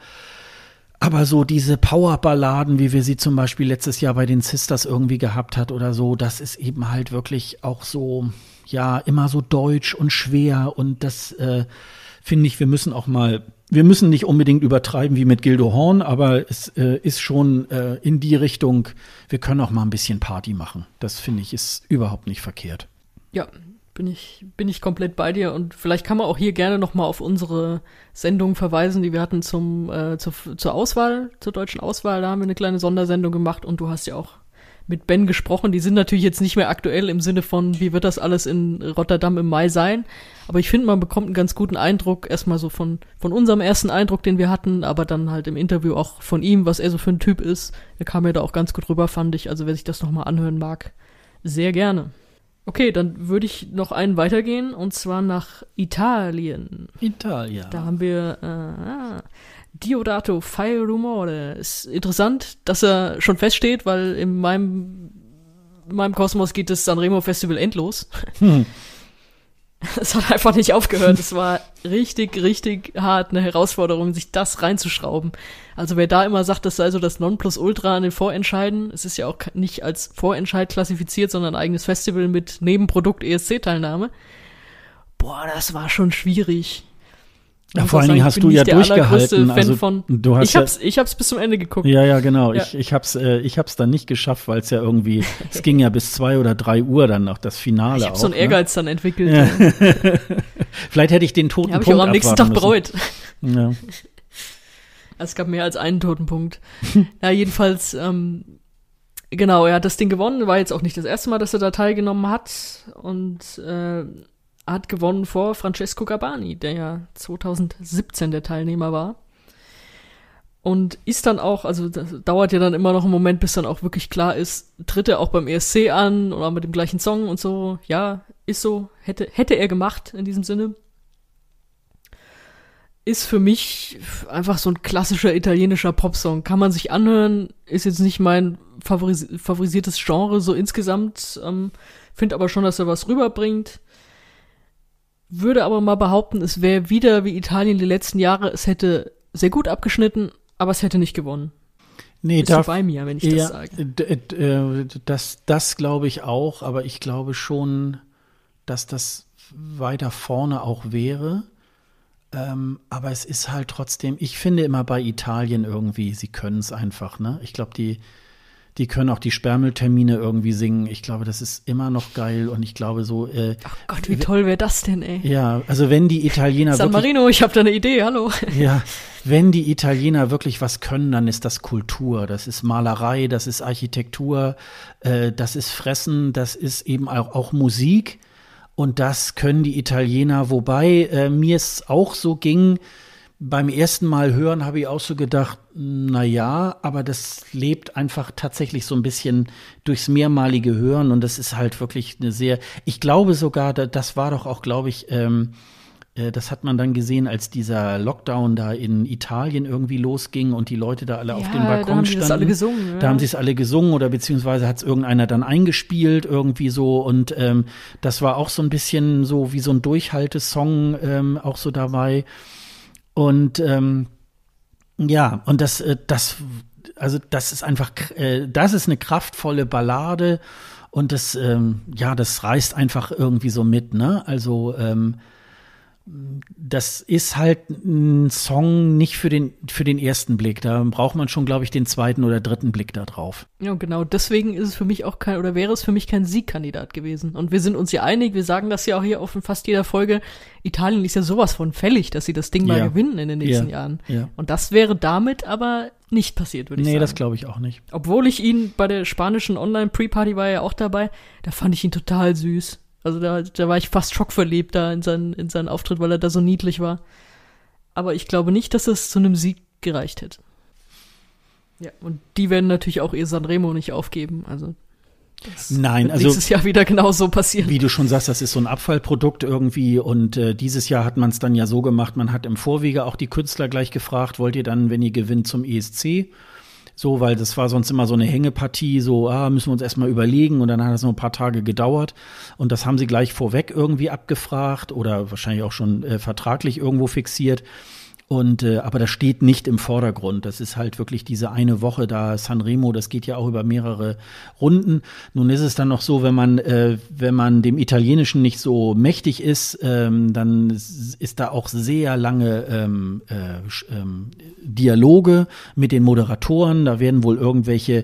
Aber so diese Powerballaden, wie wir sie zum Beispiel letztes Jahr bei den Sisters irgendwie gehabt hat oder so, das ist eben halt wirklich auch so, ja, immer so deutsch und schwer. Und das äh, finde ich, wir müssen auch mal wir müssen nicht unbedingt übertreiben wie mit Gildo Horn, aber es äh, ist schon äh, in die Richtung, wir können auch mal ein bisschen Party machen. Das finde ich ist überhaupt nicht verkehrt. Ja, bin ich, bin ich komplett bei dir und vielleicht kann man auch hier gerne nochmal auf unsere Sendung verweisen, die wir hatten zum, äh, zur, zur Auswahl, zur deutschen Auswahl. Da haben wir eine kleine Sondersendung gemacht und du hast ja auch mit Ben gesprochen. Die sind natürlich jetzt nicht mehr aktuell im Sinne von, wie wird das alles in Rotterdam im Mai sein. Aber ich finde, man bekommt einen ganz guten Eindruck, erstmal so von, von unserem ersten Eindruck, den wir hatten, aber dann halt im Interview auch von ihm, was er so für ein Typ ist. Er kam ja da auch ganz gut rüber, fand ich. Also wer sich das nochmal anhören mag, sehr gerne. Okay, dann würde ich noch einen weitergehen und zwar nach Italien. Italien. Da haben wir äh, ah, Diodato Fire Rumore. Ist interessant, dass er schon feststeht, weil in meinem, in meinem Kosmos geht das Sanremo Festival endlos. Hm. Es hat einfach nicht aufgehört. Es war richtig, richtig hart eine Herausforderung, sich das reinzuschrauben. Also wer da immer sagt, das sei so das Nonplusultra an den Vorentscheiden, es ist ja auch nicht als Vorentscheid klassifiziert, sondern ein eigenes Festival mit Nebenprodukt ESC-Teilnahme. Boah, das war schon schwierig. Ja, vor allen Dingen hast du ja durchgehalten. also, du hast ich, hab's, ja, ich hab's bis zum Ende geguckt. Ja, ja, genau. Ja. Ich, ich, hab's, äh, ich hab's dann nicht geschafft, weil es ja irgendwie, es ging ja bis zwei oder drei Uhr dann noch das Finale. Ich hab auch, so einen ne? Ehrgeiz dann entwickelt. Ja. Vielleicht hätte ich den toten ja, Punkt. ich auch am nächsten Tag bereut. Ja. es gab mehr als einen toten Punkt. ja, jedenfalls, ähm, genau, er hat das Ding gewonnen, war jetzt auch nicht das erste Mal, dass er da teilgenommen hat. Und äh, hat gewonnen vor Francesco Gabani, der ja 2017 der Teilnehmer war. Und ist dann auch, also dauert ja dann immer noch einen Moment, bis dann auch wirklich klar ist, tritt er auch beim ESC an oder mit dem gleichen Song und so. Ja, ist so, hätte, hätte er gemacht in diesem Sinne. Ist für mich einfach so ein klassischer italienischer Popsong. Kann man sich anhören, ist jetzt nicht mein favoris favorisiertes Genre so insgesamt. Ähm, Finde aber schon, dass er was rüberbringt würde aber mal behaupten, es wäre wieder wie Italien die letzten Jahre, es hätte sehr gut abgeschnitten, aber es hätte nicht gewonnen. Nee, Bist darf, du bei mir, wenn ich ja, das sage? Äh, äh, das, das glaube ich auch, aber ich glaube schon, dass das weiter vorne auch wäre. Ähm, aber es ist halt trotzdem, ich finde immer bei Italien irgendwie, sie können es einfach, ne? Ich glaube, die, die können auch die Sperrmülltermine irgendwie singen. Ich glaube, das ist immer noch geil und ich glaube so. Äh, Ach Gott, wie toll wäre das denn, ey? Ja, also wenn die Italiener. San Marino, ich habe da eine Idee, hallo. Ja, wenn die Italiener wirklich was können, dann ist das Kultur, das ist Malerei, das ist Architektur, äh, das ist Fressen, das ist eben auch, auch Musik und das können die Italiener. Wobei äh, mir es auch so ging beim ersten Mal hören habe ich auch so gedacht, na ja, aber das lebt einfach tatsächlich so ein bisschen durchs mehrmalige Hören und das ist halt wirklich eine sehr, ich glaube sogar, das war doch auch, glaube ich, ähm, äh, das hat man dann gesehen, als dieser Lockdown da in Italien irgendwie losging und die Leute da alle ja, auf dem Balkon da haben standen. Das alle gesungen, ja. Da haben sie es alle gesungen oder beziehungsweise hat es irgendeiner dann eingespielt, irgendwie so. Und ähm, das war auch so ein bisschen so wie so ein Durchhaltesong ähm, auch so dabei. Und ähm, ja, und das, äh, das, also das ist einfach, äh, das ist eine kraftvolle Ballade und das, ähm, ja, das reißt einfach irgendwie so mit, ne? Also ähm, das ist halt ein Song nicht für den, für den ersten Blick. Da braucht man schon, glaube ich, den zweiten oder dritten Blick da drauf. Ja, genau. Deswegen ist es für mich auch kein, oder wäre es für mich kein Siegkandidat gewesen. Und wir sind uns ja einig, wir sagen das ja auch hier auf fast jeder Folge. Italien ist ja sowas von fällig, dass sie das Ding ja. mal gewinnen in den nächsten ja. Jahren. Ja. Und das wäre damit aber nicht passiert, würde ich nee, sagen. Nee, das glaube ich auch nicht. Obwohl ich ihn bei der spanischen Online-Pre-Party war ja auch dabei, da fand ich ihn total süß. Also da, da war ich fast schockverliebt da in seinen, in seinen Auftritt, weil er da so niedlich war. Aber ich glaube nicht, dass das zu einem Sieg gereicht hätte. Ja, und die werden natürlich auch ihr Sanremo nicht aufgeben. Also das Nein, also dieses Jahr wieder genauso passieren. Wie du schon sagst, das ist so ein Abfallprodukt irgendwie und äh, dieses Jahr hat man es dann ja so gemacht, man hat im Vorwege auch die Künstler gleich gefragt, wollt ihr dann, wenn ihr gewinnt, zum ESC? So, weil das war sonst immer so eine Hängepartie, so, ah, müssen wir uns erstmal überlegen und dann hat das nur ein paar Tage gedauert. Und das haben sie gleich vorweg irgendwie abgefragt oder wahrscheinlich auch schon äh, vertraglich irgendwo fixiert. Und äh, aber das steht nicht im Vordergrund. Das ist halt wirklich diese eine Woche da Sanremo. Das geht ja auch über mehrere Runden. Nun ist es dann noch so, wenn man äh, wenn man dem Italienischen nicht so mächtig ist, ähm, dann ist da auch sehr lange ähm, äh, ähm, Dialoge mit den Moderatoren. Da werden wohl irgendwelche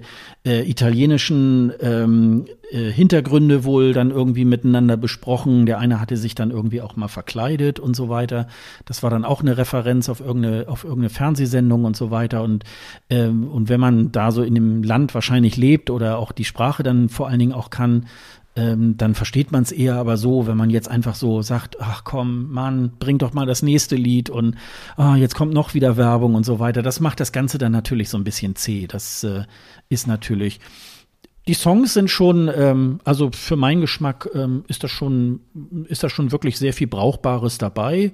äh, italienischen ähm, äh, Hintergründe wohl dann irgendwie miteinander besprochen. Der eine hatte sich dann irgendwie auch mal verkleidet und so weiter. Das war dann auch eine Referenz auf irgendeine, auf irgendeine Fernsehsendung und so weiter. Und, ähm, und wenn man da so in dem Land wahrscheinlich lebt oder auch die Sprache dann vor allen Dingen auch kann, ähm, dann versteht man es eher aber so, wenn man jetzt einfach so sagt, ach komm, Mann, bring doch mal das nächste Lied und ah, jetzt kommt noch wieder Werbung und so weiter. Das macht das Ganze dann natürlich so ein bisschen zäh. Das äh, ist natürlich. Die Songs sind schon, ähm, also für meinen Geschmack ähm, ist das schon, ist das schon wirklich sehr viel Brauchbares dabei.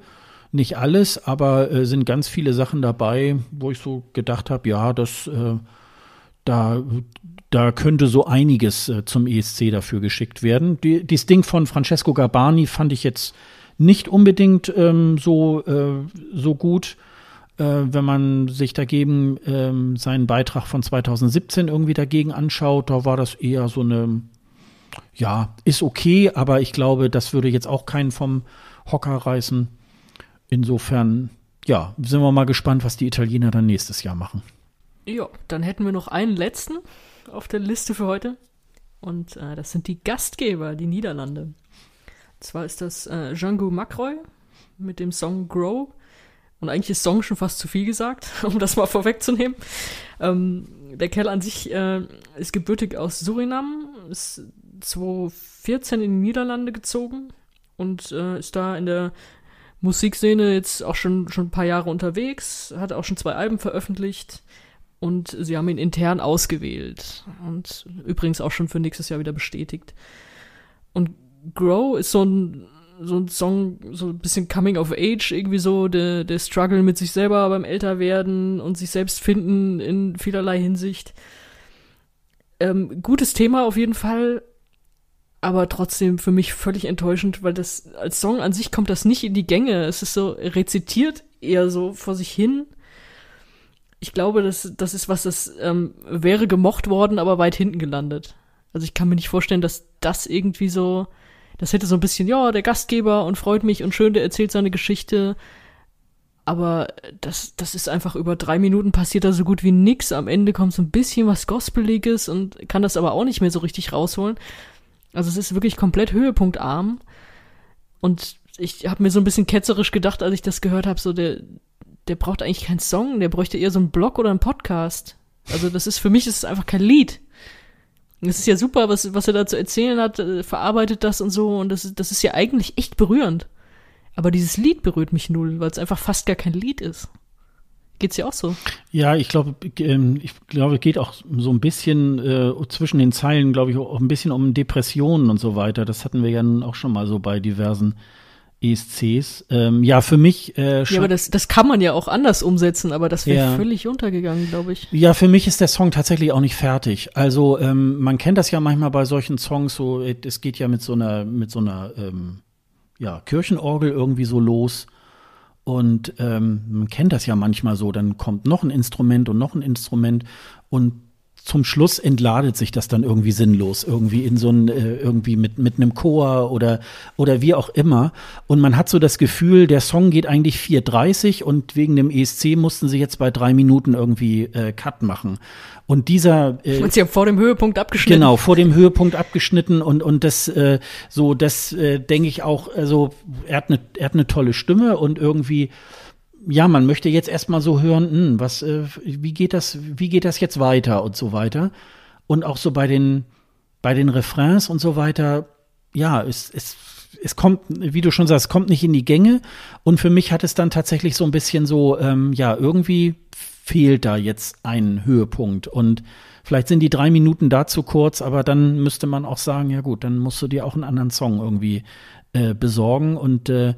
Nicht alles, aber äh, sind ganz viele Sachen dabei, wo ich so gedacht habe, ja, das, äh, da da könnte so einiges äh, zum ESC dafür geschickt werden. Die, dieses Ding von Francesco Gabani fand ich jetzt nicht unbedingt ähm, so, äh, so gut, äh, wenn man sich dagegen ähm, seinen Beitrag von 2017 irgendwie dagegen anschaut. Da war das eher so eine, ja, ist okay, aber ich glaube, das würde jetzt auch keinen vom Hocker reißen. Insofern, ja, sind wir mal gespannt, was die Italiener dann nächstes Jahr machen. Ja, dann hätten wir noch einen letzten auf der Liste für heute. Und äh, das sind die Gastgeber, die Niederlande. Und zwar ist das äh, Django Macroy mit dem Song Grow. Und eigentlich ist Song schon fast zu viel gesagt, um das mal vorwegzunehmen. Ähm, der Kerl an sich äh, ist gebürtig aus Surinam, ist 2014 in die Niederlande gezogen und äh, ist da in der Musikszene jetzt auch schon, schon ein paar Jahre unterwegs, hat auch schon zwei Alben veröffentlicht und sie haben ihn intern ausgewählt und übrigens auch schon für nächstes Jahr wieder bestätigt. Und Grow ist so ein so ein Song, so ein bisschen Coming of Age, irgendwie so, der, der Struggle mit sich selber beim Älterwerden und sich selbst finden in vielerlei Hinsicht. Ähm, gutes Thema auf jeden Fall, aber trotzdem für mich völlig enttäuschend, weil das als Song an sich kommt das nicht in die Gänge. Es ist so rezitiert eher so vor sich hin ich glaube, das, das ist was, das ähm, wäre gemocht worden, aber weit hinten gelandet. Also ich kann mir nicht vorstellen, dass das irgendwie so, das hätte so ein bisschen, ja, der Gastgeber und freut mich und schön, der erzählt seine Geschichte. Aber das, das ist einfach über drei Minuten passiert da so gut wie nix. Am Ende kommt so ein bisschen was Gospeliges und kann das aber auch nicht mehr so richtig rausholen. Also es ist wirklich komplett höhepunktarm. Und ich habe mir so ein bisschen ketzerisch gedacht, als ich das gehört habe, so der, der braucht eigentlich keinen Song, der bräuchte eher so einen Blog oder einen Podcast. Also das ist, für mich ist es einfach kein Lied. Das ist ja super, was, was er da zu erzählen hat, äh, verarbeitet das und so und das, das ist ja eigentlich echt berührend. Aber dieses Lied berührt mich null, weil es einfach fast gar kein Lied ist. Geht's ja auch so? Ja, ich glaube, ähm, ich glaube, geht auch so ein bisschen äh, zwischen den Zeilen, glaube ich, auch ein bisschen um Depressionen und so weiter. Das hatten wir ja nun auch schon mal so bei diversen ESCs. Ähm, ja, für mich. Äh, ja, aber das, das kann man ja auch anders umsetzen, aber das wäre ja. völlig untergegangen, glaube ich. Ja, für mich ist der Song tatsächlich auch nicht fertig. Also ähm, man kennt das ja manchmal bei solchen Songs, so es geht ja mit so einer mit so einer ähm, ja, Kirchenorgel irgendwie so los. Und ähm, man kennt das ja manchmal so, dann kommt noch ein Instrument und noch ein Instrument. Und zum Schluss entladet sich das dann irgendwie sinnlos, irgendwie in so ein, äh, irgendwie mit, mit einem Chor oder, oder wie auch immer. Und man hat so das Gefühl, der Song geht eigentlich 4,30 und wegen dem ESC mussten sie jetzt bei drei Minuten irgendwie äh, Cut machen. Und dieser. Äh, und sie haben vor dem Höhepunkt abgeschnitten. Genau, vor dem Höhepunkt abgeschnitten und, und das, äh, so, das äh, denke ich auch, also er hat eine, er hat eine tolle Stimme und irgendwie ja, man möchte jetzt erstmal so hören, mh, hm, was, äh, wie geht das, wie geht das jetzt weiter und so weiter. Und auch so bei den, bei den Refrains und so weiter, ja, es, es, es kommt, wie du schon sagst, kommt nicht in die Gänge. Und für mich hat es dann tatsächlich so ein bisschen so, ähm, ja, irgendwie fehlt da jetzt ein Höhepunkt. Und vielleicht sind die drei Minuten da zu kurz, aber dann müsste man auch sagen, ja gut, dann musst du dir auch einen anderen Song irgendwie äh, besorgen. Und äh,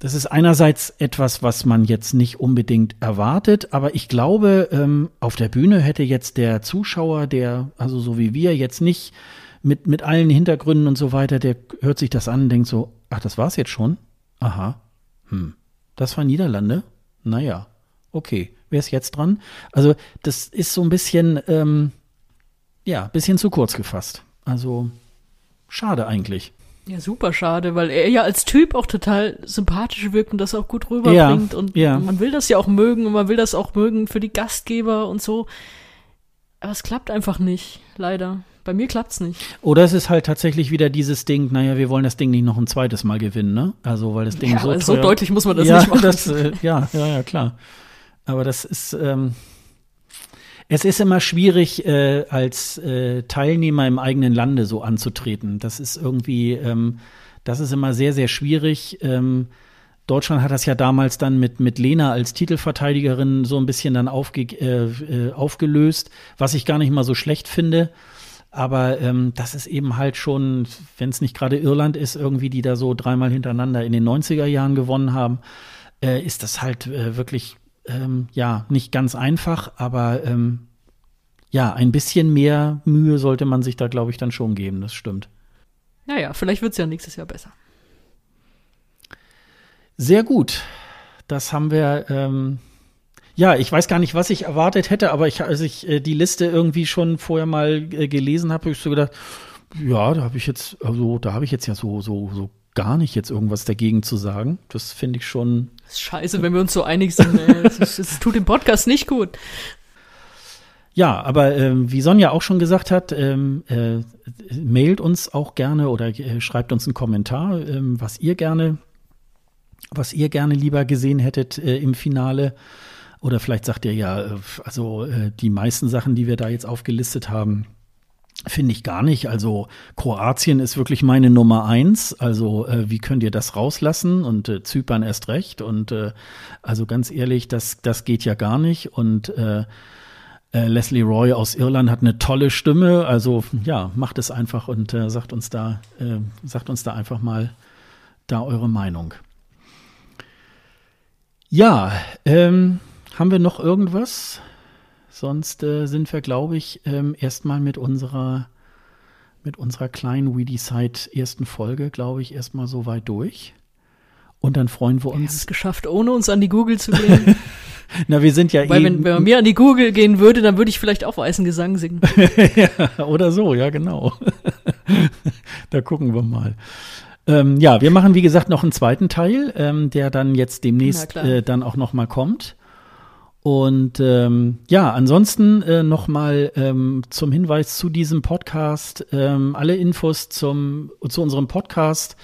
das ist einerseits etwas, was man jetzt nicht unbedingt erwartet, aber ich glaube, ähm, auf der Bühne hätte jetzt der Zuschauer, der, also so wie wir, jetzt nicht mit, mit allen Hintergründen und so weiter, der hört sich das an und denkt so, ach, das war's jetzt schon? Aha. Hm. Das war Niederlande? Naja. Okay. Wer ist jetzt dran? Also, das ist so ein bisschen, ähm, ja, bisschen zu kurz gefasst. Also, schade eigentlich. Ja, super schade, weil er ja als Typ auch total sympathisch wirkt und das auch gut rüberbringt. Ja, und ja. man will das ja auch mögen und man will das auch mögen für die Gastgeber und so. Aber es klappt einfach nicht, leider. Bei mir klappt es nicht. Oder es ist halt tatsächlich wieder dieses Ding, naja, wir wollen das Ding nicht noch ein zweites Mal gewinnen, ne? Also, weil das Ding ja, so, so deutlich muss man das ja, nicht machen. Das, äh, ja, ja, ja, klar. Aber das ist, ähm, es ist immer schwierig, äh, als äh, Teilnehmer im eigenen Lande so anzutreten. Das ist irgendwie, ähm, das ist immer sehr, sehr schwierig. Ähm, Deutschland hat das ja damals dann mit, mit Lena als Titelverteidigerin so ein bisschen dann aufge, äh, äh aufgelöst, was ich gar nicht mal so schlecht finde. Aber ähm, das ist eben halt schon, wenn es nicht gerade Irland ist, irgendwie, die da so dreimal hintereinander in den 90er Jahren gewonnen haben, äh, ist das halt äh, wirklich ähm, ja nicht ganz einfach, aber ähm, ja, ein bisschen mehr Mühe sollte man sich da, glaube ich, dann schon geben, das stimmt. Naja, vielleicht wird es ja nächstes Jahr besser. Sehr gut. Das haben wir. Ähm, ja, ich weiß gar nicht, was ich erwartet hätte, aber ich, als ich äh, die Liste irgendwie schon vorher mal äh, gelesen habe, habe ich so gedacht, ja, da habe ich jetzt, also da habe ich jetzt ja so, so, so gar nicht jetzt irgendwas dagegen zu sagen. Das finde ich schon ist scheiße, wenn wir uns so einig sind. Es tut dem Podcast nicht gut. Ja, aber ähm, wie Sonja auch schon gesagt hat, ähm, äh, mailt uns auch gerne oder äh, schreibt uns einen Kommentar, ähm, was ihr gerne, was ihr gerne lieber gesehen hättet äh, im Finale. Oder vielleicht sagt ihr ja, äh, also äh, die meisten Sachen, die wir da jetzt aufgelistet haben, Finde ich gar nicht. Also Kroatien ist wirklich meine Nummer eins. Also äh, wie könnt ihr das rauslassen? Und äh, Zypern erst recht. Und äh, also ganz ehrlich, das, das geht ja gar nicht. Und äh, äh Leslie Roy aus Irland hat eine tolle Stimme. Also ja, macht es einfach und äh, sagt uns da, äh, sagt uns da einfach mal da eure Meinung. Ja, ähm, haben wir noch irgendwas? Sonst äh, sind wir, glaube ich, ähm, erstmal mit unserer, mit unserer kleinen We Decide ersten Folge, glaube ich, erstmal so weit durch. Und dann freuen wir uns. Wir haben es geschafft, ohne uns an die Google zu gehen. Na, wir sind ja Weil, eh wenn, wenn man mir an die Google gehen würde, dann würde ich vielleicht auch weißen Gesang singen. ja, oder so, ja, genau. da gucken wir mal. Ähm, ja, wir machen, wie gesagt, noch einen zweiten Teil, ähm, der dann jetzt demnächst äh, dann auch nochmal kommt. Und ähm, ja, ansonsten äh, nochmal ähm, zum Hinweis zu diesem Podcast. Ähm, alle Infos zum, zu unserem Podcast,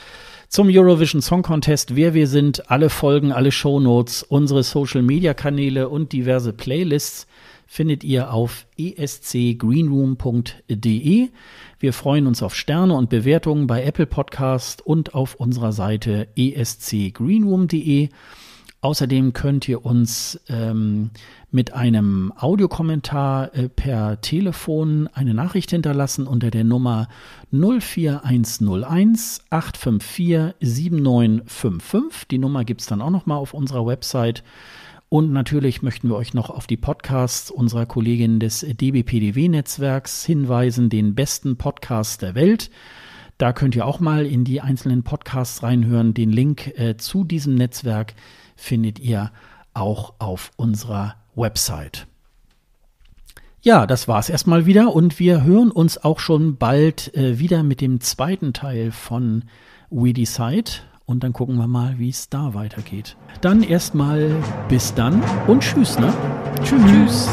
zum Eurovision Song Contest, wer wir sind, alle Folgen, alle Shownotes, unsere Social-Media-Kanäle und diverse Playlists findet ihr auf escgreenroom.de. Wir freuen uns auf Sterne und Bewertungen bei Apple Podcast und auf unserer Seite escgreenroom.de. Außerdem könnt ihr uns ähm, mit einem Audiokommentar äh, per Telefon eine Nachricht hinterlassen unter der Nummer 04101 854 7955. Die Nummer gibt es dann auch nochmal auf unserer Website. Und natürlich möchten wir euch noch auf die Podcasts unserer Kollegin des DBPDW-Netzwerks hinweisen, den besten Podcast der Welt. Da könnt ihr auch mal in die einzelnen Podcasts reinhören. Den Link äh, zu diesem Netzwerk findet ihr auch auf unserer Website. Ja, das war's erstmal wieder und wir hören uns auch schon bald äh, wieder mit dem zweiten Teil von We Decide und dann gucken wir mal, wie es da weitergeht. Dann erstmal bis dann und tschüss, ne? Tschüss. tschüss.